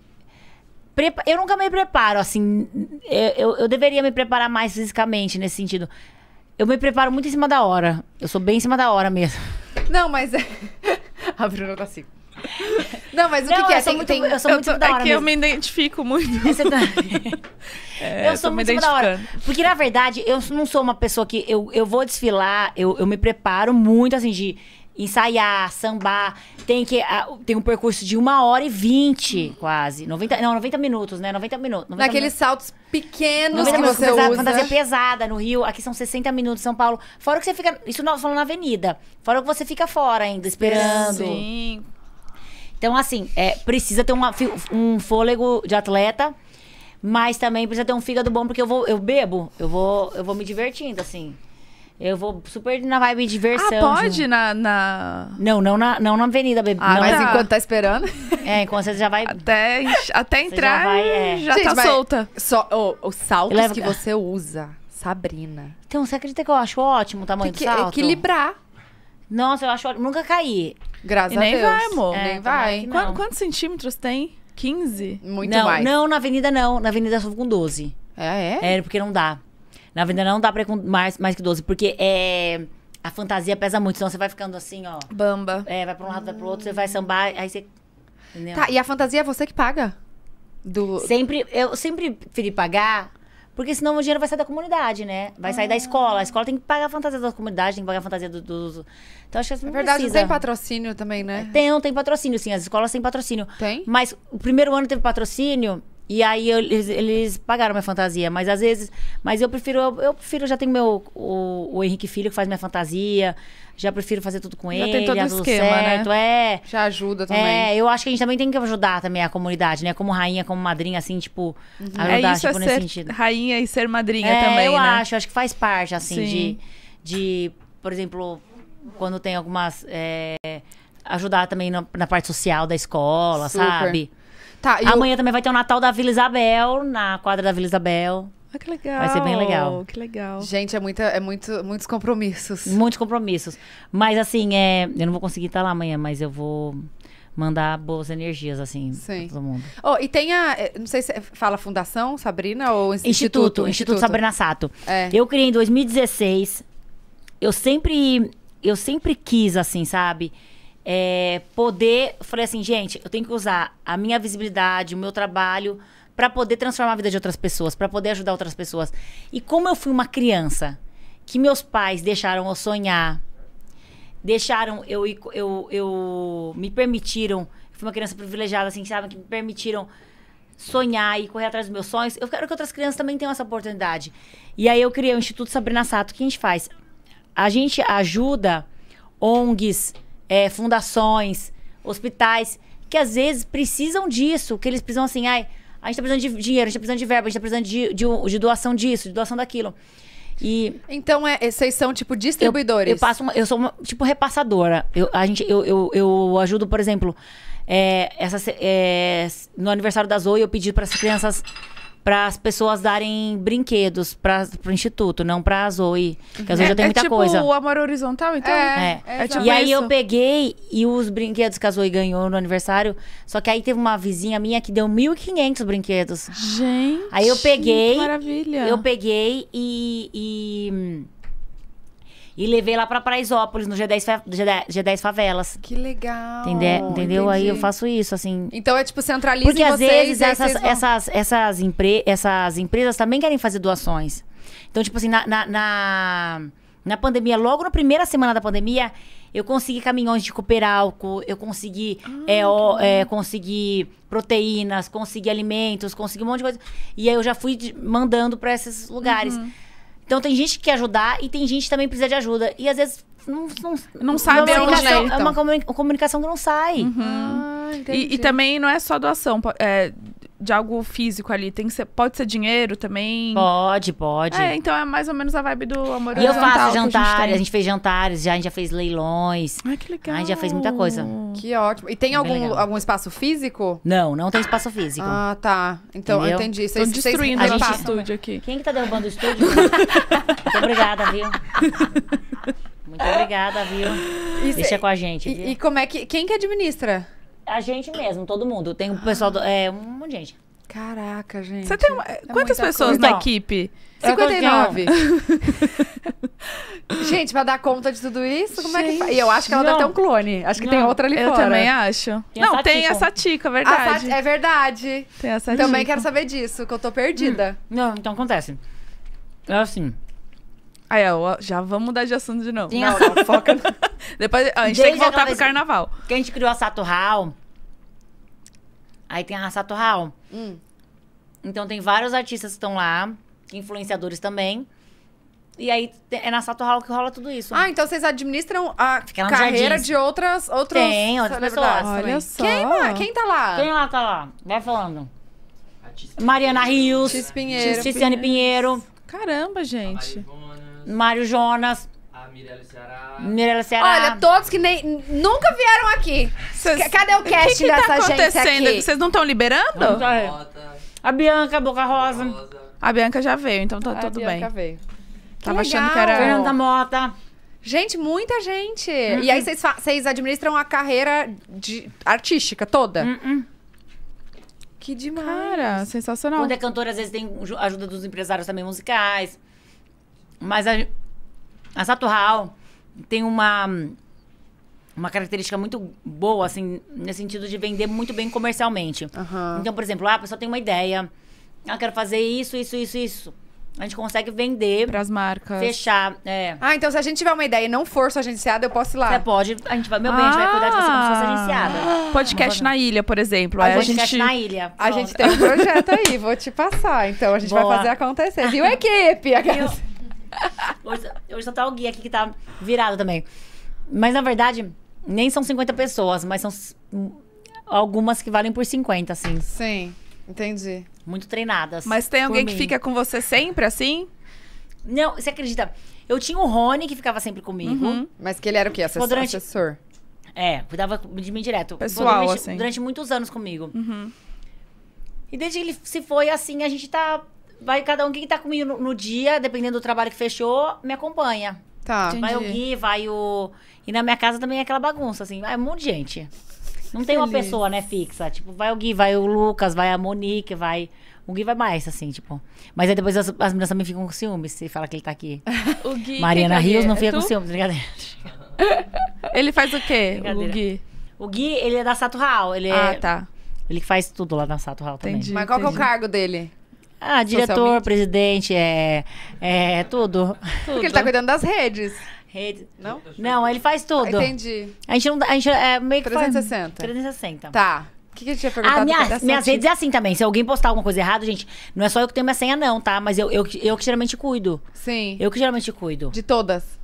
Prepa... Eu nunca me preparo, assim. Eu, eu deveria me preparar mais fisicamente nesse sentido. Eu me preparo muito em cima da hora. Eu sou bem em cima da hora mesmo. Não, mas. É. a Bruna tá assim. Não, mas o não, que, que, é? Eu sou muito, tem... Eu sou muito eu tô, da é hora. É que mesmo. eu me identifico muito. você tá... É, é, eu sou muito da hora. Porque, na verdade, eu não sou uma pessoa que. Eu, eu vou desfilar, eu, eu me preparo muito, assim, de ensaiar, sambar. Tem que ah, tem um percurso de uma hora e vinte, quase. 90, não, 90 minutos, né? 90 minutos. 90 Naqueles minutos. saltos pequenos que minutos, você fantasia, usa. Fantasia pesada no Rio. Aqui são 60 minutos, São Paulo. Fora que você fica... Isso nós falamos na avenida. Fora que você fica fora ainda, esperando. Sim. Então, assim, é, precisa ter uma, um fôlego de atleta. Mas também precisa ter um fígado bom, porque eu vou, eu bebo, eu vou, eu vou me divertindo, assim. Eu vou super na vibe de diversão. Ah, pode na, na... Não, não na, não na Avenida Bebê. Ah, não, mas enquanto tá esperando. É, enquanto você já vai. Até, até entrar, já, vai, é. já Gente, tá solta. Só, oh, os saltos levo... que você usa, Sabrina. Então, você acredita que eu acho ótimo o tamanho Tem que, do salto? Equilibrar. Nossa, eu acho ótimo. Nunca caí. Graças a Deus. Nem vai, amor. É, nem vai. quantos centímetros tem? 15? Muito não, mais. Não, na avenida não. Na avenida eu só com 12. É, ah, é? É, porque não dá. Na verdade não dá pra ir com mais, mais que 12, porque é. A fantasia pesa muito, senão você vai ficando assim, ó. Bamba. É, vai pra um lado, vai pro outro, você vai sambar, aí você. Entendeu? Tá, e a fantasia é você que paga? Do... Sempre, eu sempre preferi pagar, porque senão o dinheiro vai sair da comunidade, né? Vai ah. sair da ah. escola. A escola tem que pagar a fantasia da comunidade, tem que pagar a fantasia dos. Do... Então acho que é não Na verdade, precisa. tem patrocínio também, né? Tem, não tem patrocínio, sim. As escolas têm patrocínio. Tem? Mas o primeiro ano teve patrocínio, e aí eu, eles, eles, pagaram minha fantasia, mas às vezes, mas eu prefiro, eu, eu prefiro, já tenho meu o, o, Henrique Filho que faz minha fantasia, já prefiro fazer tudo com já ele, tem todo já esquema, certo, né? é. Já ajuda é, também. É, eu acho que a gente também tem que ajudar também a comunidade, né? Como rainha, como madrinha, assim, tipo, uhum. ajudar, é isso, tipo, é nesse ser sentido. Rainha e ser madrinha é, também. Eu né? acho, acho que faz parte, assim, de, de, por exemplo, quando tem algumas. É, ajudar também na, na, parte social da escola, Super. sabe? Tá, Amanhã também vai ter o Natal da Vila Isabel, na quadra da Vila Isabel. Ah, que legal. Vai ser bem legal. Que legal. Gente, é, muita, é muito, muitos compromissos. Muitos compromissos. Mas assim, é, eu não vou conseguir estar lá amanhã, mas eu vou mandar boas energias, assim, Sim. pra todo mundo. Oh, e tem a, eh, não sei se é, fala Fundação Sabrina ou Instituto? Instituto, Instituto, Instituto Sabrina Sato. É. Eu criei em 2016, eu sempre, eu sempre quis, assim, sabe? é, poder. Falei assim, gente, eu tenho que usar a minha visibilidade, o meu trabalho, para poder transformar a vida de outras pessoas, para poder ajudar outras pessoas. E como eu fui uma criança que meus pais deixaram eu sonhar, deixaram eu, eu, eu, eu me permitiram. fui uma criança privilegiada, assim, sabe? Que me permitiram sonhar e correr atrás dos meus sonhos. Eu quero que outras crianças também tenham essa oportunidade. E aí eu criei o Instituto Sabrina Sato. O que a gente faz? A gente ajuda ONGs é, fundações, hospitais, que às vezes precisam disso, que eles precisam assim, ai, a gente tá precisando de dinheiro, a gente tá precisando de verba, a gente tá precisando de, de, de doação disso, de doação daquilo. E então, é, é vocês são, tipo, distribuidores? Eu, eu passo uma, eu sou, uma, tipo, repassadora. Eu, a gente, eu, eu, eu ajudo, por exemplo, é, essa, é, no aniversário da Zoe, eu pedi para as crianças para as pessoas darem brinquedos para o instituto, não para a Zoe. Porque a Zoe é, já tem é muita tipo coisa. o amor horizontal, então? É. é. é, é tipo e aí isso. eu peguei e os brinquedos que a Zoe ganhou no aniversário. Só que aí teve uma vizinha minha que deu 1.500 brinquedos. Gente. Aí eu peguei. Maravilha. Eu peguei e, e e levei lá pra Paraisópolis, no G10, G10, G10 Favelas. Que legal. Entendeu? Entendeu? Aí eu faço isso, assim. Então é tipo, centraliza Porque às vezes essas, vão... essas, essas, empre... essas empresas também querem fazer doações. Então, tipo assim, na, na, na, na pandemia, logo na primeira semana da pandemia, eu consegui caminhões de cooper álcool, eu consegui, ah, é, ó, é, consegui proteínas, consegui alimentos, consegui um monte de coisa. E aí eu já fui mandando para esses lugares. Uhum. Então tem gente que quer ajudar e tem gente que também precisa de ajuda. E às vezes não, não, não sabe é. Então. É uma comunicação que não sai. Uhum. Ah, e, e, também não é só doação. É, de algo físico ali. Tem ser, pode ser dinheiro também. Pode, pode. É, então é mais ou menos a vibe do amor E eu faço jantares, a gente, a gente, fez jantares, já, a gente já fez leilões. Ai, que legal. A gente já fez muita coisa. Que ótimo. E tem algum, algum espaço físico? Não, não tem espaço físico. Ah, tá. Então, Entendeu? entendi. Vocês estão destruindo o gente... estúdio aqui. Quem que tá derrubando o estúdio? Muito obrigada, viu? Muito obrigada, viu? Isso, Deixa com a gente. E, e como é que. Quem que administra? a gente mesmo, todo mundo. Tem o um pessoal, do, ah. é, um monte de gente. Caraca, gente. Você tem uma... é quantas pessoas coisa. na equipe? 59. gente, pra dar conta de tudo isso, como gente, é que faz? E eu acho que ela não. deve ter um clone. Acho que não. tem outra ali eu fora. Eu também acho. Tem não, tem essa tica, é verdade. É verdade. Tem essa tica. Também quero saber disso, que eu tô perdida. Hum. Não, então acontece. É assim. Aí, ó, já vamos mudar de assunto de novo. Não, não foca. Depois, ó, a gente Desde tem que voltar pro carnaval. Que a gente criou a Saturral, Aí tem a Rassato Hall. Hum. Então tem vários artistas que estão lá, influenciadores também. E aí é na Sato Hall que rola tudo isso. Ah, então vocês administram a carreira de outras outros Tem, outras pessoas. Olha só. Quem, quem tá lá? Quem lá tá lá? Vai falando. Mariana Rios. Tiziane Pinheiro. Pinheiro. Caramba, gente. Mário Jonas. Mirella Ceará. Mirella Ceará. Olha, todos que nem, nunca vieram aqui. Cês... Cadê o cast? que que tá dessa tá acontecendo? Vocês não estão liberando? Não, tá. A Bianca, Boca Rosa. Rosa. A Bianca já veio, então tá a tudo Bianca bem. A Bianca veio. Tava achando que era... Fernanda Mota. Gente, muita gente. Uhum. E aí vocês administram a carreira de... artística toda? Uhum. Que demais. Cara, sensacional. Quando é cantora, às vezes tem ajuda dos empresários também musicais. Mas a, a Satural tem uma uma característica muito boa, assim, nesse sentido de vender muito bem comercialmente. Uhum. Então, por exemplo, ah, a pessoa tem uma ideia, ah, quero fazer isso, isso, isso, isso. A gente consegue vender. Para as marcas. Fechar, é. Ah, então se a gente tiver uma ideia e não for sua agenciada, eu posso ir lá. Você pode. A gente vai, meu bem, a gente vai cuidar de você como se fosse agenciada. Ah. Podcast na ilha, por exemplo. Ah, a, gente, podcast na ilha. Pronto. A gente tem um projeto aí, vou te passar. Então a gente Boa. vai fazer acontecer. Viu, equipe? Viu? Hoje, hoje só tá o Gui aqui que tá virado também. Mas na verdade, nem são 50 pessoas, mas são hum, algumas que valem por 50, assim. Sim, entendi. Muito treinadas. Mas tem alguém que fica com você sempre assim? Não, você acredita? Eu tinha o Rony que ficava sempre comigo. Uhum. Mas que ele era o quê? Assessor? Tipo, durante... assessor. É, cuidava de mim direto. Tipo, Pessoal, durante, assim. Durante muitos anos comigo. Uhum. E desde que ele se foi assim, a gente tá vai cada um que tá comigo no, no, dia, dependendo do trabalho que fechou, me acompanha. Tá. Vai o Gui, vai o. E na minha casa também é aquela bagunça, assim, é um monte de gente. Não Feliz. tem uma pessoa, né, fixa. Tipo, vai o Gui, vai o Lucas, vai a Monique, vai. O Gui vai mais, assim, tipo. Mas aí depois as, as meninas também ficam com ciúmes se fala que ele tá aqui. o Gui. Mariana tá Rios não é fica com ciúmes, brincadeira. ele faz o quê, o Gui? O Gui, ele é da Saturral. Ele ah, é... tá. Ele faz tudo lá na Saturral também. Mas qual entendi. que é o cargo dele? Ah, diretor, presidente, é, é tudo. tudo. Porque ele tá cuidando das redes. Redes. Não? Não, ele faz tudo. Ah, entendi. A gente não. A gente é meio que 360. Faz, 360. Tá. O que, que a gente ia perguntar? Ah, minhas, minhas redes é assim também. Se alguém postar alguma coisa errada, gente, não é só eu que tenho minha senha, não, tá? Mas eu, eu, eu que geralmente cuido. Sim. Eu que geralmente cuido. De todas?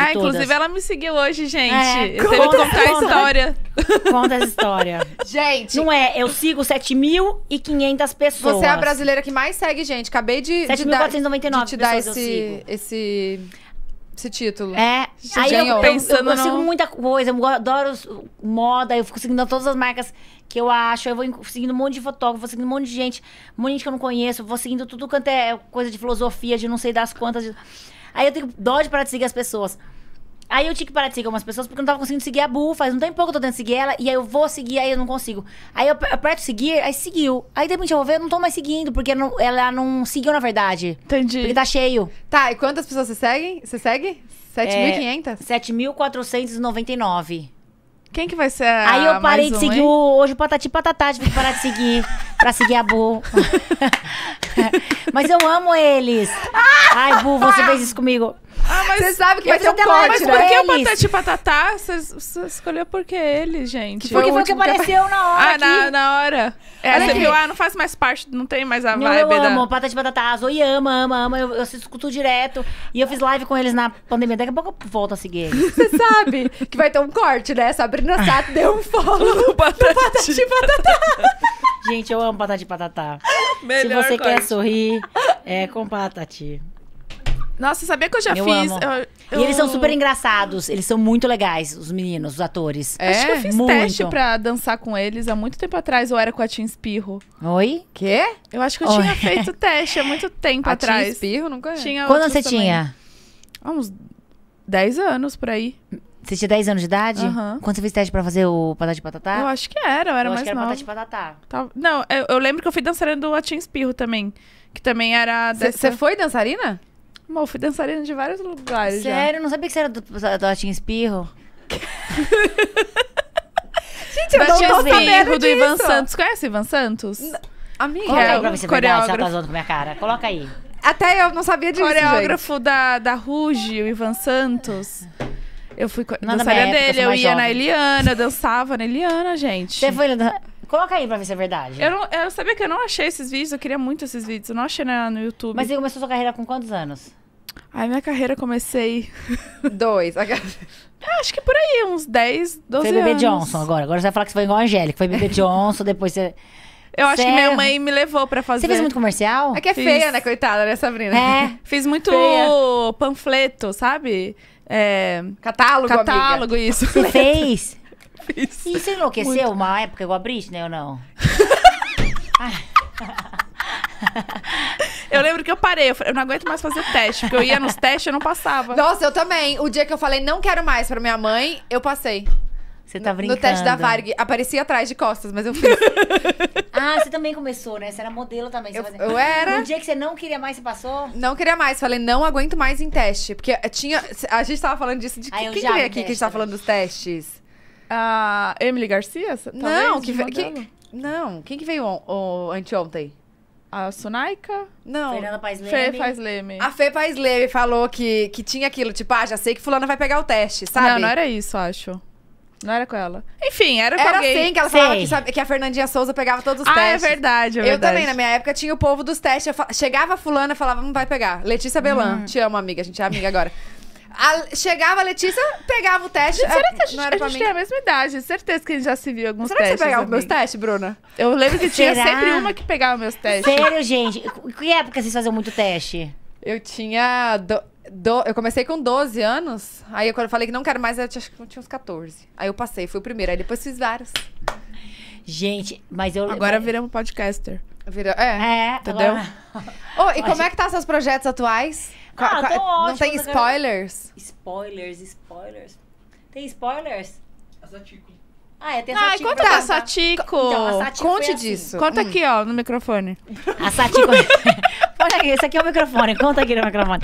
Ah, todas. inclusive ela me seguiu hoje, gente. É, eu conta, contar a história. Conta essa história. Gente. Não é, eu sigo 7.500 pessoas. Você é a brasileira que mais segue, gente. Acabei de, 7, de, dar, de te dar esse, esse esse título. É. aí eu, eu, pensando eu, eu consigo muita coisa, eu adoro moda, eu fico seguindo todas as marcas que eu acho, eu vou seguindo um monte de fotógrafo, vou seguindo um monte de gente, um monte de gente que eu não conheço, vou seguindo tudo quanto é coisa de filosofia, de não sei das quantas. De... Aí eu tenho dó de parar de seguir as pessoas. Aí eu tinha que parar de seguir algumas pessoas porque eu não tava conseguindo seguir a Bu. Faz um tempo que eu tô tentando seguir ela. E aí eu vou seguir, aí eu não consigo. Aí eu aperto seguir, aí seguiu. Aí de repente eu vou ver, eu não tô mais seguindo, porque ela não, ela não seguiu, na verdade. Entendi. Porque tá cheio. Tá, e quantas pessoas você segue? Você segue? 7.500? É, 7.499. Quem que vai ser a Aí eu parei de um, seguir hein? o, hoje o Patati Patatá, tive que parar de seguir pra seguir a Bu. Mas eu amo eles. Ah! Ai, Bu, você fez isso comigo. Ah, mas você sabe que vai ter um corte, Mas né? é por que o Patati Patatá? Você escolheu porque ele, gente? Porque foi o que apareceu na ah, hora Ah, na, na, hora. É, Olha você viu, ah, não faz mais parte, não tem mais a não, vibe eu da... Patati Patatá, Zoe ama, ama, ama, eu, eu escuto direto. E eu fiz live com eles na pandemia, daqui a pouco eu volto a seguir eles. Você sabe que vai ter um corte, né? Sabrina Sato deu um follow no Patati, patati Patatá. gente, eu amo Patati Patatá. Melhor Se você corte. quer sorrir, é com Patati. Nossa, sabia que eu já eu fiz? Eu, eu... E eles são super engraçados, eles são muito legais, os meninos, os atores. É? Acho que eu fiz muito. teste pra dançar com eles há muito tempo atrás, ou era com a Tim Espirro. Oi? Quê? Eu acho que eu Oi. tinha feito teste há muito tempo a atrás. Tim Espirro? nunca. conheço. Tinha Quando você também. tinha? Há uns 10 anos por aí. Você tinha 10 anos de idade? Uhum. Quando você fez teste pra fazer o Patati Patatá? Eu acho que era, eu era eu mais acho que era Patati Patatá. Não, eu, eu, lembro que eu fui dançarina do Atim Espirro também. Que também era. Você dessa... foi dançarina? Mal fui dançarina de vários lugares. Sério? Já. Não sabia que você era do, do Espirro? Gente, eu Batia não tô sabendo do Ivan Santos. Conhece Ivan Santos? N Amiga, Coloca aí pra é você tá coreógrafo. Verdade, tá com minha cara. Coloca aí. Até eu não sabia disso, Coreógrafo da, da Ruge, o Ivan Santos. Eu fui na dançaria dele, eu, eu ia na Eliana, dançava na Eliana, gente. Você foi na... Coloca aí pra ver se é verdade. Eu, não, eu sabia que eu não achei esses vídeos, eu queria muito esses vídeos, eu não achei no YouTube. Mas você começou sua carreira com quantos anos? Aí minha carreira comecei. Dois. É, acho que por aí, uns 10, 12 foi anos. Foi bebê Johnson agora. Agora você vai falar que você foi igual a Angélica. Foi bebê Johnson, depois você. Eu acho que minha é- mãe me levou pra fazer. Você fez muito comercial? É que é Fiz. feia, né, coitada, né, Sabrina? É. Fiz muito feia. panfleto, sabe? É... Catálogo, Catálogo, amiga. isso. Você fez? Fiz. E você enlouqueceu muito. uma época igual a Britney ou não? Eu lembro que eu parei, eu, falei, eu não aguento mais fazer teste, porque eu ia nos testes e não passava. Nossa, eu também. O dia que eu falei não quero mais pra minha mãe, eu passei. Você tá brincando. No teste da Varg. Aparecia atrás de costas, mas eu fiz. ah, você também começou, né? Você era modelo também. Eu, fazia... eu, era. No dia que você não queria mais, você passou? Não queria mais. Falei, não aguento mais em teste. Porque tinha... A gente tava falando disso de... Ah, quem é veio aqui que a gente tava tá falando dos testes? A Emily Garcia? Talvez, tá não, que, que... Não, quem que veio on, on, anteontem? A Sunaica? Não. Fernanda Paes Leme. Fê Paes Leme. A Fê Paes Leme falou que, que tinha aquilo, tipo, ah, já sei que fulana vai pegar o teste, sabe? Não, não era isso, acho. Não era com ela. Enfim, era com era alguém. Era assim que ela falava que, sabe, que, a Fernandinha Souza pegava todos os ah, é testes. Ah, é verdade, é verdade. Eu também, na minha época, tinha o povo dos testes. Chegava fulana e falava, não hum, vai pegar. Letícia Belan, hum. te amo, amiga. A gente é amiga agora. A, chegava a Letícia, pegava o teste. Será é, que a gente, não era a gente tem a mesma idade? Certeza que a gente já se viu alguns Será testes. Será que você pegava meus testes, Bruna? Eu lembro que tinha sempre uma que pegava meus testes. Sério, gente? Que época vocês faziam muito teste? Eu tinha... Do... Do, eu comecei com 12 anos. Aí quando eu falei que não quero mais, eu tinha, eu tinha uns 14. Aí eu passei, fui o primeiro. Aí depois fiz vários. Gente, mas eu. Agora viramos podcaster. Virou, é. É, entendeu? Agora... Oh, e como é que tá seus projetos atuais? Ah, então ótimo. Não tem né, spoilers? Spoilers, spoilers. Tem spoilers? A é Satiko. Ah, é, tem a Satiko. Ah, conta Satiko. Então, a Satiko Conte assim. disso. Assim. Conta hum. aqui, ó, no microfone. A Satiko... Olha aqui, esse aqui é o microfone. Conta aqui no microfone.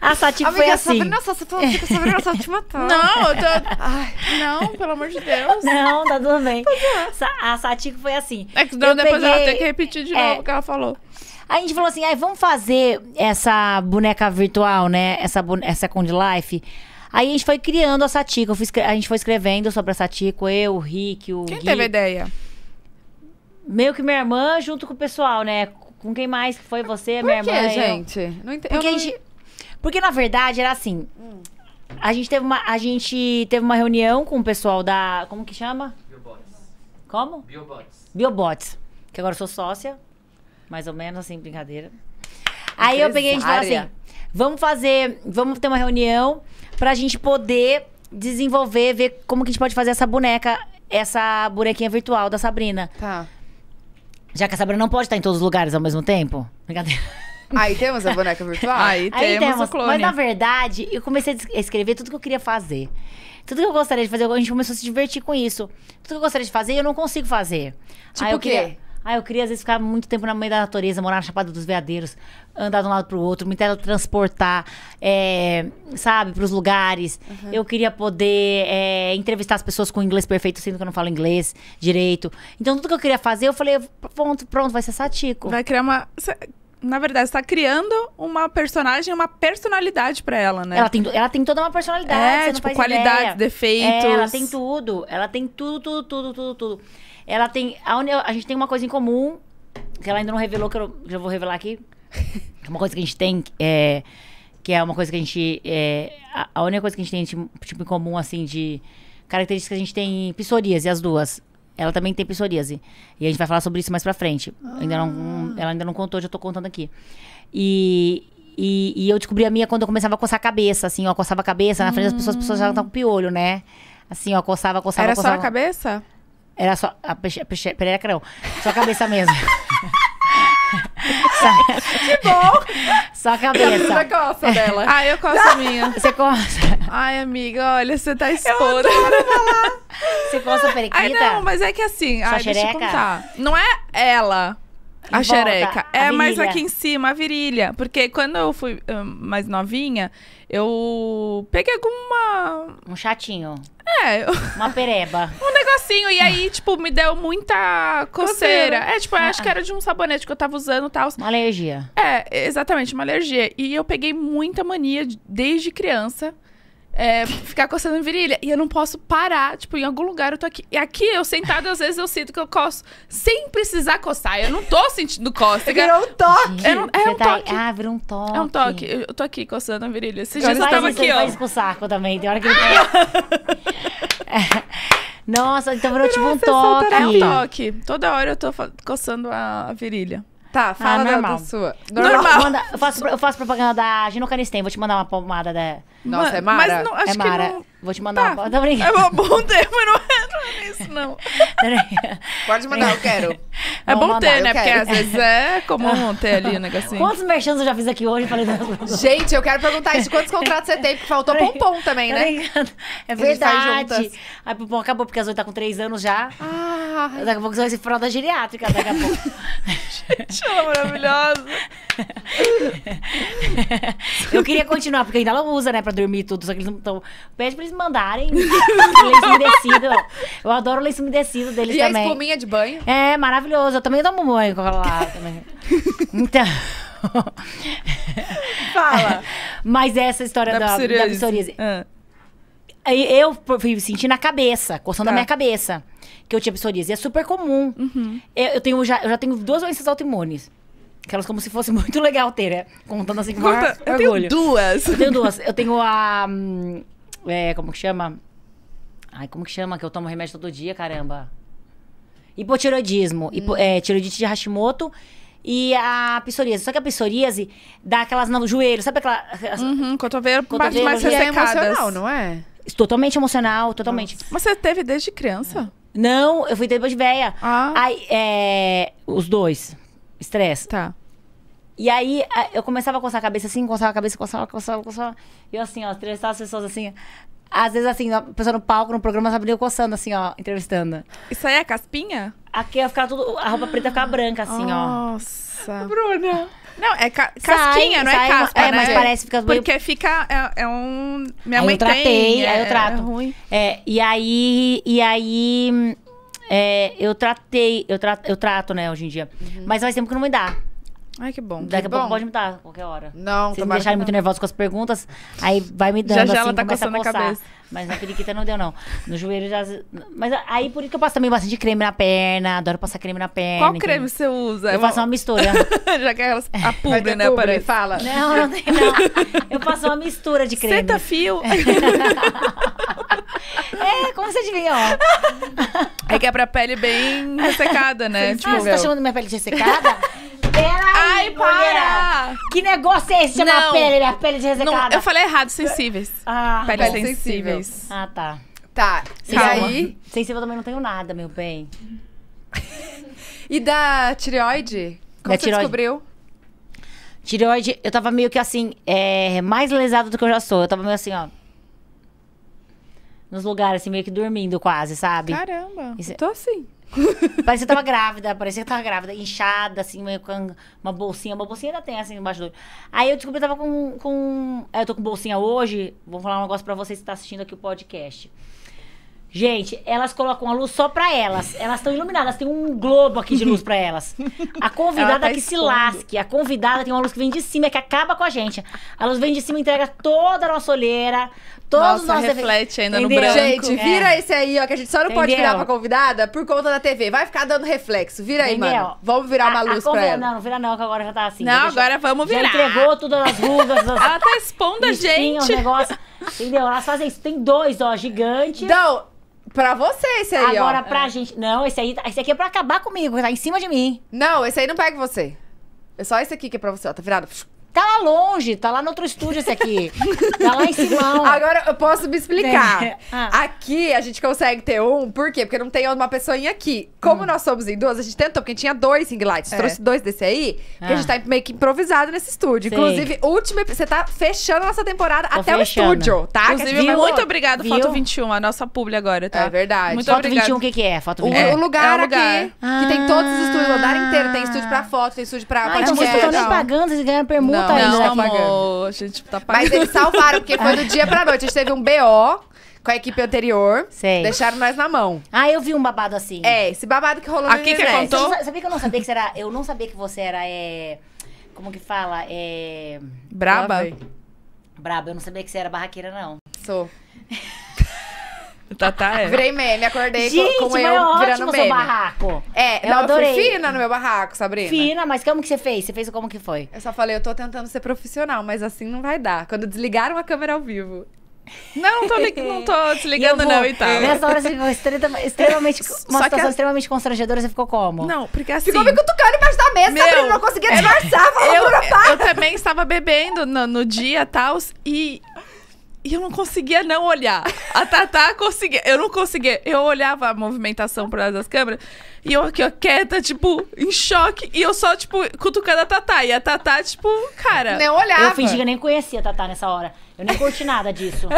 A Satiko Amiga, foi assim... Amiga, nossa, você tá. Não, eu tô... Ai, não, pelo amor de Deus. Não, tá tudo bem. a Satiko foi assim. É que depois peguei... ela tem que repetir de é... novo o que ela falou. Aí a gente falou assim, aí vamos fazer essa boneca virtual, né? Essa, essa Conde Life. Aí a gente foi criando a Satiko. a gente foi escrevendo sobre a Satiko, eu, o Rick, o. Quem Gui. teve a ideia? Meio que minha irmã junto com o pessoal, né? Com quem mais que foi você, Por minha que, irmã? Gente? Não entendi. Porque, não... A gente, porque na verdade era assim. A gente teve uma, a gente teve uma reunião com o pessoal da. Como que chama? Biobots. Como? Biobots. Biobots. Que agora eu sou sócia mais ou menos assim, brincadeira. Aí eu peguei e falou assim: vamos fazer, vamos ter uma reunião pra gente poder desenvolver, ver como que a gente pode fazer essa boneca, essa bonequinha virtual da Sabrina. Tá. Já que a Sabrina não pode estar em todos os lugares ao mesmo tempo. Brincadeira. Aí temos a boneca virtual? Aí, Aí temos, temos o clone. Mas na verdade, eu comecei a escrever tudo que eu queria fazer. Tudo que eu gostaria de fazer, a gente começou a se divertir com isso. Tudo que eu gostaria de fazer, eu não consigo fazer. Tipo Aí, o quê? Queria... Ah, eu queria às vezes ficar muito tempo na mãe da natureza, morar na Chapada dos Veadeiros, andar de um lado pro outro, me teletransportar, é, sabe, pros lugares. Uhum. Eu queria poder é, entrevistar as pessoas com inglês perfeito, sendo que eu não falo inglês direito. Então, tudo que eu queria fazer, eu falei, pronto, pronto, vai ser Satiko. Vai criar uma. Na verdade, está criando uma personagem, uma personalidade para ela, né? Ela tem, ela tem toda uma personalidade, é, tipo, qualidades, é, defeitos. ela tem tudo. Ela tem tudo, tudo, tudo, tudo, tudo. Ela tem. A, uni, a gente tem uma coisa em comum, que ela ainda não revelou, que eu já vou revelar aqui. É uma coisa que a gente tem. É, que é uma coisa que a gente. É, a, a, única coisa que a gente tem, tipo, tipo, em comum, assim, de. Características que a gente tem psoríase, as duas. Ela também tem psoríase. E a gente vai falar sobre isso mais pra frente. Ah. Ainda não, ah. ela ainda não contou, já tô contando aqui. E, e, e, eu descobri a minha quando eu começava a coçar a cabeça, assim, ó, coçava a cabeça na frente das pessoas, as pessoas já estavam com piolho, né? Assim, ó, coçava, coçava, Era coçava. Era só a cabeça? Era só. A, peixe a peche, perereca não. Só a cabeça mesmo. que bom! Só a cabeça. Você coça dela. Ah, eu coço a minha. Você coça. Ai, amiga, olha, você tá expondo. Você coça a periquita? Ai, não, mas é que assim, a ai, xereca? deixa eu contar. Não é ela. Em a volta, xereca. A é, mas aqui em cima, a virilha. Porque quando eu fui hum, mais novinha, eu peguei alguma. Um chatinho. É. Uma pereba. um negocinho. E aí, tipo, me deu muita coceira. É, tipo, ah, acho que era de um sabonete que eu tava usando e tal. Uma alergia. É, exatamente, uma alergia. E eu peguei muita mania desde criança é, ficar coçando a virilha. E eu não posso parar. Tipo, em algum lugar eu tô aqui. E aqui, eu sentada, às vezes eu sinto que eu coço sem precisar coçar. Eu não tô sentindo cócega. Virou um toque. É, um, é um tá... toque. Ah, virou um toque. É um toque. Eu, eu tô aqui coçando a virilha. você já eu tava aqui, ó. faz com o saco também. Tem hora que... Ah! Nossa, então virou tipo um toque. É um toque. Toda hora eu tô coçando a virilha. Tá, fala ah, normal. da, da sua. Normal. normal. Manda, eu, faço, eu faço propaganda da Ginocanistem. Vou te mandar uma pomada da... Nossa, é mara. Mas não, acho é mara. Que não... Vou te mandar tá. uma foto. É bom ter, mas não entra é, é nisso, não. Pode mandar, eu quero. É, é bom mandar, ter, né? Porque às vezes é comum ter ali o um negocinho. Quantos merchants eu já fiz aqui hoje? Falei, Gente, eu quero perguntar isso. Quantos contratos você tem? Porque faltou pompom também, né? É verdade. Aí o pompom acabou, porque a Zoe tá com três anos já. Ah. Daqui a pouco você vai ser fralda geriátrica, daqui a pouco. Gente, ela é maravilhosa. eu queria continuar, porque ainda ela usa, né? pra dormir tudo, só que eles não estão. Pede pra eles mandarem lenço umedecido. Eu adoro o lenço umedecido deles e também. E a espuminha de banho? É, maravilhoso. Eu também tomo banho com ela lá também. Então. Fala. Mas essa história da, da psoríase. Da ah. psoríase. Eu fui sentir na cabeça, coçando tá. a minha cabeça, que eu tinha psoríase. É super comum. Uhum. Eu, eu, tenho, já, eu já tenho duas doenças autoimunes. Aquelas como se fosse muito legal ter, né? Contando assim com Conta, eu orgulho. Tenho duas. Eu tenho duas. Eu tenho a. Hum, é, como que chama? Ai, como que chama? Que eu tomo remédio todo dia, caramba. Hipotiroidismo. Hum. é, tiroidite de Hashimoto e a psoríase. Só que a psoríase dá aquelas no joelho, sabe aquela. Uhum, cotovelo, cotovelo mais é ressecadas. É emocional, não é? Totalmente emocional, totalmente. Nossa. Mas você teve desde criança? Não, eu fui depois de véia. Ah. Aí, é, os dois. Estresse. Tá. E aí eu começava a coçar a cabeça assim, coçava a cabeça, coçava, coçava, coçava. E eu assim, ó, entrevistava as pessoas assim. Às vezes, assim, a pessoa no palco, no programa, sabe eu coçando, assim, ó, entrevistando. Isso aí é caspinha? Aqui ia ficar tudo. A roupa preta ficava branca, assim, Nossa. ó. Nossa. Bruna. Não, é ca casquinha, sai, não é sai, é caspa, é, né? mas parece fica Porque fica. É, é, um. Minha aí mãe eu tratei, tem, aí é, eu trato. É ruim. É, e aí. E aí. Hum, é, eu tratei, eu, tra eu trato, né, hoje em dia. Uhum. Mas faz tempo que não me dá. Ai, que bom. Daqui a pouco pode me dar, qualquer hora. Não, Se tá me deixarem muito nervosa com as perguntas, aí vai me dando, já, já assim, ela tá começa a coçar. cabeça. Mas na periquita não deu, não. No joelho já... Mas aí, por isso que eu passo também bastante creme na perna, adoro passar creme na perna. Qual creme você usa? Eu, faço uma mistura. já que elas... A publi, né, publi. fala. Não, não tem, não. Eu faço uma mistura de creme. Senta fio. É, como você adivinhou? É que é pra pele bem ressecada, né? Tipo, você tá chamando minha pele de ressecada? Peraí, Ai, para! Que negócio é esse de chamar Não. pele? pele de Não, eu falei errado, sensíveis. Ah, pele bom. sensíveis. Ah, tá. Tá, e Calma. aí... Sensível eu também não tenho nada, meu bem. E da tireoide? Como Da você tireoide. descobriu? Tireoide, eu tava meio que assim, é, mais lesada do que eu já sou. Eu tava meio assim, ó. Nos lugares, assim, meio que dormindo quase, sabe? Caramba, Isso eu é tô assim. parecia que tava grávida, parecia que tava grávida, inchada, assim, com uma bolsinha. Uma bolsinha ainda tem, assim, embaixo do olho. Aí eu descobri que eu tava com. com... É, eu tô com bolsinha hoje. Vou falar um negócio pra vocês que tá assistindo aqui o podcast. Gente, elas colocam a luz só pra elas. Elas estão iluminadas, tem um globo aqui de luz pra elas. A convidada tá que se lasque. A convidada tem uma luz que vem de cima, que acaba com a gente. A luz vem de cima, entrega toda a nossa olheira, Todos Nossa, nós reflete deve... ainda Entendeu? no branco. Gente, vira é. esse aí, ó, que a gente só não Entendeu? pode virar pra convidada por conta da TV. Vai ficar dando reflexo. Vira aí, Entendeu? mano. Vamos virar a, uma luz a, pra ela. Não, não vira não, que agora já tá assim. Não, agora deixa... vamos virar. Já entregou todas as rugas. ela tá expondo a gente. Os negócios. Entendeu? Elas fazem isso. Tem dois, ó, gigantes Então, Pra você, esse aí, Agora, ó. Agora, pra é. gente... Não, esse aí tá- esse aqui é pra acabar comigo, tá em cima de mim. Não, esse aí não pega você. É só esse aqui que é pra você, ó. Tá virado. Tá lá longe, tá lá no outro estúdio esse aqui. tá lá em Simão. Agora eu posso me explicar. É. Ah. Aqui a gente consegue ter um, por quê? Porque não tem uma pessoinha aqui. Como hum. nós somos em duas, a gente tentou, porque tinha dois ring lights. É. Trouxe dois desse aí, ah. a gente ah. tá meio que improvisado nesse estúdio. Sim. Inclusive, último Você tá fechando nossa temporada Tô tá até fechando. o estúdio, tá? Inclusive, viu? muito obrigado, viu? Foto 21, a nossa publi agora, tá? É verdade. Muito Foto obrigado. 21, o que, que é? Foto 21. O, o lugar, é um lugar. aqui, ah. que tem todos os estúdios, o andar inteiro. Tem estúdio pra ah. foto, tem estúdio pra ah, então podcast. não, vocês estão nem pagando, vocês ganham permuta. Não tá não, tá tá amor, a gente tá pagando. Mas eles salvaram, porque foi do dia pra noite. A gente teve um BO com a equipe anterior. Sei. Deixaram nós na mão. Ah, eu vi um babado assim. É, esse babado que rolou Aqui no que contou? Você sabia que eu não sabia que você era... Eu não sabia que você era, é... Como que fala? É... Braba? Braba. Eu não sabia que você era barraqueira, não. Sou. Tá é. Virei meme, acordei Gente, com, com eu é virando meme. Seu barraco. É, é eu não, adorei. fina no meu barraco, Sabrina. Fina, mas como que você fez? Você fez como que foi? Eu só falei, eu tô tentando ser profissional, mas assim não vai dar. Quando desligaram a câmera ao vivo. Não, não tô, li... não tô desligando, vou... não, e tal. Nessa hora você ficou extremamente. Uma situação extremamente constrangedora, você ficou como? Não, porque assim. Ficou me cutucando embaixo da mesa, meu, Sabrina, não conseguia disfarçar, falando eu, eu, eu também estava bebendo no, no dia e tal, e e eu não conseguia não olhar. A Tatá conseguia. Eu não conseguia. Eu olhava a movimentação por trás das câmeras. E eu aqui, ó, quieta, tipo, em choque. E eu só, tipo, cutucando a Tatá. E a Tatá, tipo, cara. Nem olhava. Eu fingi que eu nem conhecia a Tatá nessa hora. Eu nem curti nada disso.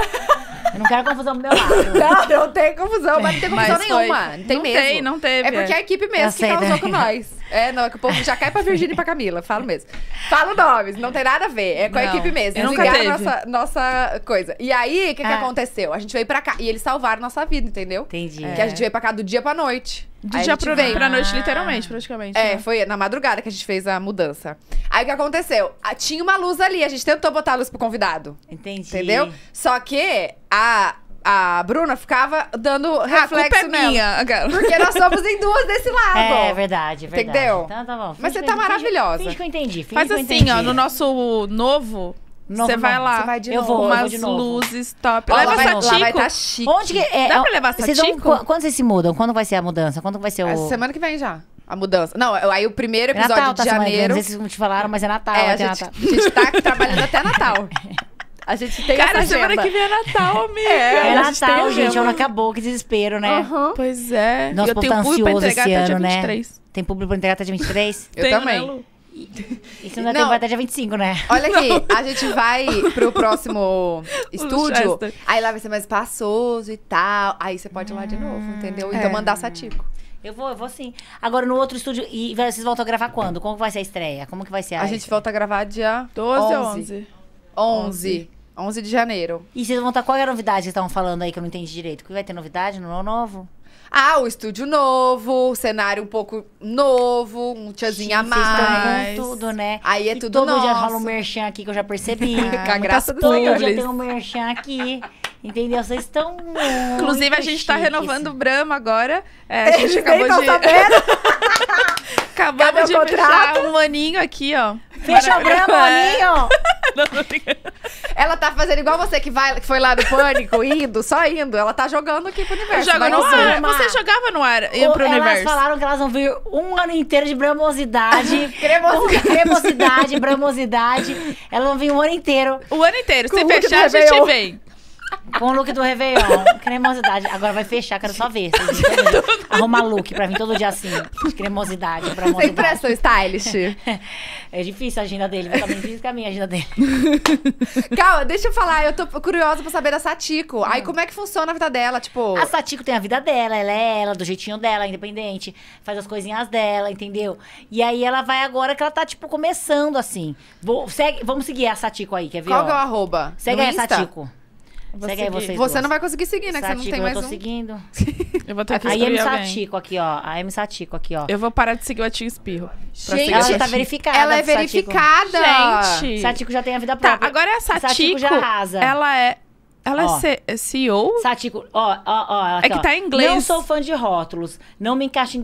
Eu não quero confusão do meu lado. Não, não tem confusão, mas não tem confusão mas foi... nenhuma. Não tem não mesmo. Tem, não teve. É porque é a é. equipe mesmo que causou tá né? com nós. É, não, é que o povo já cai pra Virgínia e pra Camila. Falo mesmo. Falo nomes, não tem nada a ver. É com não, a equipe mesmo. Eles ligaram nossa, nossa coisa. E aí, o que, que é. aconteceu? A gente veio pra cá. E eles salvaram nossa vida, entendeu? Entendi. É. Que a gente é. veio pra cá do dia pra noite. Do Aí dia a gente veio. pra noite, literalmente, praticamente. É, né? foi na madrugada que a gente fez a mudança. Aí o que aconteceu? Ah, tinha uma luz ali, a gente tentou botar a luz pro convidado. Entendi. Entendeu? Só que a, a Bruna ficava dando Ah, reflexo culpa é minha. Porque nós somos em duas desse lado. É, é verdade, é verdade. Entendeu? Então tá bom. Mas você tá maravilhosa. finge- maravilhosa. Finge que eu entendi. Finge Faz que eu assim, entendi. ó, no nosso novo, você vai lá. Você vai de eu novo. Vou, umas eu vou de novo. luzes top. Leva vai, tico Lá vai tá chique. Onde que, é, Dá pra levar vocês tico Vão, quando vocês se mudam? Quando vai ser a mudança? Quando vai ser o... semana que vem já. A mudança. Não, aí o primeiro episódio é Natal, de tá janeiro... Não sei se vocês te falaram, mas é Natal. É, a, é gente, é Natal. a gente tá trabalhando até Natal. A gente tem Cara, essa semana que vem é Natal, amiga. É, é Natal, gente. Ano é acabou, que desespero, né? Uhum. Pois é. Nosso eu povo tá ansioso esse ano, né? Tem público pra entregar até dia 23? eu né, também. Isso não, é não tem até dia 25, né? Olha aqui, não. a gente vai pro próximo estúdio, aí lá vai ser mais espaçoso e tal. Aí você pode ir lá de ah. novo, entendeu? É. Então é. mandar satico. Eu vou, eu vou sim. Agora no outro estúdio. E vocês voltam a gravar quando? Como que vai ser a estreia? Como que vai ser a. A gente estreia? volta a gravar dia 12 ou 11. 11. 11. de janeiro. E vocês vão estar. Qual é a novidade que estavam falando aí que eu não entendi direito? Que vai ter novidade no novo? Ah, o estúdio novo, o cenário um pouco novo, um tiazinha a mais. Com tudo, né? Aí é e tudo todo nosso. dia rola um merchan aqui que eu já percebi. Ah, Com a graça do Senhor. Todo dia tem um merchan aqui. Entendeu? Vocês estão Inclusive, a gente tá renovando o Brahma agora. É, a gente Eles acabou de. Acabamos de contrato? fechar um maninho aqui, ó. Fecha o grama, maninho! ela tá fazendo igual você que, vai, que foi lá do pânico, indo, só indo. Ela tá jogando aqui pro universo. Joga no ar. Você jogava no ar e pro elas universo. Elas falaram que elas vão vir um ano inteiro de bramosidade. cremosidade. cremosidade, bramosidade. Elas vão vir um ano inteiro. O ano inteiro. Se fechar, a gente vem. Com o look do Réveillon. Cremosidade. Agora vai fechar, quero só ver. Arrumar look pra mim todo dia assim. Cremosidade, pra Sem pressa, stylist. É difícil a agenda dele, mas também difícil que a minha agenda dele. Calma, deixa eu falar. Eu tô curiosa pra saber da Satiko. Aí como é que funciona a vida dela? Tipo. A Satiko tem a vida dela, ela é ela, do jeitinho dela, independente. Faz as coisinhas dela, entendeu? E aí ela vai agora que ela tá, tipo, começando assim. Vou, segue, vamos seguir a Satiko aí, quer ver? Qual ó? é o arroba? Segue no a Satiko. Vou Segue aí vocês. Você duas. não vai conseguir seguir, né? você não tem mais eu tô seguindo. Eu vou ter que A M Satico aqui, ó. A M Satico aqui, ó. Eu vou parar de seguir o Atinho Espirro. Gente, ela já tá verificada. Ela é Satico. verificada. Gente. Satico já tem a vida Tá, própria. agora é Satico Tico, já arrasa. ela é, ela é Ó. é CEO? Satico, ó, ó, ó. aqui, É que ó. tá em inglês. Não sou fã de rótulos. Não me encaixo em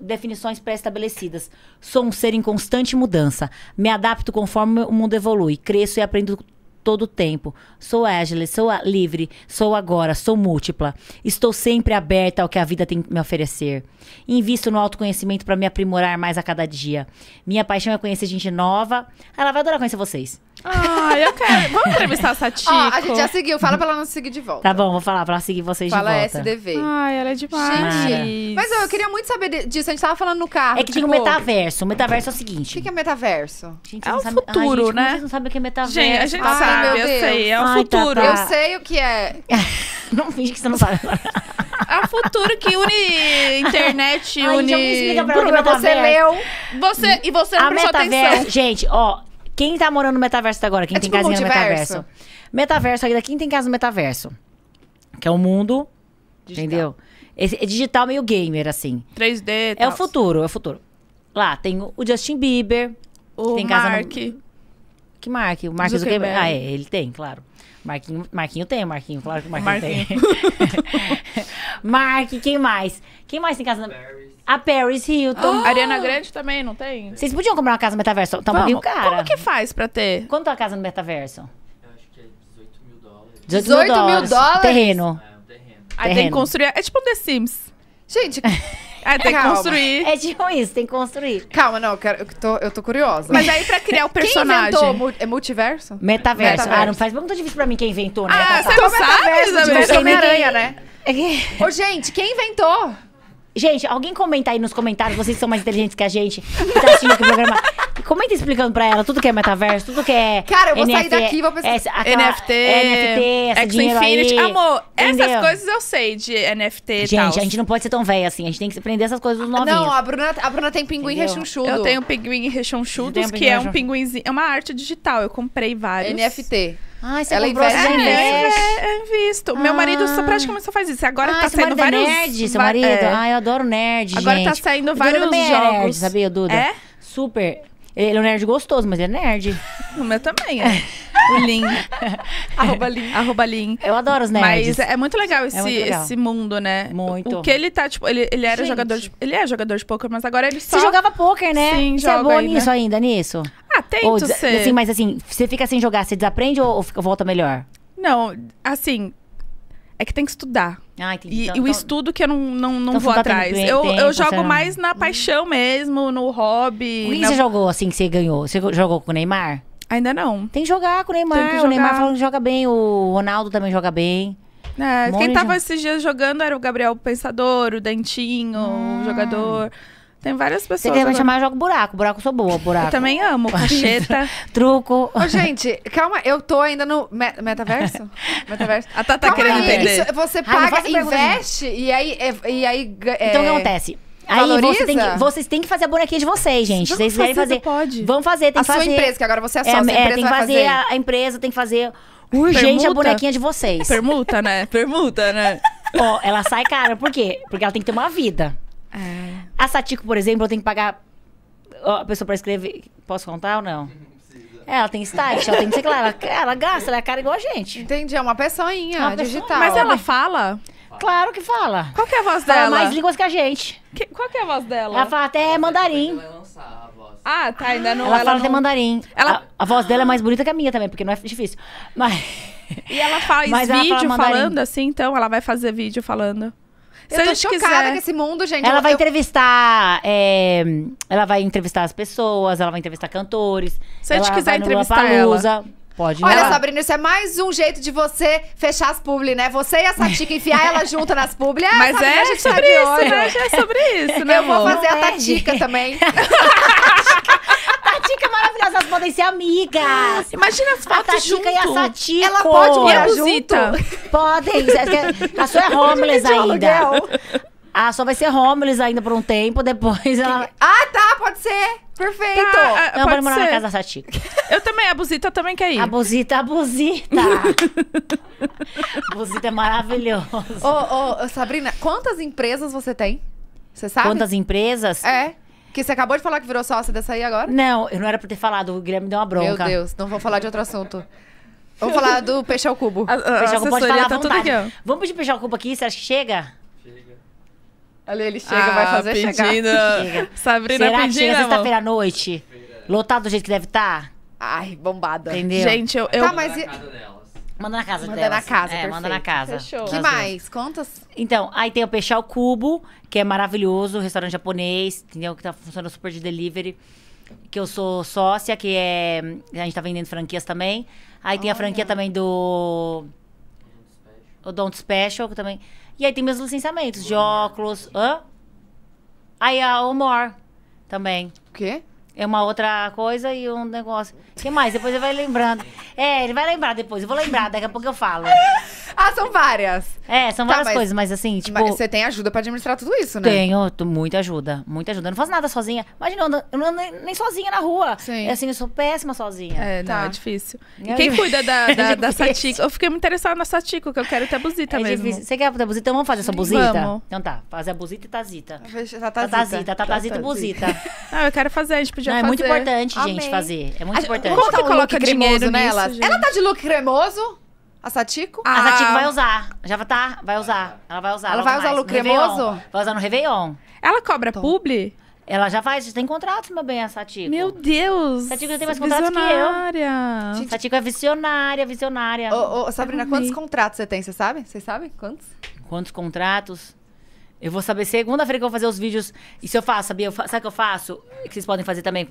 definições pré-estabelecidas. Sou um ser em constante mudança. Me adapto conforme o mundo evolui. Cresço e aprendo todo o tempo. Sou ágil, sou livre, sou agora, sou múltipla. Estou sempre aberta ao que a vida tem que me oferecer. Invisto no autoconhecimento para me aprimorar mais a cada dia. Minha paixão é conhecer gente nova. Ah, ela vai adorar conhecer vocês. Ai, eu quero. Vamos entrevistar essa tia. Ó, a gente já seguiu. Fala pra ela não seguir de volta. Tá bom, vou falar pra ela seguir vocês Fala de volta. Fala SDV. Ai, ela é demais. Gente, mas eu queria muito saber disso. A gente tava falando no carro. É que tipo, o metaverso. O metaverso é o seguinte. O que é metaverso? Gente, É o futuro, né? Vocês não sabem o que é metaverso. Gente, a gente Ai, meu sabe, eu Deus. sei. É o Ai, tá, futuro. Tá. Eu sei o que é. Não finge que você não sabe. É o futuro que une internet, Ai, gente, une. alguém explica pra Bruna, você leu. Você, e você não A prestou atenção. metaverso, gente, ó, quem tá morando no metaverso agora? Quem é tem tipo casinha multiverso. no metaverso? Metaverso ainda, quem tem casa no metaverso? Que é o um mundo, digital. entendeu? Esse, é digital meio gamer, assim. 3D É o futuro, é o futuro. Lá tem o Justin Bieber. O tem Mark. Casa no... Que Mark? O Mark Zuckerberg. Zuckerberg. Ah, é, ele tem, claro. Marquinho, Marquinho tem, Marquinho, claro que o Marquinho, Marquinho. tem. Mark, quem mais? Quem mais tem casa na. A Paris Hilton. Oh! Ariana Grande também, não tem? Vocês podiam comprar uma casa no metaverso? Tá um pouquinho cara. Como que faz pra ter? Quanto é a casa no metaverso? Eu acho que é 18 mil dólares. 18, 18 mil dólares? Terreno. É, um terreno. Aí terreno. tem que construir. É tipo um The Sims. Gente, É, tem que construir. É de ruim, tem que construir. Calma, não, eu, quero, eu, tô, eu tô curiosa. Mas aí pra criar o personagem. Quem inventou? É multiverso? Metaverso. Metaverso. Ah, não faz muito tá difícil pra mim quem inventou, né? Ah, você não sabe, Isabel? Tipo, né? Homem-Aranha, né? Ô, gente, quem inventou? Gente, alguém comenta aí nos comentários, vocês são mais inteligentes que a gente, que tá assistindo aqui o programa. Comenta explicando pra ela tudo que é metaverso, tudo que é. Cara, eu vou NFT, sair daqui e vou pensar. Essa, aquela, NFT, NFT, essa Infinity. Aí, Amor, entendeu? essas coisas eu sei de NFT e gente, tal. Gente, a gente não pode ser tão velha assim, a gente tem que aprender essas coisas dos novinhos. Não, a Bruna, a Bruna tem pinguim entendeu? rechonchudo. Eu tenho pinguim rechonchudo, que é um pinguinzinho. É uma arte digital, eu comprei vários. NFT. Ai, você ela comprou investe assim? é, é, é, visto. Meu ah. marido só praticamente só faz isso. Agora ah, tá saindo vários... É nerd, seu marido? É. Ai, ah, eu adoro nerd, Agora tá gente. tá saindo vários jogos. É nerd, sabia, Duda? É? Super. Ele é um nerd gostoso, mas ele é nerd. O meu também é. o Lin. Arroba Lin. Arroba Lin. Eu adoro os nerds. Mas é muito legal esse, é muito legal. esse mundo, né? Muito. O que ele tá, tipo, ele, ele era Gente. jogador de, Ele é jogador de poker, mas agora ele só. Você jogava poker, né? Sim, Você joga é bom aí, nisso ainda, nisso? atento, ou, você... Assim, mas assim, você fica sem jogar, você desaprende ou, ou fica, volta melhor? Não, assim, é que tem que estudar. Ah, entendi. E, então, e o então estudo que eu não, não, não então, vou tá atrás. Tempo, eu, eu jogo mais na paixão mesmo, no hobby. Quem na... você jogou assim que você ganhou? Você jogou com o Neymar? Ainda não. Tem que jogar com o Neymar. O Neymar que joga bem, o Ronaldo também joga bem. É, quem tava de... esses dias jogando era o Gabriel Pensador, o Dentinho, hum. o ah. jogador. Tem várias pessoas. Você quer me chamar, eu jogo buraco. Buraco eu sou boa, buraco. Eu também amo. Cacheta. Truco. Ô, gente, calma, eu tô ainda no me- metaverso? Metaverso? A Tata tá querendo aí, entender. isso- você paga, faça investe e aí. É, e aí é, Então o que é, acontece? Aí você tem que, vocês têm que fazer a bonequinha de vocês, gente. vocês querem fazer, pode. Vamos fazer, tem A que sua empresa, que agora você é, é sócia, a empresa tem que fazer. A, a empresa tem que fazer urgente a bonequinha de vocês. Permuta, né? Permuta, né? Ó, ela sai cara, por quê? Porque ela tem que ter uma vida. É. A Satiko, por exemplo, eu tenho que pagar a pessoa pra escrever. Posso contar ou não? ela tem site, ela tem, que ser ela, ela gasta, ela é cara igual a gente. Entendi, é uma pessoinha é uma digital. Pessoa, mas ela fala? Claro que fala. Qual que é a voz fala dela? mais línguas que a gente. Que, qual que é a voz dela? Ela fala até mandarim. Ela vai lançar a voz. Ah, tá, ainda não. Ela, ela fala não... até mandarim. Ela... A, a, voz dela é mais bonita que a minha também, porque não é difícil. Mas... E ela faz mas vídeo ela fala falando assim, então? Ela vai fazer vídeo falando? eu tô chocada quiser. com esse mundo, gente. Ela eu, vai eu... entrevistar. É, ela vai entrevistar as pessoas, ela vai entrevistar cantores. Se a gente quiser entrevistar ela. Pode Olha, Sabrina, isso é mais um jeito de você fechar as publi, né? Você e a Tatica enfiar ela junto nas publi. É, Mas Sabrina, é, gente sobre tá isso, né? É sobre isso, né? Eu vou fazer a é. Tatica também. Tatica maravilhosa, elas podem ser amigas. Ah, imagina as fotos a Tatica e a Satiko. Ela pode morar junto. Então. Podem. A sua é, é homeless ainda. Ah, só vai ser homeless ainda por um tempo, depois ela... Ah, tá, pode ser. Perfeito. Tá, ah, não, pode morar ser. na casa da Satica. Eu também, a Buzita também quer ir. A Buzita, a Buzita. a Buzita é maravilhosa. Ô, oh, Sabrina, quantas empresas você tem? Você sabe? Quantas empresas? É. Que você acabou de falar que virou sócia dessa aí agora? Não, eu não era pra ter falado, o Guilherme deu uma bronca. Meu Deus, não vamos falar de outro assunto. Vamos falar do peixe ao cubo. A, a peixe ao cubo pode falar tá tudo aqui, Vamos pedir peixe ao cubo aqui, você acha que chega? Chega. Ali ele chega, ah, vai fazer pedina. chegar. Sabrina Será pedina, que chega né, sexta-feira à noite? Lotado do jeito que deve estar? Tá? Ai, bombada. Entendeu? Gente, eu... eu... Tá, mas... E... Manda na casa manda delas. na casa, É, manda na casa. Fechou. que mais? Contas? Então, aí tem o peixal ao Cubo, que é maravilhoso, restaurante japonês, entendeu? Que tá funcionando super de delivery. Que eu sou sócia, que é. A gente tá vendendo franquias também. Aí tem a franquia também do. O Don't Special, que também. E aí tem meus licenciamentos de óculos. Hã? Aí a Omor também. O quê? É uma outra coisa e um negócio. O que mais? Depois ele vai lembrando. É, ele vai lembrar depois. Eu vou lembrar, daqui a pouco eu falo. ah, são várias. É, são Tá, várias mas- coisas, mas assim, tipo. Mas você tem ajuda pra administrar tudo isso, né? Tenho muita ajuda, muita ajuda. Eu não faço nada sozinha. Imagina, eu eu não ando nem- sozinha na rua. Sim. É assim, eu sou péssima sozinha. É, não, Tá. é difícil. E é quem cuida da, é da, da Satiko? Eu fiquei muito interessada na Satiko, que eu quero ter buzita É mesmo. difícil. Você quer ter a buzita? Então vamos fazer essa buzita? Vamos. Então tá, fazer a buzita e tazita. Tatazita, tá tatazita tá tá e buzita. Ah, eu quero fazer, a gente podia Não, é muito importante, gente, fazer. É muito A- importante. É. Como tá que um coloca dinheiro nela? Ela tá de look cremoso? A Satiko? Ah. a Satiko vai usar. Já vai tá, vai usar. Ela vai usar. Ela vai usar look cremoso? Vai usar no Réveillon. Ela cobra Tom. publi? Ela já faz, já tem contratos, meu bem, a Satiko. Meu Deus! Satiko já tem mais contratos que eu. visionária. Satiko é visionária, visionária. Ô, ô Sabrina, quantos contratos você tem? Você sabe? Você sabe Quantos? Quantos contratos? Eu vou saber segunda-feira que eu vou fazer os vídeos. E se eu faço, sabia? Eu fa... Sabe o que eu faço? Que vocês podem fazer também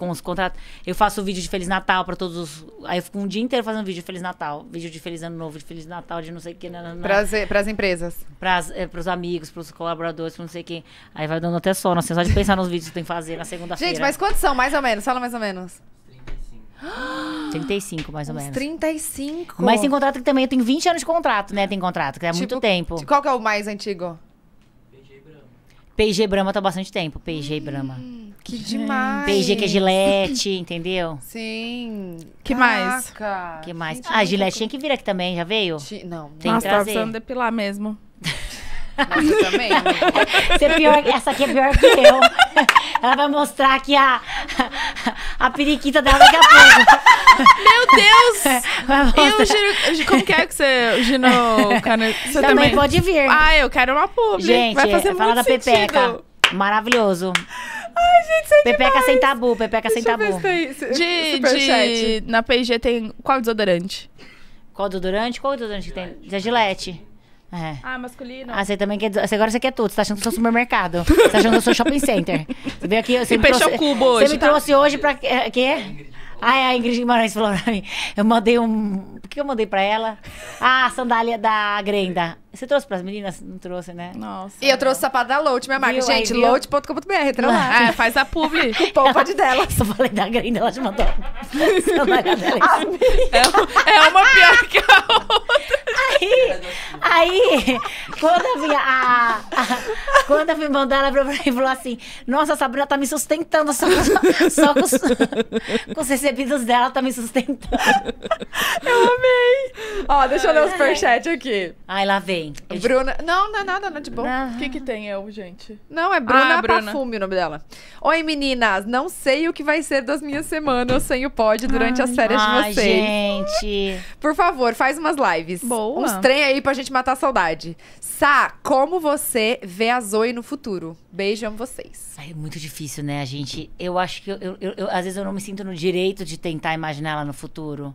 com os contratos. Eu faço vídeo de Feliz Natal pra todos os. Aí eu fico um dia inteiro fazendo vídeo de Feliz Natal. Vídeo de Feliz Ano Novo, de Feliz Natal, de não sei o que. Né, né, né. para pras, empresas. Pras, é, pros amigos, pros colaboradores, pra não sei quem. Aí vai dando até sono, assim, só de pensar nos vídeos que tem que fazer na segunda-feira. Gente, mas quantos são, mais ou menos? Fala mais ou menos. 35, mais ou menos. 35. Mas tem contrato que também eu tenho 20 anos de contrato, né? Tem contrato, que é tipo, muito tempo. Qual que é o mais antigo? PG Brahma. PG Brahma tá bastante tempo. PG hum. Brahma. Que demais. PG que é Gillette, entendeu? Sim. Que Caraca. mais? Que mais? Gente, ah, Gillette tinha que vir aqui também, já veio? Ti... Não. Tem Nossa, que trazer. Nossa, tá depilar mesmo. Nossa, também. É pior, essa aqui é pior que eu. Ela vai mostrar aqui a, a periquita dela daqui a pouco. Meu Deus! E o como que é que você... Gino, cara você também, também, pode vir. Ah, eu quero uma publi. Gente, vai fazer é, fala da sentido. Pepeca. Maravilhoso. Ai, gente, é Pepeca demais. sem tabu, pepeca Deixa sem tabu. Tem, de, de, na P&G tem qual desodorante? Qual desodorante? Qual desodorante que tem? Da Gillette. É. Ah, masculino. Ah, você também quer. Você agora você quer tudo. Você tá achando que eu sou supermercado. Você tá achando que eu sou shopping center. Você veio aqui. Você e me trouxe, o cubo hoje. Você me tá? trouxe hoje pra. quê? Ah, é, a Ingrid Guimarães falou pra mim. Eu mandei um. O que eu mandei pra ela? Ah, a sandália da Grenda. Você trouxe pras meninas? Não trouxe, né? Nossa. E eu trouxe o sapato da Lout, minha marca. Viu? Gente, lout.com.br, entra lá. Ah, é, faz a publi. pão pode é dela. Só falei da grinda, ela te mandou. é, é uma pior que a outra. Aí, aí quando eu vim, a, a, quando eu vim mandar, ela pra mim e falou assim, nossa, a Sabrina tá me sustentando só, com, só com, os, com os recebidos dela, tá me sustentando. Ó, deixa eu ler o superchat aqui. Ai, lá vem. Bruna. Não, não é nada, não é de bom. O que, que tem eu, gente? Não, é Bruna, ah, Bruna. Perfume o nome dela. Oi, meninas. Não sei o que vai ser das minhas semanas sem o pod durante as férias de vocês. gente. Por favor, faz umas lives. Boa. Uns trem aí pra gente matar a saudade. Sá, como você vê a Zoe no futuro? Beijo, amo vocês. é muito difícil, né, gente? Eu acho que... Eu, eu, eu, às vezes eu não me sinto no direito de tentar imaginar ela no futuro.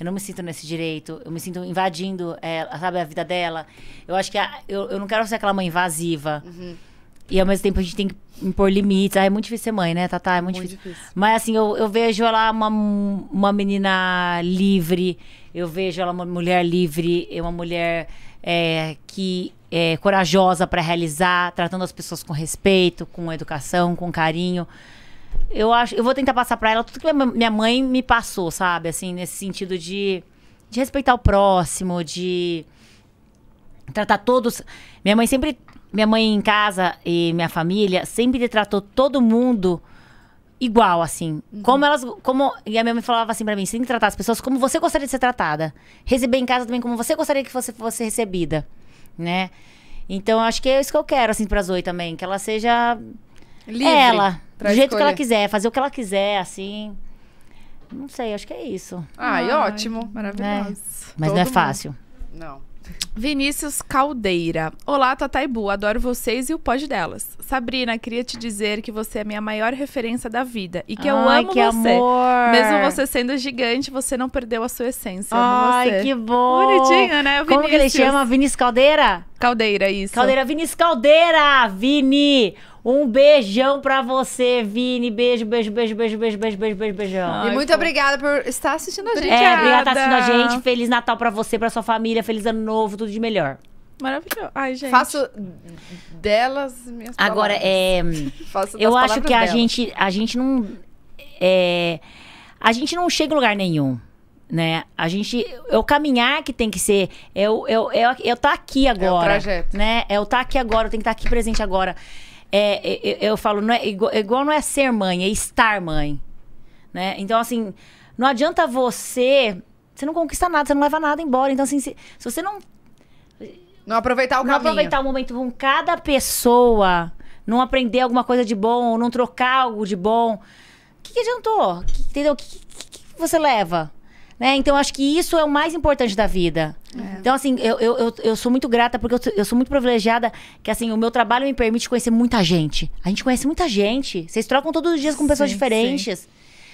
Eu não me sinto nesse direito. Eu me sinto invadindo, é, sabe, a vida dela. Eu acho que a, eu, eu não quero ser aquela mãe invasiva. Uhum. E ao mesmo tempo a gente tem que impor limites. Ah, é muito difícil ser mãe, né, Tatá? É muito, muito difícil. difícil. Mas assim, eu, eu vejo ela uma, uma menina livre. Eu vejo ela uma mulher livre. É uma mulher é, que é corajosa para realizar, tratando as pessoas com respeito, com educação, com carinho eu acho, eu vou tentar passar para ela tudo que minha mãe me passou, sabe? Assim, nesse sentido de, de respeitar o próximo, de tratar todos. Minha mãe sempre, minha mãe em casa e minha família sempre tratou todo mundo igual, assim. Uhum. Como elas, como e a minha mãe falava assim para mim, você tem que tratar as pessoas como você gostaria de ser tratada. Receber em casa também como você gostaria que você fosse recebida, né? Então, acho que é isso que eu quero assim para Zoe também, que ela seja Livre ela, do jeito escolher. que ela quiser, fazer o que ela quiser, assim. Não sei, acho que é isso. Ai, Ai ótimo, maravilhoso. É. Mas Todo não é fácil. Mundo. Não. Vinícius Caldeira. Olá, Tata adoro vocês e o pod delas. Sabrina, queria te dizer que você é a minha maior referência da vida e que Ai, eu amo que você. Amor. Mesmo você sendo gigante, você não perdeu a sua essência. Ai, que bom! Bonitinho, né, Vinícius? Como que ele chama? Vinícius Caldeira? Caldeira, isso. Caldeira, Vinícius Caldeira! Vini! Um beijão pra você, Vini. Beijo, beijo, beijo, beijo, beijo, beijo, beijo, beijo, beijão. Ai, e muito pô. obrigada por estar assistindo a gente. É, obrigada por estar assistindo a gente. Feliz Natal pra você, pra sua família. Feliz Ano Novo, tudo de melhor. Maravilhoso. Ai, gente. Faço delas minhas Agora, palavras. é. Faço eu acho que a gente, a gente não. É, a gente não chega em lugar nenhum né? A gente é o caminhar que tem que ser, é o eu eu, eu tá aqui agora, é o trajeto. né? É o tá aqui agora, eu tenho que estar tá aqui presente agora. É, eu, é, é, eu falo, não é, igual, é igual não é ser mãe, é estar mãe. Né? Então, assim, não adianta você. Você não conquista nada, você não leva nada embora. Então, assim, se, se você não. Não aproveitar o não caminho. Não aproveitar o momento com cada pessoa, não aprender alguma coisa de bom, não trocar algo de bom. O que, que adiantou? Que, entendeu? O que, que, que você leva? Né? Então, acho que isso é o mais importante da vida. É. Então, assim, eu, eu, eu, sou muito grata, porque eu, eu, sou muito privilegiada, que assim, o meu trabalho me permite conhecer muita gente. A gente conhece muita gente. Vocês trocam todos os dias com pessoas sim, diferentes.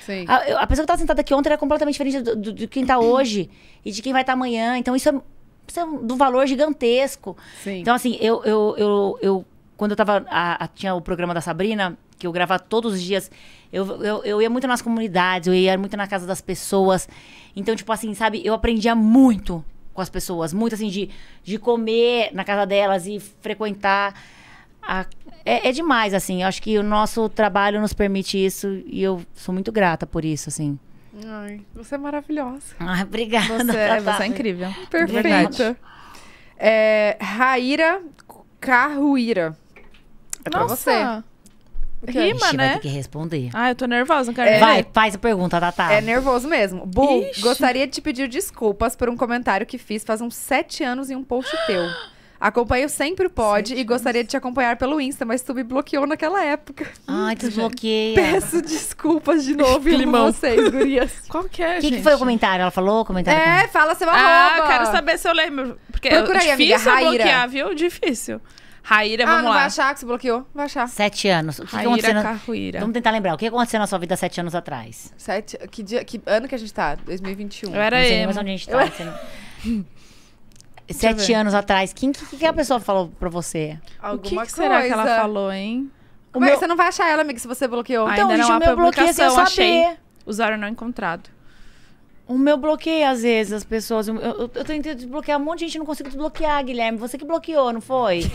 Sim. A, a, pessoa que estava tá sentada aqui ontem era completamente diferente do, do, do quem está hoje e de quem vai estar tá amanhã. Então, isso é, isso é do valor gigantesco. Sim. Então, assim, eu, eu, eu, eu quando eu tava. A, a, tinha o programa da Sabrina, que eu gravava todos os dias. Eu, eu, eu, ia muito nas comunidades, eu ia muito na casa das pessoas. Então, tipo assim, sabe, eu aprendia muito com as pessoas. Muito assim, de, de comer na casa delas e frequentar. A... É, é demais, assim. Eu acho que o nosso trabalho nos permite isso e eu sou muito grata por isso, assim. Ai, você é maravilhosa. Ah, obrigada. Você, é, você é incrível. Perfeita. É, Raíra Carruíra. É pra Nossa. você. Rima, né? vai ter que responder. Ah, eu tô nervosa, não quero É. Vai, faz a pergunta, Tatá. É nervoso mesmo. Bu, Ixi. gostaria de te pedir desculpas por um comentário que fiz faz uns sete anos em um post teu. Acompanho sempre o pod e gostaria de te acompanhar pelo Insta, mas tu me bloqueou naquela época. Ai, desbloqueia. Peço desculpas de novo e amo vocês, gurias. Qual que é, O que, foi o comentário? Ela falou o comentário? É, fala seu ah, arroba. Ah, quero saber se eu lembro. Porque Procura é aí, difícil Raíra. bloquear, viu? Difícil. Raíra, ah, vamos não lá. vai achar que você bloqueou? Vai achar. Sete anos. O que Raíra aconteceu? Carruíra. Vamos tentar lembrar. O que aconteceu na sua vida sete anos atrás? Sete... Que, dia... que ano que a gente tá? 2021. Eu era não sei emo. onde a gente tá. Sete anos atrás. O que, que, que, a pessoa falou pra você? Alguma o que, que será que ela falou, hein? O Mas meu... você não vai achar ela, amiga, se você bloqueou. Então, Ainda gente, não há meu bloqueio é sem eu saber. Achei. Usuário não encontrado. O meu bloqueio, às vezes, as pessoas. Eu, eu, eu tentei desbloquear um monte de gente, não consigo desbloquear, Guilherme. Você que bloqueou, não foi?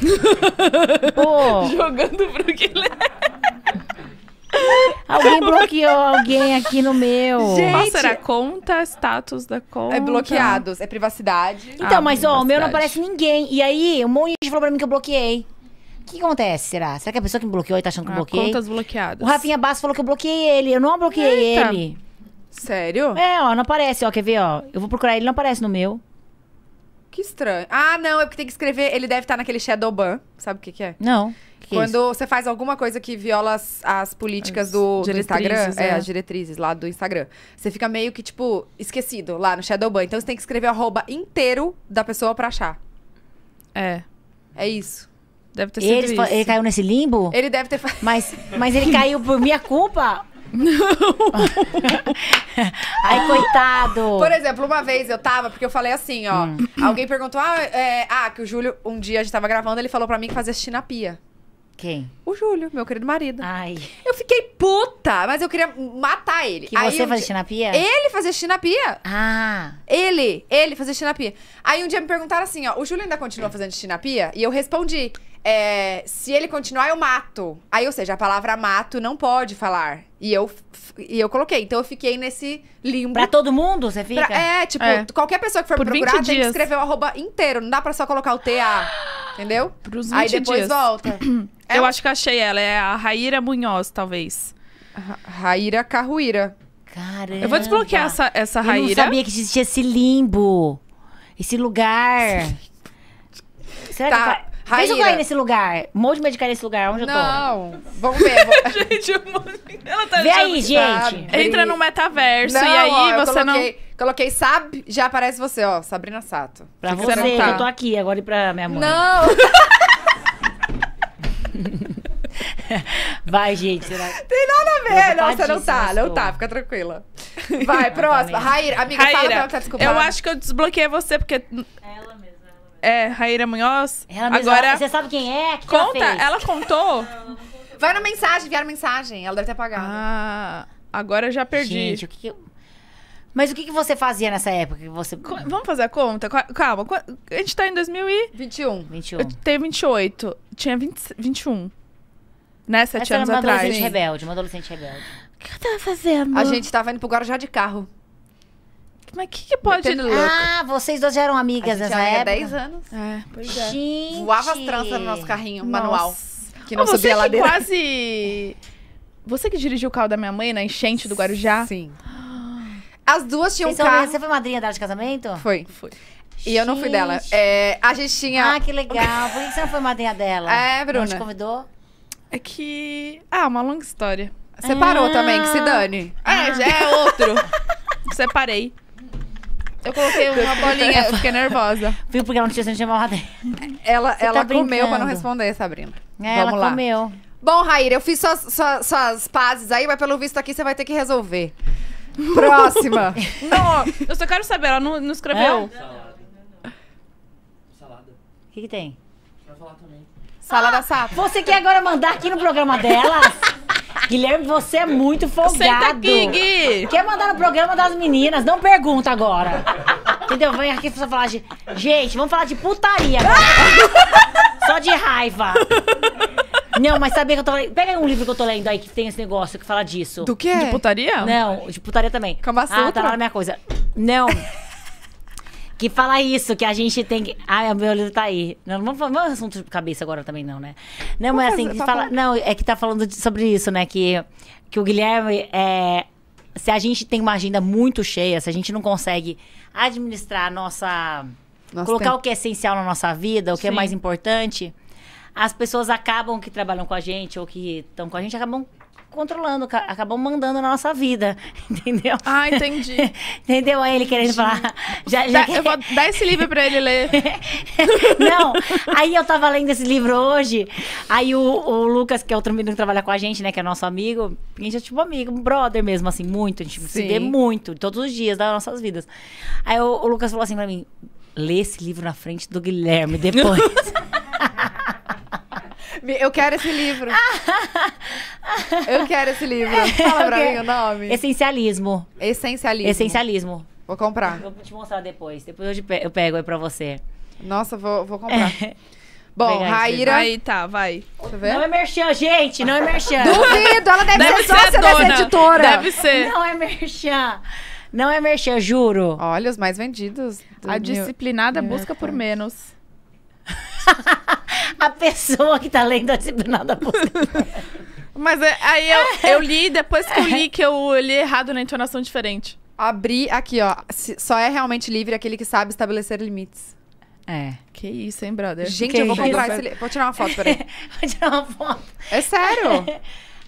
Pô. Jogando pro Guilherme. Alguém bloqueou alguém aqui no meu. Gente, Nossa, era conta, status da conta. É bloqueados, é privacidade. Então, ah, mas ó, o meu não aparece ninguém. E aí, um monte de gente falou pra mim que eu bloqueei. O que acontece, será? Será que a pessoa que me bloqueou tá achando que eu ah, bloqueei? Contas bloqueadas. O Rafinha Bass falou que eu bloqueei ele. Eu não bloqueei Eita. ele. Sério? É, ó, não aparece, ó. Quer ver, ó? Eu vou procurar ele, não aparece no meu. Que estranho. Ah, não, é porque tem que escrever. Ele deve estar tá naquele shadow ban. Sabe o que, que é? Não. Que é Quando você faz alguma coisa que viola as, as políticas as do, do, Instagram, é. é. as diretrizes lá do Instagram, você fica meio que, tipo, esquecido lá no shadow ban. Então você tem que escrever o arroba inteiro da pessoa pra achar. É. É isso. Deve ter sido ele, isso. Ele caiu nesse limbo? Ele deve ter... Mas, mas ele caiu por minha culpa? Não. Ai, coitado. Por exemplo, uma vez eu tava, porque eu falei assim, ó. Hum. Alguém perguntou, ah, é, ah, que o Júlio, um dia a gente tava gravando, ele falou pra mim que fazia xixi na pia. Quem? O Júlio, meu querido marido. Ai. Eu fiquei puta, mas eu queria matar ele. Que Aí você fazia xixi na pia? Ele fazia xixi na pia. Ah. Ele, ele fazia xixi na pia. Aí um dia me perguntaram assim, ó, o Júlio ainda continua fazendo xixi na pia? E eu respondi, é, se ele continuar, eu mato. Aí, ou seja, a palavra mato não pode falar. E eu, e eu coloquei. Então eu fiquei nesse limbo. Pra todo mundo, você fica? Pra, é, tipo, é. qualquer pessoa que for Por procurar tem dias. que escrever o arroba inteiro. Não dá pra só colocar o TA. Entendeu? Pros 20 Aí depois dias. volta. é eu acho que achei ela. É a Raíra Munhoz, talvez. Raíra Carruíra. Caramba. Eu vou desbloquear essa, essa eu Raíra. Eu não sabia que existia esse limbo. Esse lugar. Será tá. que... Raíra. Deixa eu cair nesse lugar. Um monte de medicar nesse lugar. Onde não, eu tô? Não, vamos ver. Vou... gente, ela tá Vê aí, gente. Sabe. Entra no metaverso não, e aí ó, você coloquei, não... Coloquei sabe, já aparece você, ó. Sabrina Sato. Pra você, você tá. eu tô aqui agora e pra minha mãe. Não! Vai, gente. Será... Tem nada a ver. Nossa, não tá, não tá. Fica tranquila. Vai, próxima. Raíra, amiga, Raíra, fala pra ela que tá desculpada. Eu acho que eu desbloqueei você, porque... Ela... É, Raíra Munhoz. Ela mesma, Agora. Você sabe quem é? Que conta, ela, ela contou. Vai na mensagem, vieram mensagem. Ela deve ter apagado. Ah, agora eu já perdi. Gente, o que, que eu... Mas o que, que você fazia nessa época? Que você... Vamos fazer a conta? Calma, a gente tá em 2021. 21. Eu tenho 28. Tinha 20, 21. Né? Sete Essa anos era uma Adolescente rebelde, uma adolescente rebelde. O que eu tava fazendo? A gente tava indo pro Guarujá de carro. Mas o que, que pode. ah, vocês duas já eram amigas nessa é época? 10 anos. É, pois é. Gente. Voava as tranças no nosso carrinho Nossa. manual. Que não sabia subia a ladeira. quase. Você que dirigiu o carro da minha mãe na enchente do Guarujá? Sim. As duas tinham um carro. Você foi madrinha dela de casamento? Foi. Foi. E gente. eu não fui dela. É, a gente tinha. Ah, que legal. Por que você não foi madrinha dela? É, Bruna. Não te convidou? É que. Ah, uma longa história. Separou ah. também, que se dane. Ah. É, já é outro. Separei. Eu coloquei uma bolinha, eu fiquei nervosa. Viu porque ela não tinha sentido mal lá Ela, ela tá comeu pra não responder, Sabrina. É, Vamos ela lá. comeu. Bom, Raíra, eu fiz suas, suas, suas pazes aí, mas pelo visto aqui você vai ter que resolver. Próxima. não, eu só quero saber, ela não, não escreveu. É? Salada. Salada. O que, que tem? Vai falar também. Salada ah, sapo. Você quer agora mandar aqui no programa delas? Guilherme, você é muito folgado. aqui, Quer mandar no programa das meninas? Não pergunta agora. Entendeu? Vem aqui só falar de... Gente, vamos falar de putaria agora. só de raiva. Não, mas sabia que eu tô lendo. Pega um livro que eu tô lendo aí que tem esse negócio que fala disso. Do quê? De putaria? Não, de putaria também. Calma, Ah, tá lá na minha coisa. Não que fala isso, que a gente tem que. Ai, meu olho tá aí. Não, não vamos falar assunto de cabeça agora também, não, né? Não, mas assim, que tá fala. Não, é que tá falando de, sobre isso, né? Que, que o Guilherme é. Se a gente tem uma agenda muito cheia, se a gente não consegue administrar a nossa. Nosso colocar tempo. o que é essencial na nossa vida, o que é Sim. é mais importante, as pessoas acabam que trabalham com a gente ou que estão com a gente, acabam controlando, acabam mandando na nossa vida, entendeu? Ah, entendi. entendeu? Aí ele querendo falar. Já, já dá, Eu vou dar esse livro pra ele ler. Não, aí eu tava lendo esse livro hoje, aí o, o Lucas, que é outro menino que trabalha com a gente, né, que é nosso amigo, a gente é tipo amigo, brother mesmo, assim, muito, a gente Sim. se vê muito, todos os dias das nossas vidas. Aí o, o Lucas falou assim pra mim, lê esse livro na frente do Guilherme depois. Eu quero esse livro. Eu quero esse livro. Fala pra mim o nome. Essencialismo. Essencialismo. Essencialismo. Vou comprar. Vou te mostrar depois. Depois eu, pego aí pra você. Nossa, vou, vou comprar. Bom, Raíra. Aí, tá, vai. Não é merchan, gente, não é merchan. Duvido, ela deve, deve ser, sócia dessa editora. Deve ser. Não é merchan. Não é merchan, juro. Olha, os mais vendidos. A disciplinada meu, busca meu por menos. a pessoa que está lendo a disciplina da postura. Mas é, aí eu, eu, li, depois que eu li, que eu li errado na entonação diferente. Abri aqui, ó. Só é realmente livre aquele que sabe estabelecer limites. É. Que isso, hein, brother? Gente, que eu vou comprar esse livro. Vou tirar uma foto, peraí. vou tirar uma foto. É sério?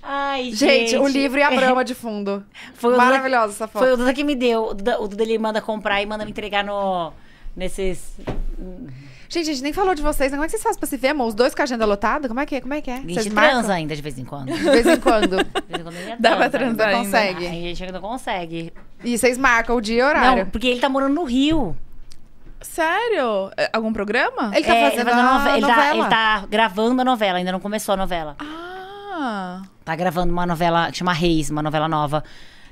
Ai, gente. Gente, o livro e a é. brama de fundo. Foi Maravilhosa essa foto. Foi o Duda que me deu. O o Duda ele manda comprar e manda me entregar no... Nesses Gente, a gente nem falou de vocês, né? Como é que vocês fazem pra se ver, amor? Os dois com a agenda lotada? Como é que é? Como é, que é? A gente vocês transa marcam? ainda de vez em quando. De vez em quando. de vez em quando ainda Dá pra transar Consegue. a gente não consegue. E vocês marcam o dia e o horário. Não, porque ele tá morando no Rio. Sério? É, algum programa? Ele tá É, fazendo, a nove- ele tá novela. Tá, ele tá gravando a novela, ainda não começou a novela. Ah. Tá gravando uma novela que chama Reis, uma novela nova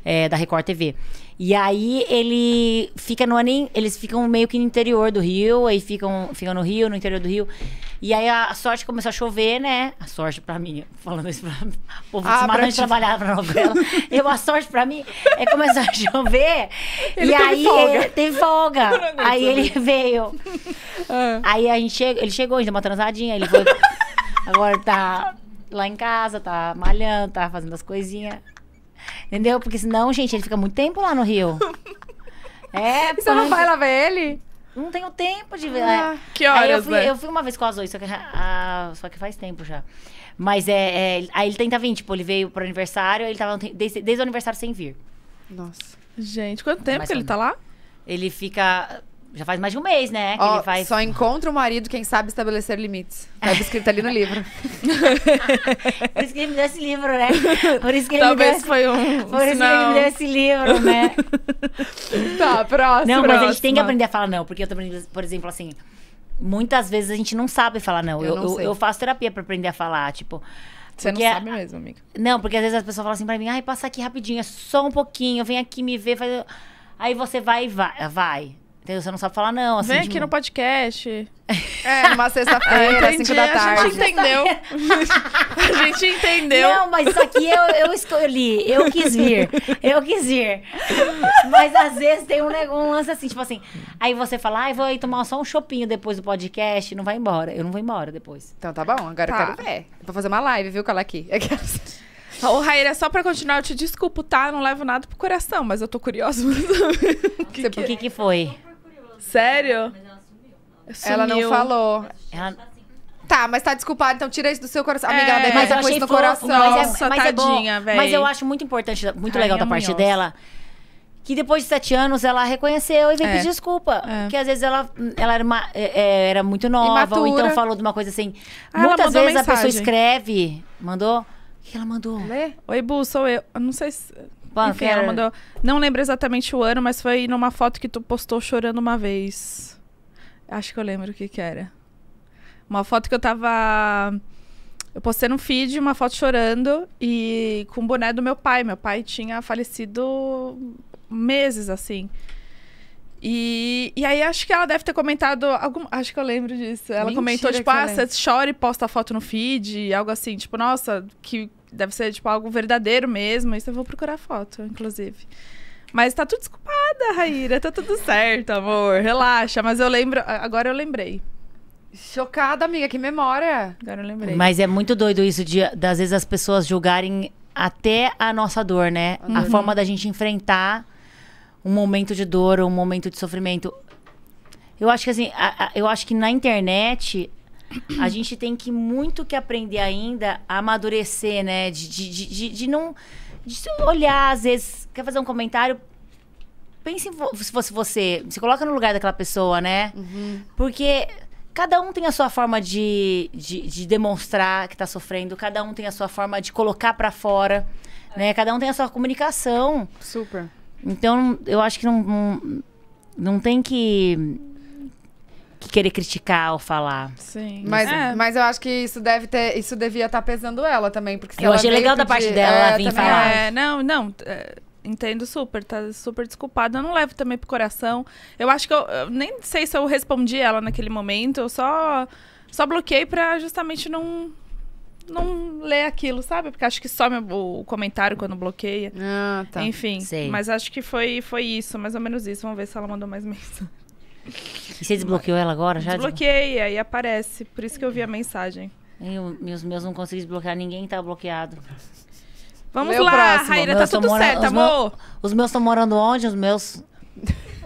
é, da Record TV. E aí ele fica no Anim, eles ficam meio que no interior do Rio, aí ficam, ficam no Rio, no interior do Rio. E aí a sorte começou a chover, né? A sorte pra mim, falando isso pra mim. O povo ah, pra te... trabalhar pra novela. eu, a sorte pra mim é começar a chover. Ele e aí folga. Ele teve folga. aí ele veio. Ah. Aí a gente chegou, ele chegou, a gente deu uma transadinha, ele foi. Agora tá lá em casa, tá malhando, tá fazendo as coisinhas. Entendeu? Porque senão, gente, ele fica muito tempo lá no Rio. É, E você não vai lá ver ele? Não tenho tempo de ver. né? que Aí eu horas, fui, né? eu fui uma vez com as oito, só que, ah, só que faz tempo já. Mas é, é, Aí ele tenta vir, tipo, ele veio pro aniversário, ele tava desde, desde o aniversário sem vir. Nossa. Gente, quanto é tempo que ele tá lá? Ele fica. Já faz mais de um mês, né? Que oh, Só encontra o marido, quem sabe estabelecer limites. Tá escrito ali no livro. Por isso que ele me deu esse livro, né? Por isso que ele Talvez me deu... foi um. Por isso não. que ele me deu esse livro, né? tá, próximo. Não, mas a gente tem que aprender a falar não, porque eu também, por exemplo, assim, muitas vezes a gente não sabe falar não. Eu, eu, não eu, eu faço terapia pra aprender a falar, tipo. Você porque não sabe mesmo, amiga. Não, porque às vezes as pessoas falam assim pra mim, ai, passa aqui rapidinho, é só um pouquinho, vem aqui me ver, faz. Aí você vai e vai, vai. Você não sabe falar não, assim. Vem aqui no podcast. É, numa sexta-feira, às 5 da tarde. A gente entendeu. a gente entendeu. Não, mas isso aqui eu, eu escolhi. Eu quis vir. Eu quis vir. Mas às vezes tem um, um lance assim, tipo assim. Aí você fala, ah, vou aí tomar só um chopinho depois do podcast. Não vai embora. Eu não vou embora depois. Então tá bom, agora tá. eu quero ver. Vou fazer uma live, viu, Calaqui? Eu quero... Ô, Raíra, só pra continuar, eu te desculpo, tá? Eu não levo nada pro coração, mas eu tô curiosa. O que, que, que, que foi? Sério? Mas ela sumiu. Ela, não falou. Ela... Tá, assim. tá, mas tá desculpado, então tira isso do seu coração. É, Amiga, ela é. deve mas tá coisa no coração. É- Nossa, mas é, mas tadinha, é velho. Mas eu acho muito importante, muito Ai, legal da parte dela que depois de sete anos ela reconheceu e veio é. pedir desculpa. É. Porque às vezes ela, ela era, uma, é, é era muito nova, Imatura. ou então falou de uma coisa assim. Ah, Muitas vezes mensagem. a pessoa escreve, mandou. O que ela mandou? Lê? Oi, Bu, sou eu. Eu não sei se. Enfim, ela mandou. Não lembro exatamente o ano, mas foi numa foto que tu postou chorando uma vez. Acho que eu lembro o que, que era. Uma foto que eu tava. Eu postei no feed uma foto chorando e com o boné do meu pai. Meu pai tinha falecido meses assim. E, e aí acho que ela deve ter comentado algum, acho que eu lembro disso. Ela Mentira comentou tipo, ah, você chora e posta a foto no feed, algo assim, tipo, nossa, que deve ser, tipo, algo verdadeiro mesmo. Isso eu vou procurar foto, inclusive. Mas tá tudo desculpada, Raíra. Tá tudo certo, amor. Relaxa. Mas eu lembro. Agora eu lembrei. Chocada, amiga. Que memória. Agora eu lembrei. Mas é muito doido isso de, das vezes, as pessoas julgarem até a nossa dor, né? Uhum. A forma da gente enfrentar um momento de dor ou um momento de sofrimento. Eu acho que assim, a, a, eu acho que na internet a gente tem que muito que aprender ainda a amadurecer, né? De, de, de, de não. De olhar, às vezes, quer fazer um comentário, pense se fosse você, se coloca no lugar daquela pessoa, né? Uhum. Porque cada um tem a sua forma de, de, de, demonstrar que tá sofrendo, cada um tem a sua forma de colocar para fora, né? é. né? Cada um tem a sua comunicação. Super. Então, eu acho que não, não, não tem que que querer criticar ou falar. Sim. Mas, é. mas eu acho que isso deve ter, isso devia estar tá pesando ela também, porque Eu achei legal pedir, da parte dela é, vir falar. É, não, não. É, entendo super, tá super desculpada. Eu não levo também pro coração. Eu acho que eu, eu nem sei se eu respondi ela naquele momento. Eu só só bloqueei para justamente não não ler aquilo, sabe? Porque acho que só o comentário quando bloqueia. Ah, tá. Enfim. Sei. Mas acho que foi, foi isso, mais ou menos isso. Vamos ver se ela mandou mais mensagem. E você desbloqueou ela agora já? Desbloqueei, aí aparece. Por isso que eu vi a mensagem. E os meus não consegui desbloquear, ninguém tá bloqueado. Vamos Meu lá, Raíra, tá tudo certo, os amor. Meus... Os meus estão morando onde? Os meus.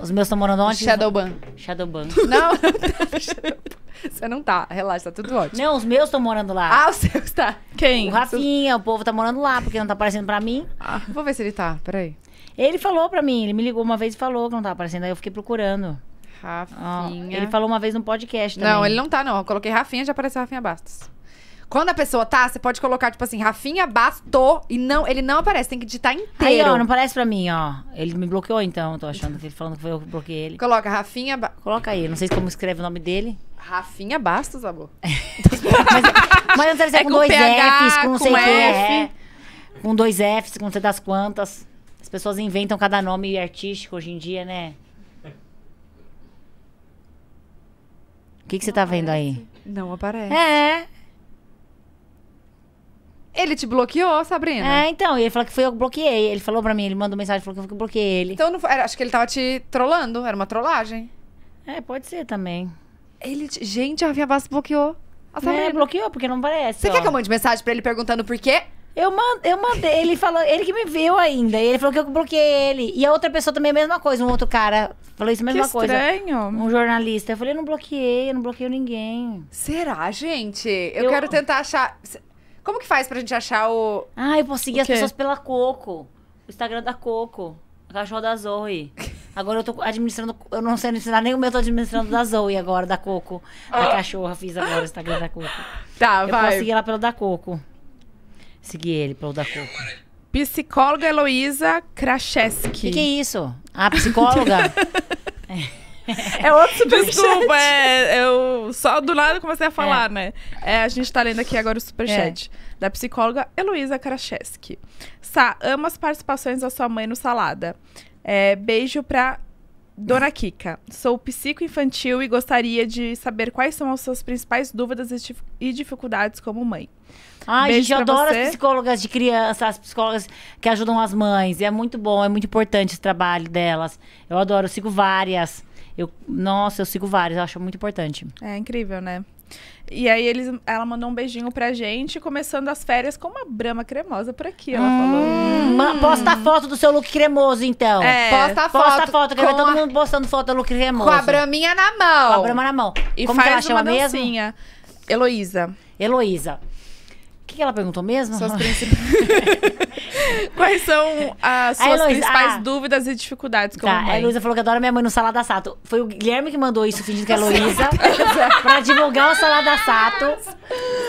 Os meus estão morando onde? Shadowban. Shadowban. Não, você não tá. Relaxa, tá tudo ótimo. Não, os meus estão morando lá. Ah, os seus está. Quem? O Rafinha, o povo tá morando lá, porque não tá aparecendo pra mim. Ah, vou ver se ele tá, peraí. Ele falou pra mim, ele me ligou uma vez e falou que não tá aparecendo, aí eu fiquei procurando. Rafinha. Ah, ele falou uma vez no podcast também. Não, ele não tá, não. Eu coloquei Rafinha, já apareceu Rafinha Bastos. Quando a pessoa tá, você pode colocar, tipo assim, Rafinha bastou e não, ele não aparece, tem que digitar inteiro. Aí, ó, não aparece pra mim, ó. Ele me bloqueou então, tô achando que ele falando que foi eu que bloqueei ele. Coloca Rafinha. Ba... Coloca aí, não sei como escreve o nome dele. Rafinha Bastos, amor. mas, não deve ser é, é com, com, dois Fs, com, não sei o é. F. com dois Fs, com não sei das quantas. As pessoas inventam cada nome artístico hoje em dia, né? que, que você tá aparece. vendo aí? Não aparece. É. Ele te bloqueou, Sabrina? É, então. E ele falou que foi eu que bloqueei. Ele falou pra mim, ele mandou mensagem, falou que eu bloqueei ele. Então, não foi, era, acho que ele tava te trollando. Era uma trollagem. É, pode ser também. Ele, te, gente, a Rafinha Bastos bloqueou. A é, Sabrina. É, bloqueou, porque não parece. Você ó. quer que eu mande mensagem pra ele perguntando por quê? Eu, eu mandei, ele falou, ele que me viu ainda. Ele falou que eu bloqueei ele. E a outra pessoa também a mesma coisa, um outro cara falou isso a mesma que coisa. Estranho. Um jornalista. Eu falei, eu não bloqueei, eu não bloqueio ninguém. Será, gente? Eu, eu... quero tentar achar. Como que faz pra gente achar o. Ah, eu posso seguir as pessoas pela Coco. O Instagram da Coco. A cachorro da Zoe. Agora eu tô administrando. Eu não sei ensinar nem o meu, tô administrando da Zoe agora, da Coco. Da ah. cachorra, fiz agora o Instagram da Coco. Tá, eu vai. Eu posso seguir lá pelo da Coco seguir ele pra da coco. Psicóloga Heloísa Kraszewski. O que, que é isso? A ah, psicóloga? É outro superchat. Desculpa, é, eu só do nada comecei a é. falar, é. né? É, a gente tá lendo aqui agora o superchat é. da psicóloga Heloísa Kraszewski. Sá, amo as participações da sua mãe no Salada. É, beijo pra Dona Kika. Sou psico infantil e gostaria de saber quais são as suas principais dúvidas e dificuldades como mãe. Ai, Beijo gente, eu adoro você. as psicólogas de criança, as psicólogas que ajudam as mães. É muito bom, é muito importante esse trabalho delas. Eu adoro, eu sigo várias. Eu, nossa, eu sigo várias, eu acho muito importante. É incrível, né? E aí eles, ela mandou um beijinho pra gente, começando as férias com uma brama cremosa por aqui. Ela hum, falou. Hum. Posta a foto do seu look cremoso, então. É, posta a foto. Posta a foto, que ver todo a... mundo postando foto do look cremoso. Com a braminha na mão. Com a brama na mão. E Como faz que ela chama uma mesmo? Heloísa. Heloísa. O que, que ela perguntou mesmo? Só as principais... Quais são as suas principais ah. dúvidas e dificuldades com tá, mãe? A Heloísa falou que adora minha mãe no Salada Sato. Foi o Guilherme que mandou isso, fingindo que é Heloísa. pra divulgar o Salada Sato.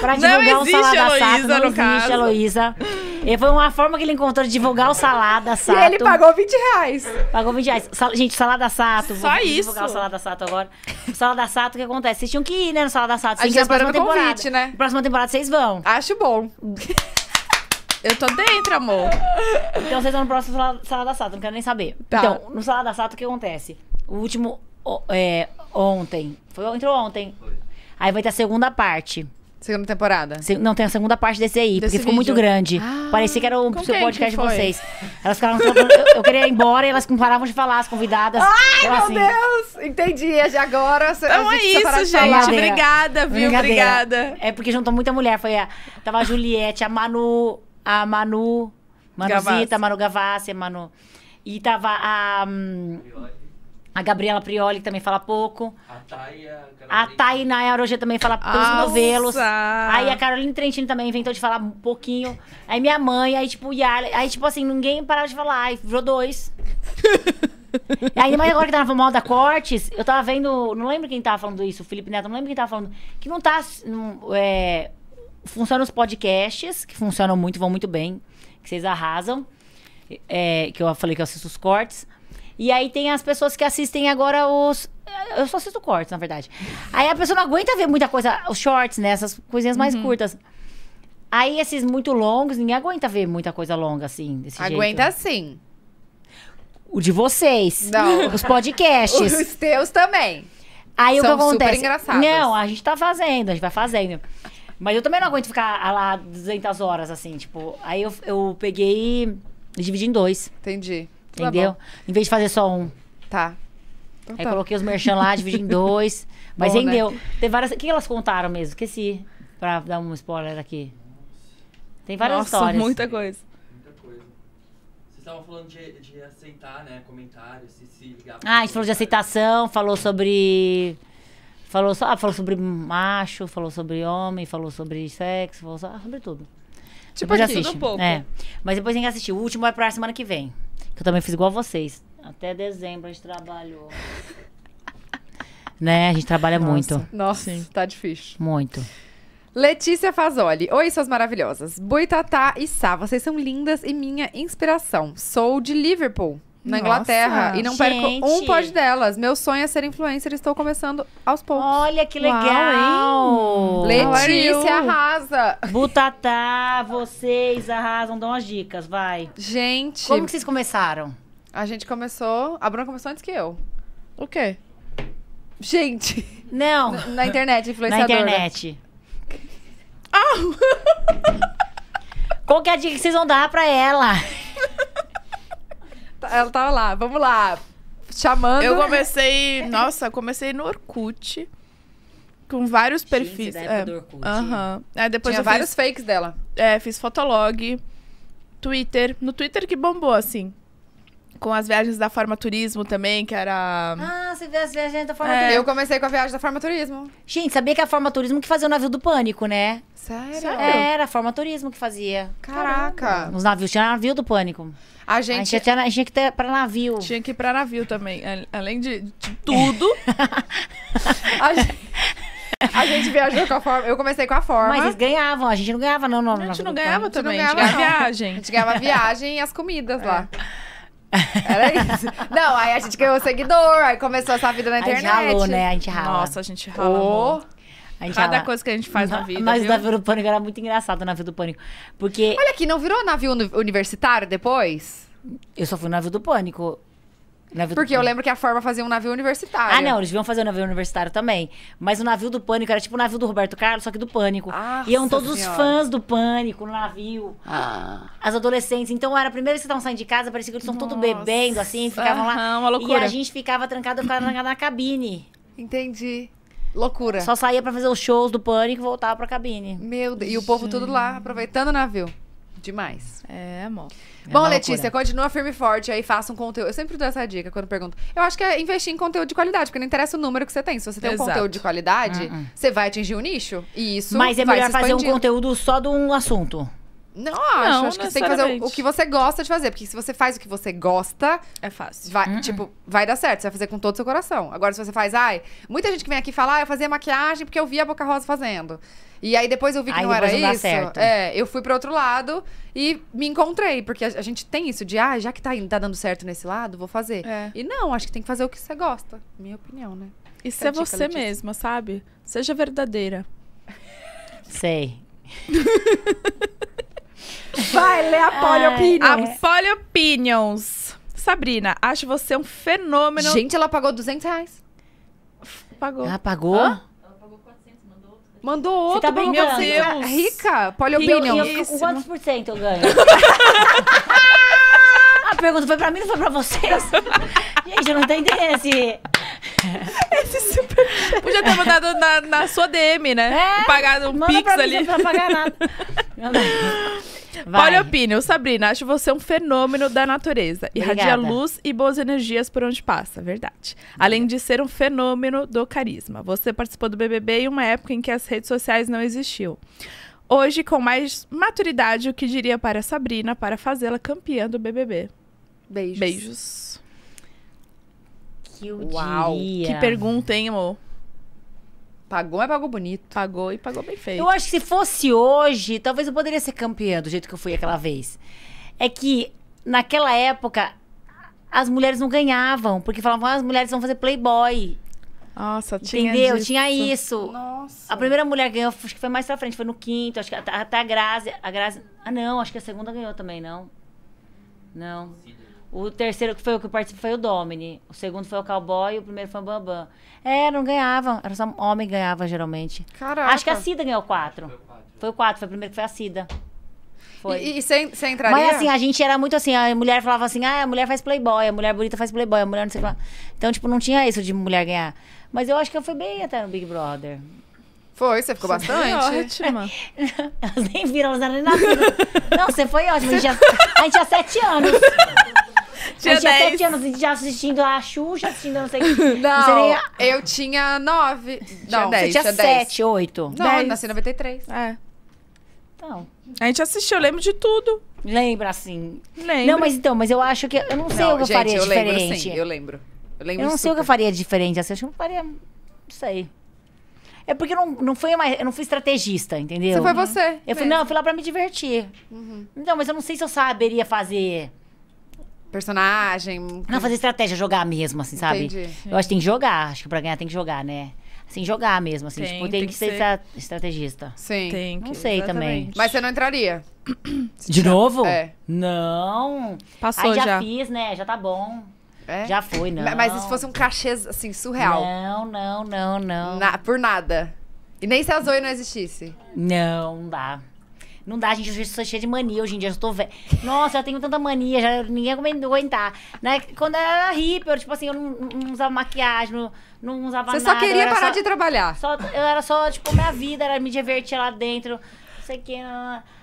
Pra divulgar o Salada Heloísa, Sato. Não no existe caso. Heloísa. E foi uma forma que ele encontrou de divulgar o Salada Sato. E ele pagou 20 reais. Pagou 20 reais. Sal, gente, Salada Sato. Só vou isso. divulgar o Salada Sato agora. O Salada Sato, o que acontece? Vocês tinham que ir, né, no Salada Sato. Vocês a gente tá esperando o convite, né? Próxima temporada vocês vão. Acho bom. Eu tô dentro, amor. Então vocês estão no próximo sala, sala da Sato, não quero nem saber. Tá. Então, no sala da Sato, o que acontece? O último é, ontem. Foi, entrou ontem. Foi. Aí vai ter a segunda parte. Segunda temporada? Se, não, tem a segunda parte desse aí, desse porque ficou vídeo. muito grande. Ah, Parecia que era o seu podcast de vocês. Elas ficaram. eu, eu, queria ir embora e elas paravam de falar, as convidadas. Ai, então, meu assim, Deus! Entendi. É de agora. Então é isso, gente. Tá Obrigada, viu? Obrigada. É porque juntou muita mulher. Foi a, tava a Juliette, a Manu a Manu, Manuzita, Gavassi. Tá, Manu Gavassi, Manu. E tava a. Hum, a Gabriela Prioli, que também fala pouco. A Taia. A Tainá também fala pelos Nossa! novelos. Aí a Caroline Trentino também inventou de falar um pouquinho. Aí minha mãe, aí tipo, Yara. Aí tipo assim, ninguém parava de falar. Aí virou dois. aí Ainda mais agora que tava tá mal da Cortes, eu tava vendo. Não lembro quem tava falando isso, o Felipe Neto, não lembro quem tava falando. Que não tá. não, é, funcionam os podcasts, que funcionam muito, vão muito bem, que vocês arrasam. É, que eu falei que eu assisto os cortes. E aí tem as pessoas que assistem agora os. Eu só assisto cortes, na verdade. Aí a pessoa não aguenta ver muita coisa, os shorts, né? Essas coisinhas mais uhum. curtas. Aí esses muito longos, ninguém aguenta ver muita coisa longa assim, desse aguenta jeito. sim. O de vocês. Não. Os podcasts. os teus também. Aí São o que acontece? Super engraçados. Não, a gente tá fazendo, a gente vai fazendo. Mas eu também não aguento ficar lá 200 horas, assim, tipo. Aí eu, eu peguei e dividi em dois. Entendi. Tá entendeu? em vez de fazer só um. Tá. Então, aí tá. coloquei os merchan lá, dividi em dois. Mas bom, né? rendeu. Né? Tem várias. O que elas contaram mesmo? Esqueci. Pra dar um spoiler aqui. Tem várias Nossa, histórias. Muita coisa. Muita coisa. Vocês estavam falando de, de aceitar, né? Comentários, se, se ligar. Ah, a gente falou de aceitação, falou sobre Falou, só, ah, falou sobre macho, falou sobre homem, falou sobre sexo, falou só, ah, sobre tudo. Tipo depois assim, Tudo um pouco. É. Mas depois tem que assistir. O último vai pra semana que vem. Que eu também fiz igual a vocês. Até dezembro a gente trabalhou. né? A gente trabalha Nossa. muito. Nossa, Sim. tá difícil. Muito. Letícia Fazoli. Oi, suas maravilhosas. Boitatá e Sá, vocês são lindas e minha inspiração. Sou de Liverpool na Nossa, Inglaterra. E não gente. perco um pod delas. Meu sonho é ser influencer estou começando aos poucos. Olha que legal, Uau, hein? Letícia arrasa. Butatá, vocês arrasam, dão as dicas, vai. Gente. Como que vocês começaram? A gente começou. A Bruna começou antes que eu. O quê? Gente. Não. Na, na internet, influenciadora. Na internet. Qual que é a dica que vocês vão dar pra ela? Tá, ela tava lá, vamos lá. Chamando. Eu comecei. Nossa, comecei no Orkut. Com vários Gente, perfis. Da época é, do Orkut. Aham. Uh -huh. é, depois Tinha vários fiz, fakes dela. É, fiz Fotolog, Twitter. No Twitter que bombou, assim com as viagens da forma Turismo também, que era. Ah, você viu as viagens da forma é. Turismo? Eu comecei com a viagem da forma Turismo. Gente, sabia que a forma Turismo que fazia o navio do pânico, né? Sério? É, era a forma Turismo que fazia. Caraca. Caramba. Os navios, tinha navio do pânico. A gente... A gente, tinha, a gente tinha que ter pra navio. Tinha que ir pra navio também. Além de, de tudo. a gente... A gente viajou com a forma. Eu comecei com a forma. Mas eles ganhavam, a gente não ganhava, não. não a gente não ganhava também. A gente ganhava viagem. A gente ganhava viagem e as comidas é. lá. Era isso. Não, aí a gente ganhou seguidor, aí começou essa vida na internet. A gente ralou, né? A gente rala. Nossa, a gente ralou. Oh. Cada fala, coisa que a gente faz na, na vida. Mas viu? o navio do pânico era muito engraçado, o navio do pânico. Porque. Olha aqui, não virou navio universitário depois? Eu só fui no navio do pânico. Navio Porque eu lembro que a Forma fazia um navio universitário. Ah, não, eles deviam fazer um navio universitário também. Mas o navio do Pânico era tipo o navio do Roberto Carlos, só que do Pânico. Ah, Nossa Iam todos senhora. os fãs do Pânico no navio. Ah. As adolescentes. Então era a primeira vez que estavam saindo de casa, parecia que eles estavam todos bebendo, assim, ficavam Aham, lá. Uma loucura. E a gente ficava trancado, ficava na cabine. Entendi. Loucura. Só saía pra fazer os shows do Pânico e voltava pra cabine. Meu Deus. E o povo tudo lá, aproveitando o navio. Demais. É, amor. É Bom, Letícia, continua firme e forte aí, faça um conteúdo. Eu sempre dou essa dica quando pergunto. Eu acho que é investir em conteúdo de qualidade, porque não interessa o número que você tem. Se você tem Exato. um conteúdo de qualidade, uh -uh. você vai atingir o um nicho. E isso Mas é melhor fazer um conteúdo só de um assunto. Não, acho, não, acho que você tem que fazer o, o, que você gosta de fazer. Porque se você faz o que você gosta. É fácil. Vai, uhum. Tipo, vai dar certo. Você vai fazer com todo o seu coração. Agora, se você faz. Ai, muita gente que vem aqui falar, ah, eu fazia maquiagem porque eu vi a Boca Rosa fazendo. E aí depois eu vi que aí não era não isso. Certo. É, eu fui para outro lado e me encontrei, porque a, a, gente tem isso de, ah, já que tá, tá dando certo nesse lado, vou fazer. É. E não, acho que tem que fazer o que você gosta. Minha opinião, né? E ser é você mesma, sabe? Seja verdadeira. Sei. Vai, lê a Poliopinions. Ai, a Poliopinions. Sabrina, acho você um fenômeno. Gente, ela pagou 200 reais. Pagou. Ela ah, pagou? Hã? Mandou outro, tá meu Deus. Deus. Rica, poliopinion. quantos por cento eu ganho? a pergunta foi pra mim, não foi pra vocês? Gente, eu não entendi esse... Esse super... Podia ter mandado na, na sua DM, né? É, Pagado um pix ali. Não pra pagar nada. Olha a opinião, Sabrina. Acho você um fenômeno da natureza. Irradia luz e boas energias por onde passa, verdade. Além de ser um fenômeno do carisma. Você participou do BBB em uma época em que as redes sociais não existiam. Hoje, com mais maturidade, o que diria para a Sabrina para fazê-la campeã do BBB? Beijos. Beijos. Que eu Uau. Que pergunta, hein, amor? Pagou, mas pagou bonito. Pagou e pagou bem feito. Eu acho que se fosse hoje, talvez eu poderia ser campeã do jeito que eu fui aquela vez. É que naquela época as mulheres não ganhavam, porque falavam, ah, as mulheres vão fazer playboy. Nossa, tinha Entendeu? Disso. Tinha isso. Nossa. A primeira mulher ganhou, acho que foi mais pra frente, foi no quinto, acho que até a Grazi. A Grazi. Ah, não, acho que a segunda ganhou também, não. Não. Cida. O terceiro que foi o que participou foi o Domini. O segundo foi o Cowboy o primeiro foi o Bambam. É, não ganhavam. Era só homem que ganhava, geralmente. Caraca. Acho que a Cida ganhou quatro. Foi o quatro. Foi o quatro, foi o primeiro que foi a Cida. Foi. E você entraria? Mas assim, a gente era muito assim, a mulher falava assim, ah, a mulher faz playboy, a mulher bonita faz playboy, a mulher não sei o que lá. Então, tipo, não tinha isso de mulher ganhar. Mas eu acho que eu fui bem até no Big Brother. Foi, você ficou você bastante. Foi ótima. elas nem viram, elas eram nem na vida. Não, você foi ótima. A gente, já, a gente tinha sete anos. Tinha eu 10. tinha anos já assistindo a Xuxa, assistindo não sei o que. Não, não eu tinha 9. Não, tinha 10, você tinha 7, 8. Não, 10. nasci em 93. É. Então. A gente assistiu, eu lembro de tudo. Lembra, assim. Lembro. Não, mas então, mas eu acho que. Eu não sei não, o que gente, eu faria eu diferente. Lembro, sim, eu lembro. Eu lembro. Eu não super. sei o que eu faria diferente. Assim, eu acho que eu faria. Não sei. É porque eu não, não fui uma, eu não fui estrategista, entendeu? Você foi você. Eu fui, não, eu fui lá pra me divertir. Uhum. Não, mas eu não sei se eu saberia fazer personagem. Não, fazer estratégia, jogar mesmo, assim, sabe? Entendi. Eu acho que tem que jogar. Acho que pra ganhar tem que jogar, né? Assim, jogar mesmo, assim. Tem, tipo, tem, tem que, que, ser, estra estrategista. Sim. Tem que, não sei exatamente. também. Mas você não entraria? De novo? É. Não. Passou Aí já. já fiz, né? Já tá bom. É? Já foi, não. Mas se fosse um cachê, assim, surreal. Não, não, não, não. Na, por nada. E nem se a Zoe não existisse. Não, não dá. Não dá, gente, eu sou cheia de mania hoje em dia, eu tô velho. Nossa, eu tenho tanta mania, já ninguém aguentar. Né? Quando eu era hippie, eu, tipo assim, eu não, não usava maquiagem, não, não usava Você nada. Você só queria parar só, de trabalhar. Só, eu era só, tipo, minha vida, era me divertir lá dentro, não sei o que.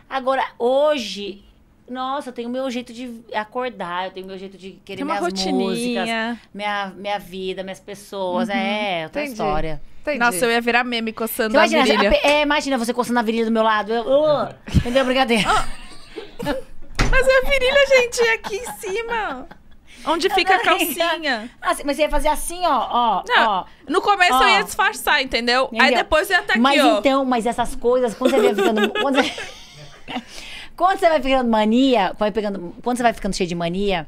Agora, hoje, nossa, eu tenho meu jeito de acordar, eu tenho meu jeito de querer Tem minhas rotininha. músicas, minha, minha vida, minhas pessoas. Uhum. É, outra Entendi. história. Entendi. Nossa, eu ia virar meme coçando você a imagina, virilha. A, é, imagina você coçando a virilha do meu lado. Eu, entendeu? Brincadeira. Ah. Mas é a virilha, gente, é aqui em cima. Onde eu fica a calcinha? Assim, mas você ia fazer assim, ó, ó, não, ó No começo ó. eu ia disfarçar, entendeu? entendeu? Aí depois eu ia estar aqui, mas, ó. Mas então, mas essas coisas, quando você ia ficando... Quando você... Quando você vai pegando mania, vai pegando, quando você vai ficando cheio de mania,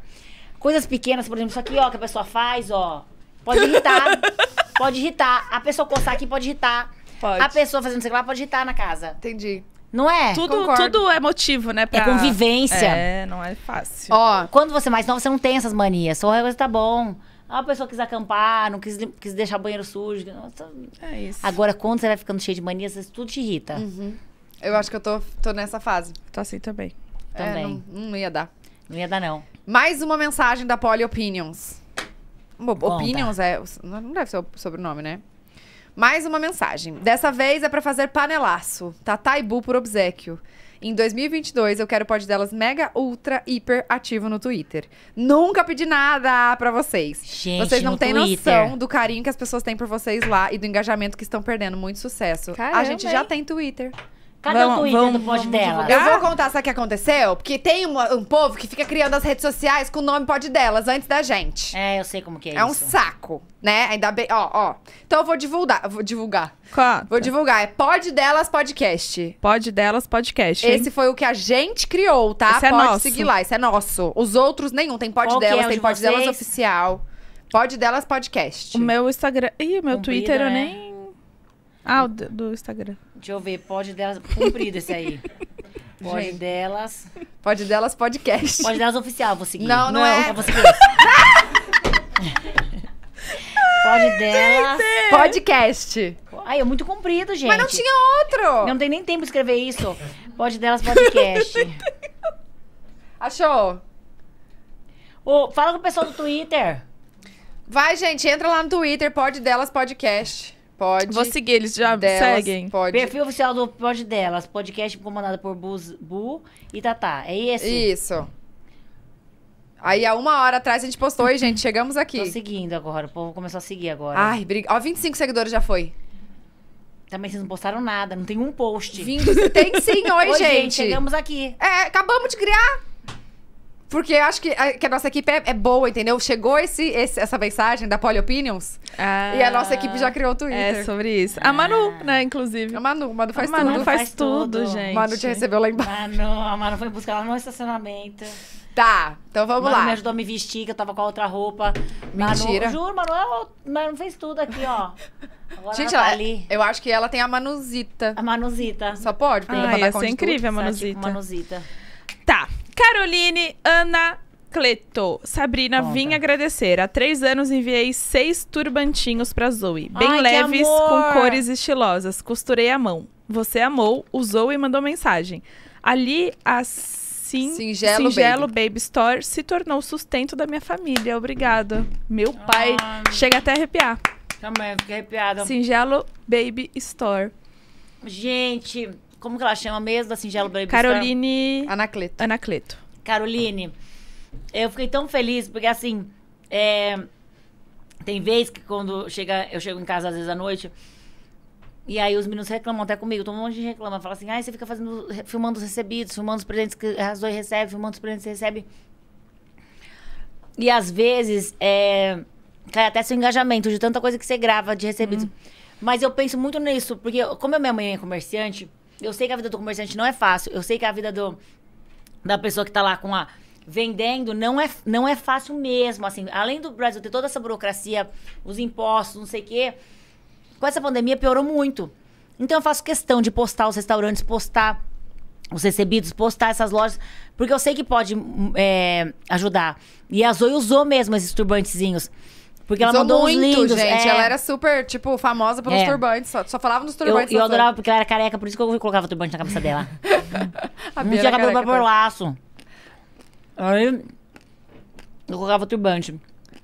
coisas pequenas, por exemplo, isso aqui, ó, que a pessoa faz, ó, pode irritar. pode irritar. A pessoa coçar aqui pode irritar. Pode. A pessoa fazendo isso lá pode irritar na casa. Entendi. Não é? Tudo, tudo é motivo, né? É pra... É convivência. É, não é fácil. Ó, quando você é mais nova, você não tem essas manias. Só a coisa tá bom. Ah, a pessoa quis acampar, não quis, quis deixar o banheiro sujo. Nossa. É isso. Agora, quando você vai ficando cheio de manias, tudo te irrita. Uhum. Eu acho que eu tô, tô nessa fase. Tô assim também. É, também. Não, não, ia dar. Não ia dar, não. Mais uma mensagem da Poli Opinions. Conta. Opinions é. Não deve ser o sobrenome, né? Mais uma mensagem. Dessa vez é para fazer panelaço. Tatá tá e Bu por obsequio. Em 2022, eu quero o pod delas mega, ultra, hiper ativo no Twitter. Nunca pedi nada para vocês. Gente, vocês não têm noção do carinho que as pessoas têm por vocês lá e do engajamento que estão perdendo. Muito sucesso. Caramba, a gente já hein? tem Twitter. Cadê vamos, o Twitter vamos, do delas? dela? Eu vou ah. contar sabe o que aconteceu, porque tem uma, um povo que fica criando as redes sociais com o nome pode delas antes da gente. É, eu sei como que é, é isso. É um saco, né? Ainda bem, ó, ó. Então eu vou divulgar, vou divulgar. Quanto? Vou divulgar, é pode delas podcast. pode delas podcast. Hein? Esse foi o que a gente criou, tá? Esse é pode é nosso. seguir lá, esse é nosso. Os outros nenhum, tem pode Qual delas, é tem de vocês? delas oficial. pode delas podcast. O meu Instagram, e o meu Twitter né? eu nem ah, o do, do Instagram. Deixa eu ver, pode delas. Cumprido esse aí. Pode Gente. delas. Pode delas podcast. Pode delas oficial, vou seguir. Não, não, não é. é. Pode delas. Podcast. Ai, é muito comprido, gente. Mas não tinha outro. Eu não tem nem tempo de escrever isso. Pode delas podcast. Achou? fala com o pessoal do Twitter. Vai, gente, entra lá no Twitter, pode delas podcast. Pode. Vou seguir, eles já delas, seguem. Pode. Perfil oficial do Pod delas, podcast comandado por Buz, Bu e Tatá. É esse? Isso. Aí há uma hora atrás a gente postou e, gente, chegamos aqui. Tô seguindo agora, o povo começou a seguir agora. Ai, briga. Ó, 25 seguidores já foi. Também vocês não postaram nada, não tem um post. 20... Tem sim, oi, oi gente. gente. Chegamos aqui. É, acabamos de criar. Porque eu acho que a, que a nossa equipe é, é boa, entendeu? Chegou esse, esse, essa mensagem da Poly Opinions ah, e a nossa equipe já ah, criou o Twitter. É sobre isso. A Manu, ah. né, inclusive. A Manu, Manu faz tudo. A Manu tudo. faz tudo, gente. gente. Manu te recebeu lá embaixo. Manu, a Manu foi buscar lá no estacionamento. Tá, então vamos Manu lá. me ajudou a me vestir, que eu tava com a outra roupa. Mentira. Manu, juro, Manu, é Manu fez tudo aqui, ó. Agora Gente, ela, tá ali. eu acho que ela tem a Manuzita. A Manuzita. Só pode? Porque ela ia ser incrível a Manuzita. Manuzita. Tá, Caroline Ana Cleto. Sabrina, Conta. vim agradecer. Há três anos enviei seis turbantinhos pra Zoe. Bem Ai, leves, com cores estilosas. Costurei à mão. Você amou, usou e mandou mensagem. Ali, assim, Singelo, Singelo Baby. Baby. Store se tornou sustento da minha família. Obrigada. Meu ah. pai. Ah, chega até a arrepiar. Também, fiquei arrepiada. Singelo Baby Store. Gente, como que ela chama mesmo, da Singelo Baby Caroline... Anacleto. Anacleto. Caroline, eu fiquei tão feliz, porque assim, é... tem vezes que quando chega, eu chego em casa às vezes à noite... E aí os meninos reclamam até comigo, todo mundo reclama, fala assim, ah, você fica fazendo, filmando os recebidos, filmando os presentes que a Zoe recebe, filmando os presentes que recebe. E às vezes, é, cai até seu engajamento de tanta coisa que você grava de recebidos. Uhum. Mas eu penso muito nisso, porque como eu, minha mãe é comerciante, eu sei que a vida do comerciante não é fácil. Eu sei que a vida do, da pessoa que tá lá com a vendendo não é, não é fácil mesmo. Assim, além do Brasil ter toda essa burocracia, os impostos, não sei o quê, com essa pandemia piorou muito. Então eu faço questão de postar os restaurantes, postar os recebidos, postar essas lojas, porque eu sei que pode hum, é, ajudar. E a Zoe usou mesmo esses turbantezinhos. Porque ela mandou muito, uns lindos. gente. É... Ela era super, tipo, famosa pelos é. turbantes. Só, só falava nos turbantes. Eu, eu adorava porque ela era careca, por isso que eu colocava turbante na cabeça dela. não tinha cabelo pra pôr laço. Aí, eu colocava turbante.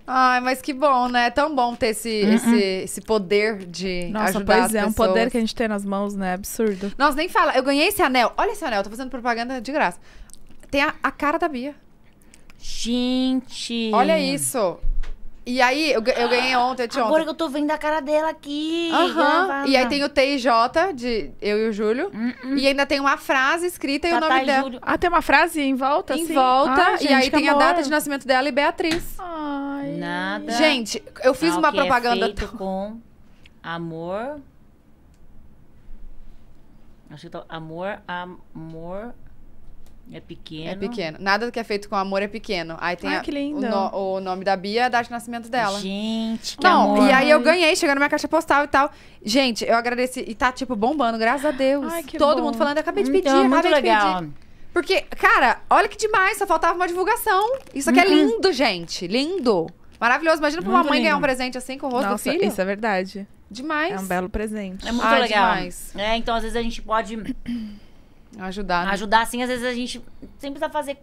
Ai, mas que bom, né? É tão bom ter esse, uh -uh. esse, esse poder de Nossa, ajudar pois as é, pessoas. um poder que a gente tem nas mãos, né? Absurdo. Nossa, nem fala. Eu ganhei esse anel. Olha esse anel, tô fazendo propaganda de graça. Tem a, a cara da Bia. Gente! Olha isso. E aí, eu, eu ganhei ontem, ontem. Agora que eu tô vendo a cara dela aqui. Aham. Uhum. E aí tem o T e J, de eu e o Júlio. Uh -uh. E ainda tem uma frase escrita e o tá, nome e tá, dela. Júlio. Ah, tem uma frase em volta? Em assim? volta. Ah, e aí tem amor. a data de nascimento dela e Beatriz. Ai. Nada. Gente, eu fiz uma é propaganda. É feito tão... com amor. Acho que tá... Amor, amor, é pequeno. É pequeno. Nada que é feito com amor é pequeno. Aí tem Ai, que lindo. O, no, o, nome da Bia, a data de nascimento dela. Gente, que Não, amor. e aí eu ganhei, chegando na minha caixa postal e tal. Gente, eu agradeci. E tá, tipo, bombando, graças a Deus. Ai, que Todo bom. mundo falando, então, acabei de pedir, então, muito legal. Porque, cara, olha que demais, só faltava uma divulgação. Isso aqui é uhum. é lindo, gente. Lindo. Maravilhoso. Imagina pra uma mãe lindo. ganhar um presente assim com o rosto Nossa, do filho. Isso é verdade. Demais. É um belo presente. É muito ah, legal. Demais. É, então às vezes a gente pode Ajudar. Né? Ajudar, assim, às vezes a gente sempre tá fazer,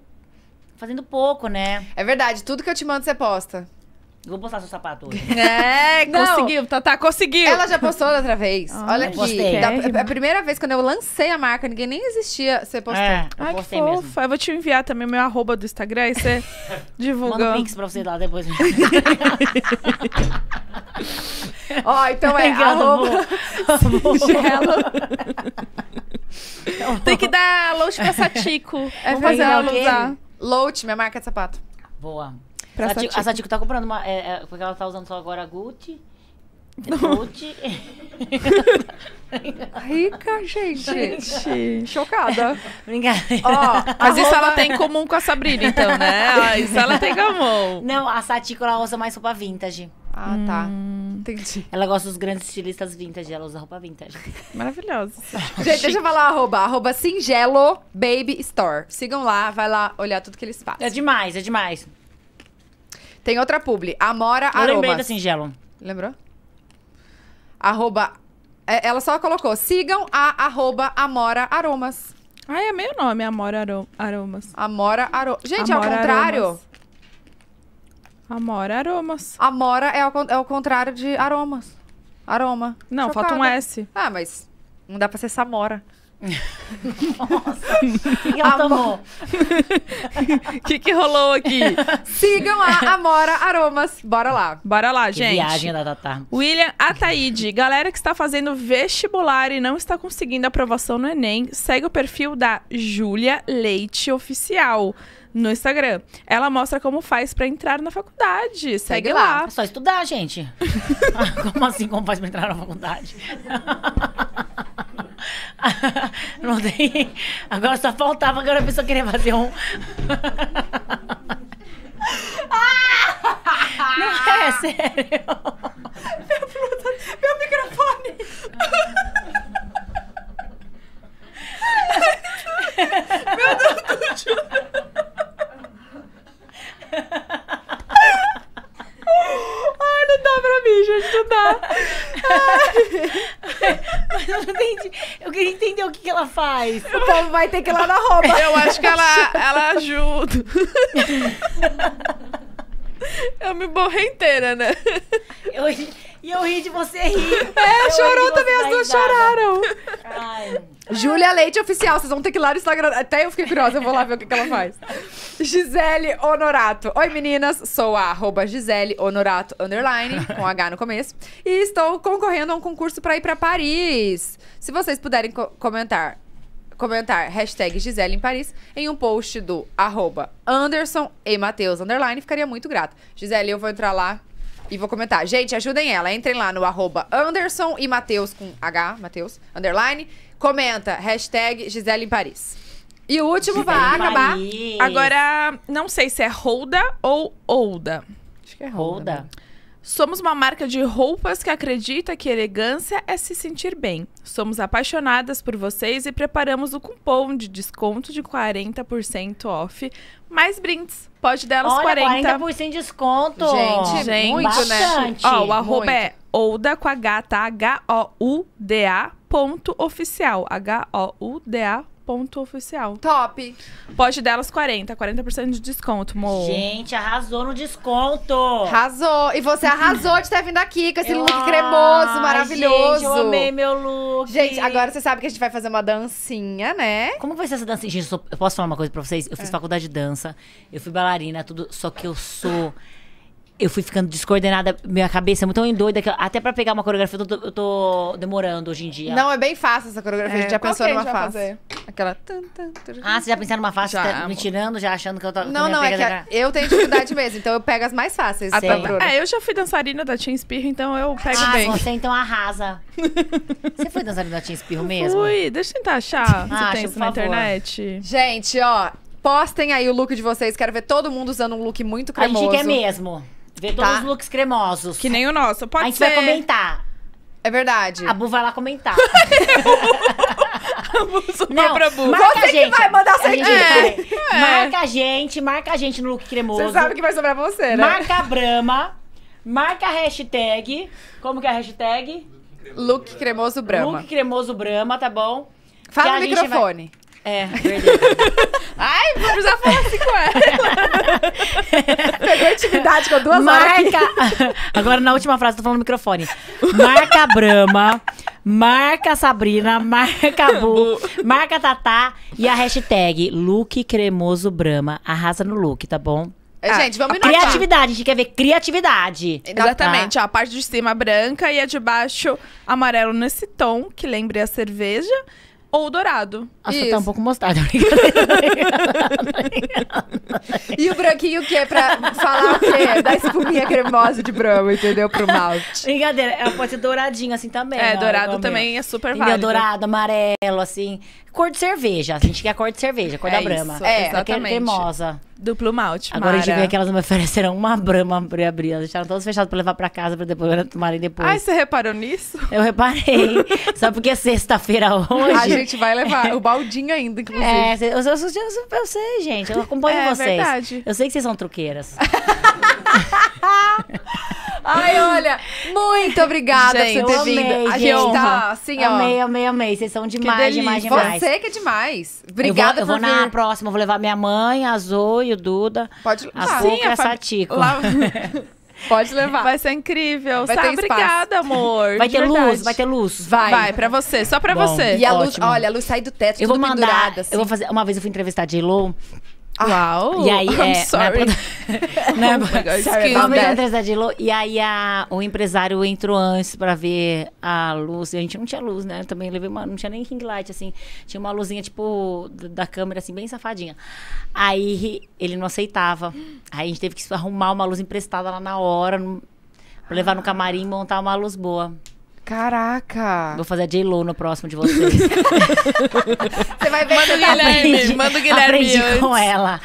fazendo pouco, né? É verdade, tudo que eu te mando você posta. vou postar seu sapato hoje. É, não. conseguiu, tá, tá, conseguiu. Ela já postou da outra vez. Ah, Olha aqui. Da, é. É a primeira vez, quando eu lancei a marca, ninguém nem existia, você postou. É, eu Ai, postei que fofa. Eu vou te enviar também o meu arroba do Instagram e você divulga. Manda um pix pra você lá depois. Ó, então é Obrigado, arroba... Amor. Amor. Tem que dar load pra Satico. É Vamos fazer ela usar. Load, minha marca de é sapato. Boa. Pra Satico. A Satico tá comprando uma. É, é, porque ela tá usando só agora a Gucci. Rica, gente. gente. Chocada. Obrigada. Ó, mas isso ela tem em comum com a Sabrina, então, né? Ah, isso ela tem em comum. Não, a Satiko, ela usa mais roupa vintage. Ah, tá. hum, tá. Entendi. Ela gosta dos grandes estilistas vintage, ela usa roupa vintage. Maravilhosa. Gente, deixa eu falar arroba. Arroba Singelo Baby Store. Sigam lá, vai lá olhar tudo que eles fazem. É demais, é demais. Tem outra publi, Amora eu Aromas. Eu lembrei da Singelo. Lembrou? Arroba... É, ela só colocou, sigam a arroba Amora Aromas. Ah, é meio nome, Amora Aromas. Amora Aromas. Gente, Amora ao contrário... Aromas. Amora Aromas. Amora é o, é o contrário de aromas. Aroma. Não, Chocada. falta um S. Ah, mas não dá pra ser Samora. Nossa, que que Amor. O que, que rolou aqui? Sigam a Amora Aromas. Bora lá. Bora lá, gente. Viagem da Tatá. William Ataíde. Galera que está fazendo vestibular e não está conseguindo aprovação no Enem, segue o perfil da Júlia Leite Oficial no Instagram. Ela mostra como faz para entrar na faculdade. Segue, Segue lá. lá. É só estudar, gente. como assim como faz para entrar na faculdade? Não tem. Agora só faltava agora a pessoa queria fazer um. Não é sério. Meu, meu microfone. meu Deus do céu não dá pra mim, gente, não dá. Mas eu não entendi. Eu queria entender o que, que ela faz. O povo vai ter que ir lá na roupa. Eu acho que ela, ela ajuda. Eu me borrei inteira, né? Eu, e eu ri de você rir. É, eu chorou também, as duas choraram. Ai. Júlia Leite Oficial, vocês vão ter que ir lá no Instagram. Até eu fiquei curiosa, eu vou lá ver o que, que ela faz. Gisele Honorato. Oi, meninas. Sou a arroba Gisele Honorato underline, com H no começo. E estou concorrendo a um concurso para ir para Paris. Se vocês puderem co comentar comentar hashtag Gisele em Paris em um post do arroba Anderson e Mateus underline, ficaria muito grato. Gisele, eu vou entrar lá e vou comentar. Gente, ajudem ela. Entrem lá no arroba Anderson e com H, Mateus, underline. Comenta, hashtag Gisele em Paris. E o último Gisele vai acabar. Paris. Agora, não sei se é Holda ou Olda. Acho que é Holda. Somos uma marca de roupas que acredita que elegância é se sentir bem. Somos apaixonadas por vocês e preparamos o cupom de desconto de 40% off, mais brindes. Pode dar uns 40. 40% de desconto. Gente, Gente muito, né? bastante. né? Ó, o arroba é muito. é Olda com H, tá? H-O-U-D-A Ponto oficial. H-O-U-D-A ponto oficial. Top. Pode delas 40, 40% de desconto, amor. Gente, arrasou no desconto. Arrasou. E você arrasou de ter vindo aqui com esse eu... look cremoso, maravilhoso. Gente, eu amei meu look. Gente, agora você sabe que a gente vai fazer uma dancinha, né? Como vai ser essa dancinha? Gente, eu, sou... eu posso falar uma coisa pra vocês? Eu fiz é. faculdade de dança, eu fui bailarina, tudo. Só que eu sou eu fui ficando descoordenada, minha cabeça é muito em doida, que até pra pegar uma coreografia eu tô, eu tô, demorando hoje em dia. Não, é bem fácil essa coreografia, é, a gente é, já pensou numa fácil Aquela. Ah, você já pensou numa fácil já, tá me tirando, já achando que eu tô. Não, não, é que eu tenho dificuldade mesmo, então eu pego as mais fáceis. até Pra é, eu já fui dançarina da Team Spear, então eu pego ah, bem. você então arrasa. você foi dançarina da Team Spear mesmo? Fui, deixa eu tentar achar. Ah, isso na internet. Gente, ó, postem aí o look de vocês, quero ver todo mundo usando um look muito cremoso. A gente quer mesmo. Vê tá? todos os looks cremosos. Que nem o nosso. Pode ser. A gente ser... vai comentar. É verdade. A Bu vai lá comentar. a Bu não, pra Bu. Marca Você a gente. que vai mandar sem gente é. É. Marca a é. gente, marca a gente no look cremoso. Você sabe que vai sobrar pra você, né? Marca a Brahma. Marca a hashtag. Como que é a hashtag? Look cremoso Brahma. Look cremoso Brahma, tá bom? Fala no microfone. Vai... É, verdade. Ai, vou precisar falar assim com ela. Pegou intimidade com duas Marca... horas. Agora, na última frase, tô falando no microfone. Marca Brama, marca Sabrina, marca Bu, marca Tatá e a hashtag look cremoso Brama. Arrasa no look, tá bom? Ah, gente, vamos ah, inovar. Criatividade, a gente quer ver criatividade. Exatamente, tá. ó, a parte de cima é branca e a de baixo amarelo nesse tom, que lembra a cerveja ou dourado. acho que tá um pouco mostarda. e o branquinho que é pra falar o quê? Da espuminha cremosa de brama, entendeu? Pro malte. Brincadeira, ela pode ser douradinho assim também. É, dourado também é super válido. Dourado, amarelo, assim cor de cerveja. A gente quer a cor de cerveja, cor é da brama. Isso, é, exatamente. cremosa. Duplo malte. Agora Mara. a gente vê que elas me ofereceram uma brama pra abrir. Elas deixaram todas fechadas pra levar pra casa pra depois tomarem depois. Ai, você reparou nisso? Eu reparei. Só porque é sexta-feira hoje. A gente vai levar o baldinho ainda, inclusive. É, eu, eu, eu, eu sei, gente. Eu acompanho é, vocês. É verdade. Eu sei que vocês são truqueiras. Ai, olha, muito obrigada gente, por você ter vindo. a gente tá assim, ó. Amei, amei, amei. Vocês são demais, demais, demais. Você que é demais. Obrigada Eu vou, eu vou vir. na próxima, vou levar minha mãe, a Zoe, o Duda. Pode levar. A Cuca a Satico. Lá... Pode levar. Vai ser incrível. Vai ter obrigada, amor. Vai ter luz, vai ter luz. Vai. Vai, pra você, só pra Bom, você. E a ótimo. luz, olha, a luz sai do teto, eu vou mandar, pendurada, assim. Eu vou assim. fazer, uma vez eu fui entrevistar a J-Lo, Uau! E aí, I'm é, é sorry. Na época, oh e aí a, o empresário entrou antes pra ver a luz. E a gente não tinha luz, né? Também levei uma. Não tinha nem ring light, assim. Tinha uma luzinha, tipo, da câmera, assim, bem safadinha. Aí ele não aceitava. Aí a gente teve que arrumar uma luz emprestada lá na hora, no, pra levar no camarim e montar uma luz boa. Caraca! Vou fazer a J-Lo no próximo de vocês. você vai ver Manda o Guilherme. Aprendi, manda o Guilherme. Aprendi antes. com ela.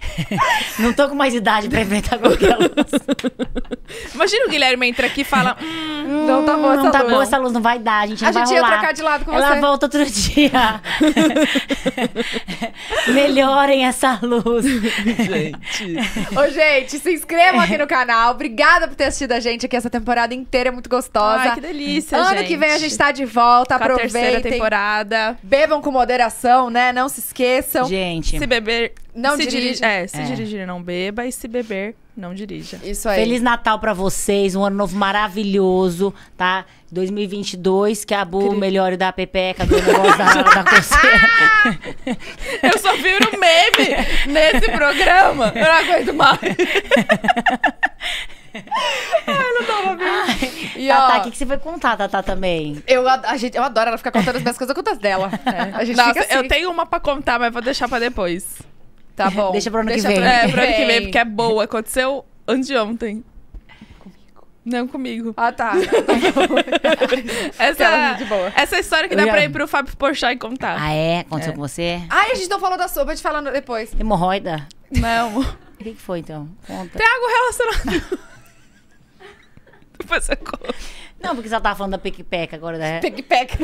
Não tô com mais idade pra inventar qualquer luz. Imagina o Guilherme entra aqui e fala: hum, hum, Não tá boa essa não luz. Tá boa essa luz, não vai dar, a gente não vai A gente rolar. ia trocar de lado com Ela você. Ela volta outro dia. Melhorem essa luz. gente. Ô, gente, se inscrevam aqui no canal. Obrigada por ter assistido a gente aqui essa temporada inteira, é muito gostosa. Ai, que delícia, Ano gente. que vem a gente tá de volta, com aproveitem. A terceira temporada. Bebam com moderação, né? Não se esqueçam. Gente. Se beber... Não se dirige. dirige. É, se é. dirigir não beba e se beber não dirija. Isso aí. Feliz Natal para vocês, um ano novo maravilhoso, tá? 2022, que a Bu melhore da pepeca, do negócio da, da coceira. Eu só viro meme nesse programa. Eu não aguento mais. Ai, não tava vendo. Tatá, o que, que você foi contar, Tatá, também? Eu, a, a, gente, eu adoro ela ficar contando as minhas coisas, eu conto as dela. É, a gente Nossa, assim. eu tenho uma pra contar, mas vou deixar pra depois. Tá bom. Deixa pro ano Deixa que vem. Pro é, pro ano que vem, porque é boa. Aconteceu antes de ontem. Comigo. Não comigo. Ah, tá. essa, essa história que dá pra ir pro Fábio Porchat e contar. Ah, é? Aconteceu é. com você? Ai, a gente não falou da sopa, te falando depois. Hemorroida? Não. O que, que foi, então? Conta. Tem algo relacionado. depois Não, porque você tava falando da Pequipeca agora, né? Pequipeca.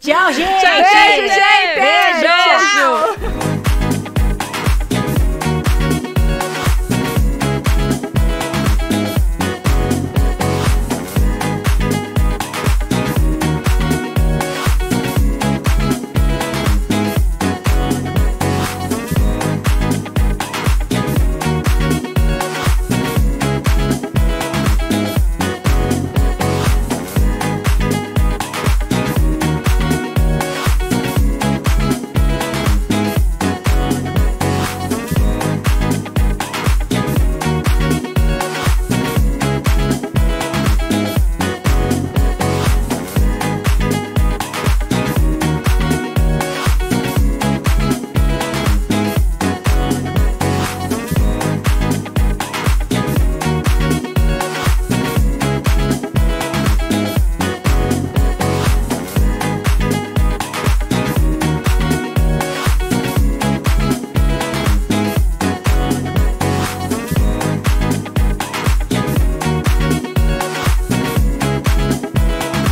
Tchau, gente! Tchau, gente! Beijo! Gente. Tchau.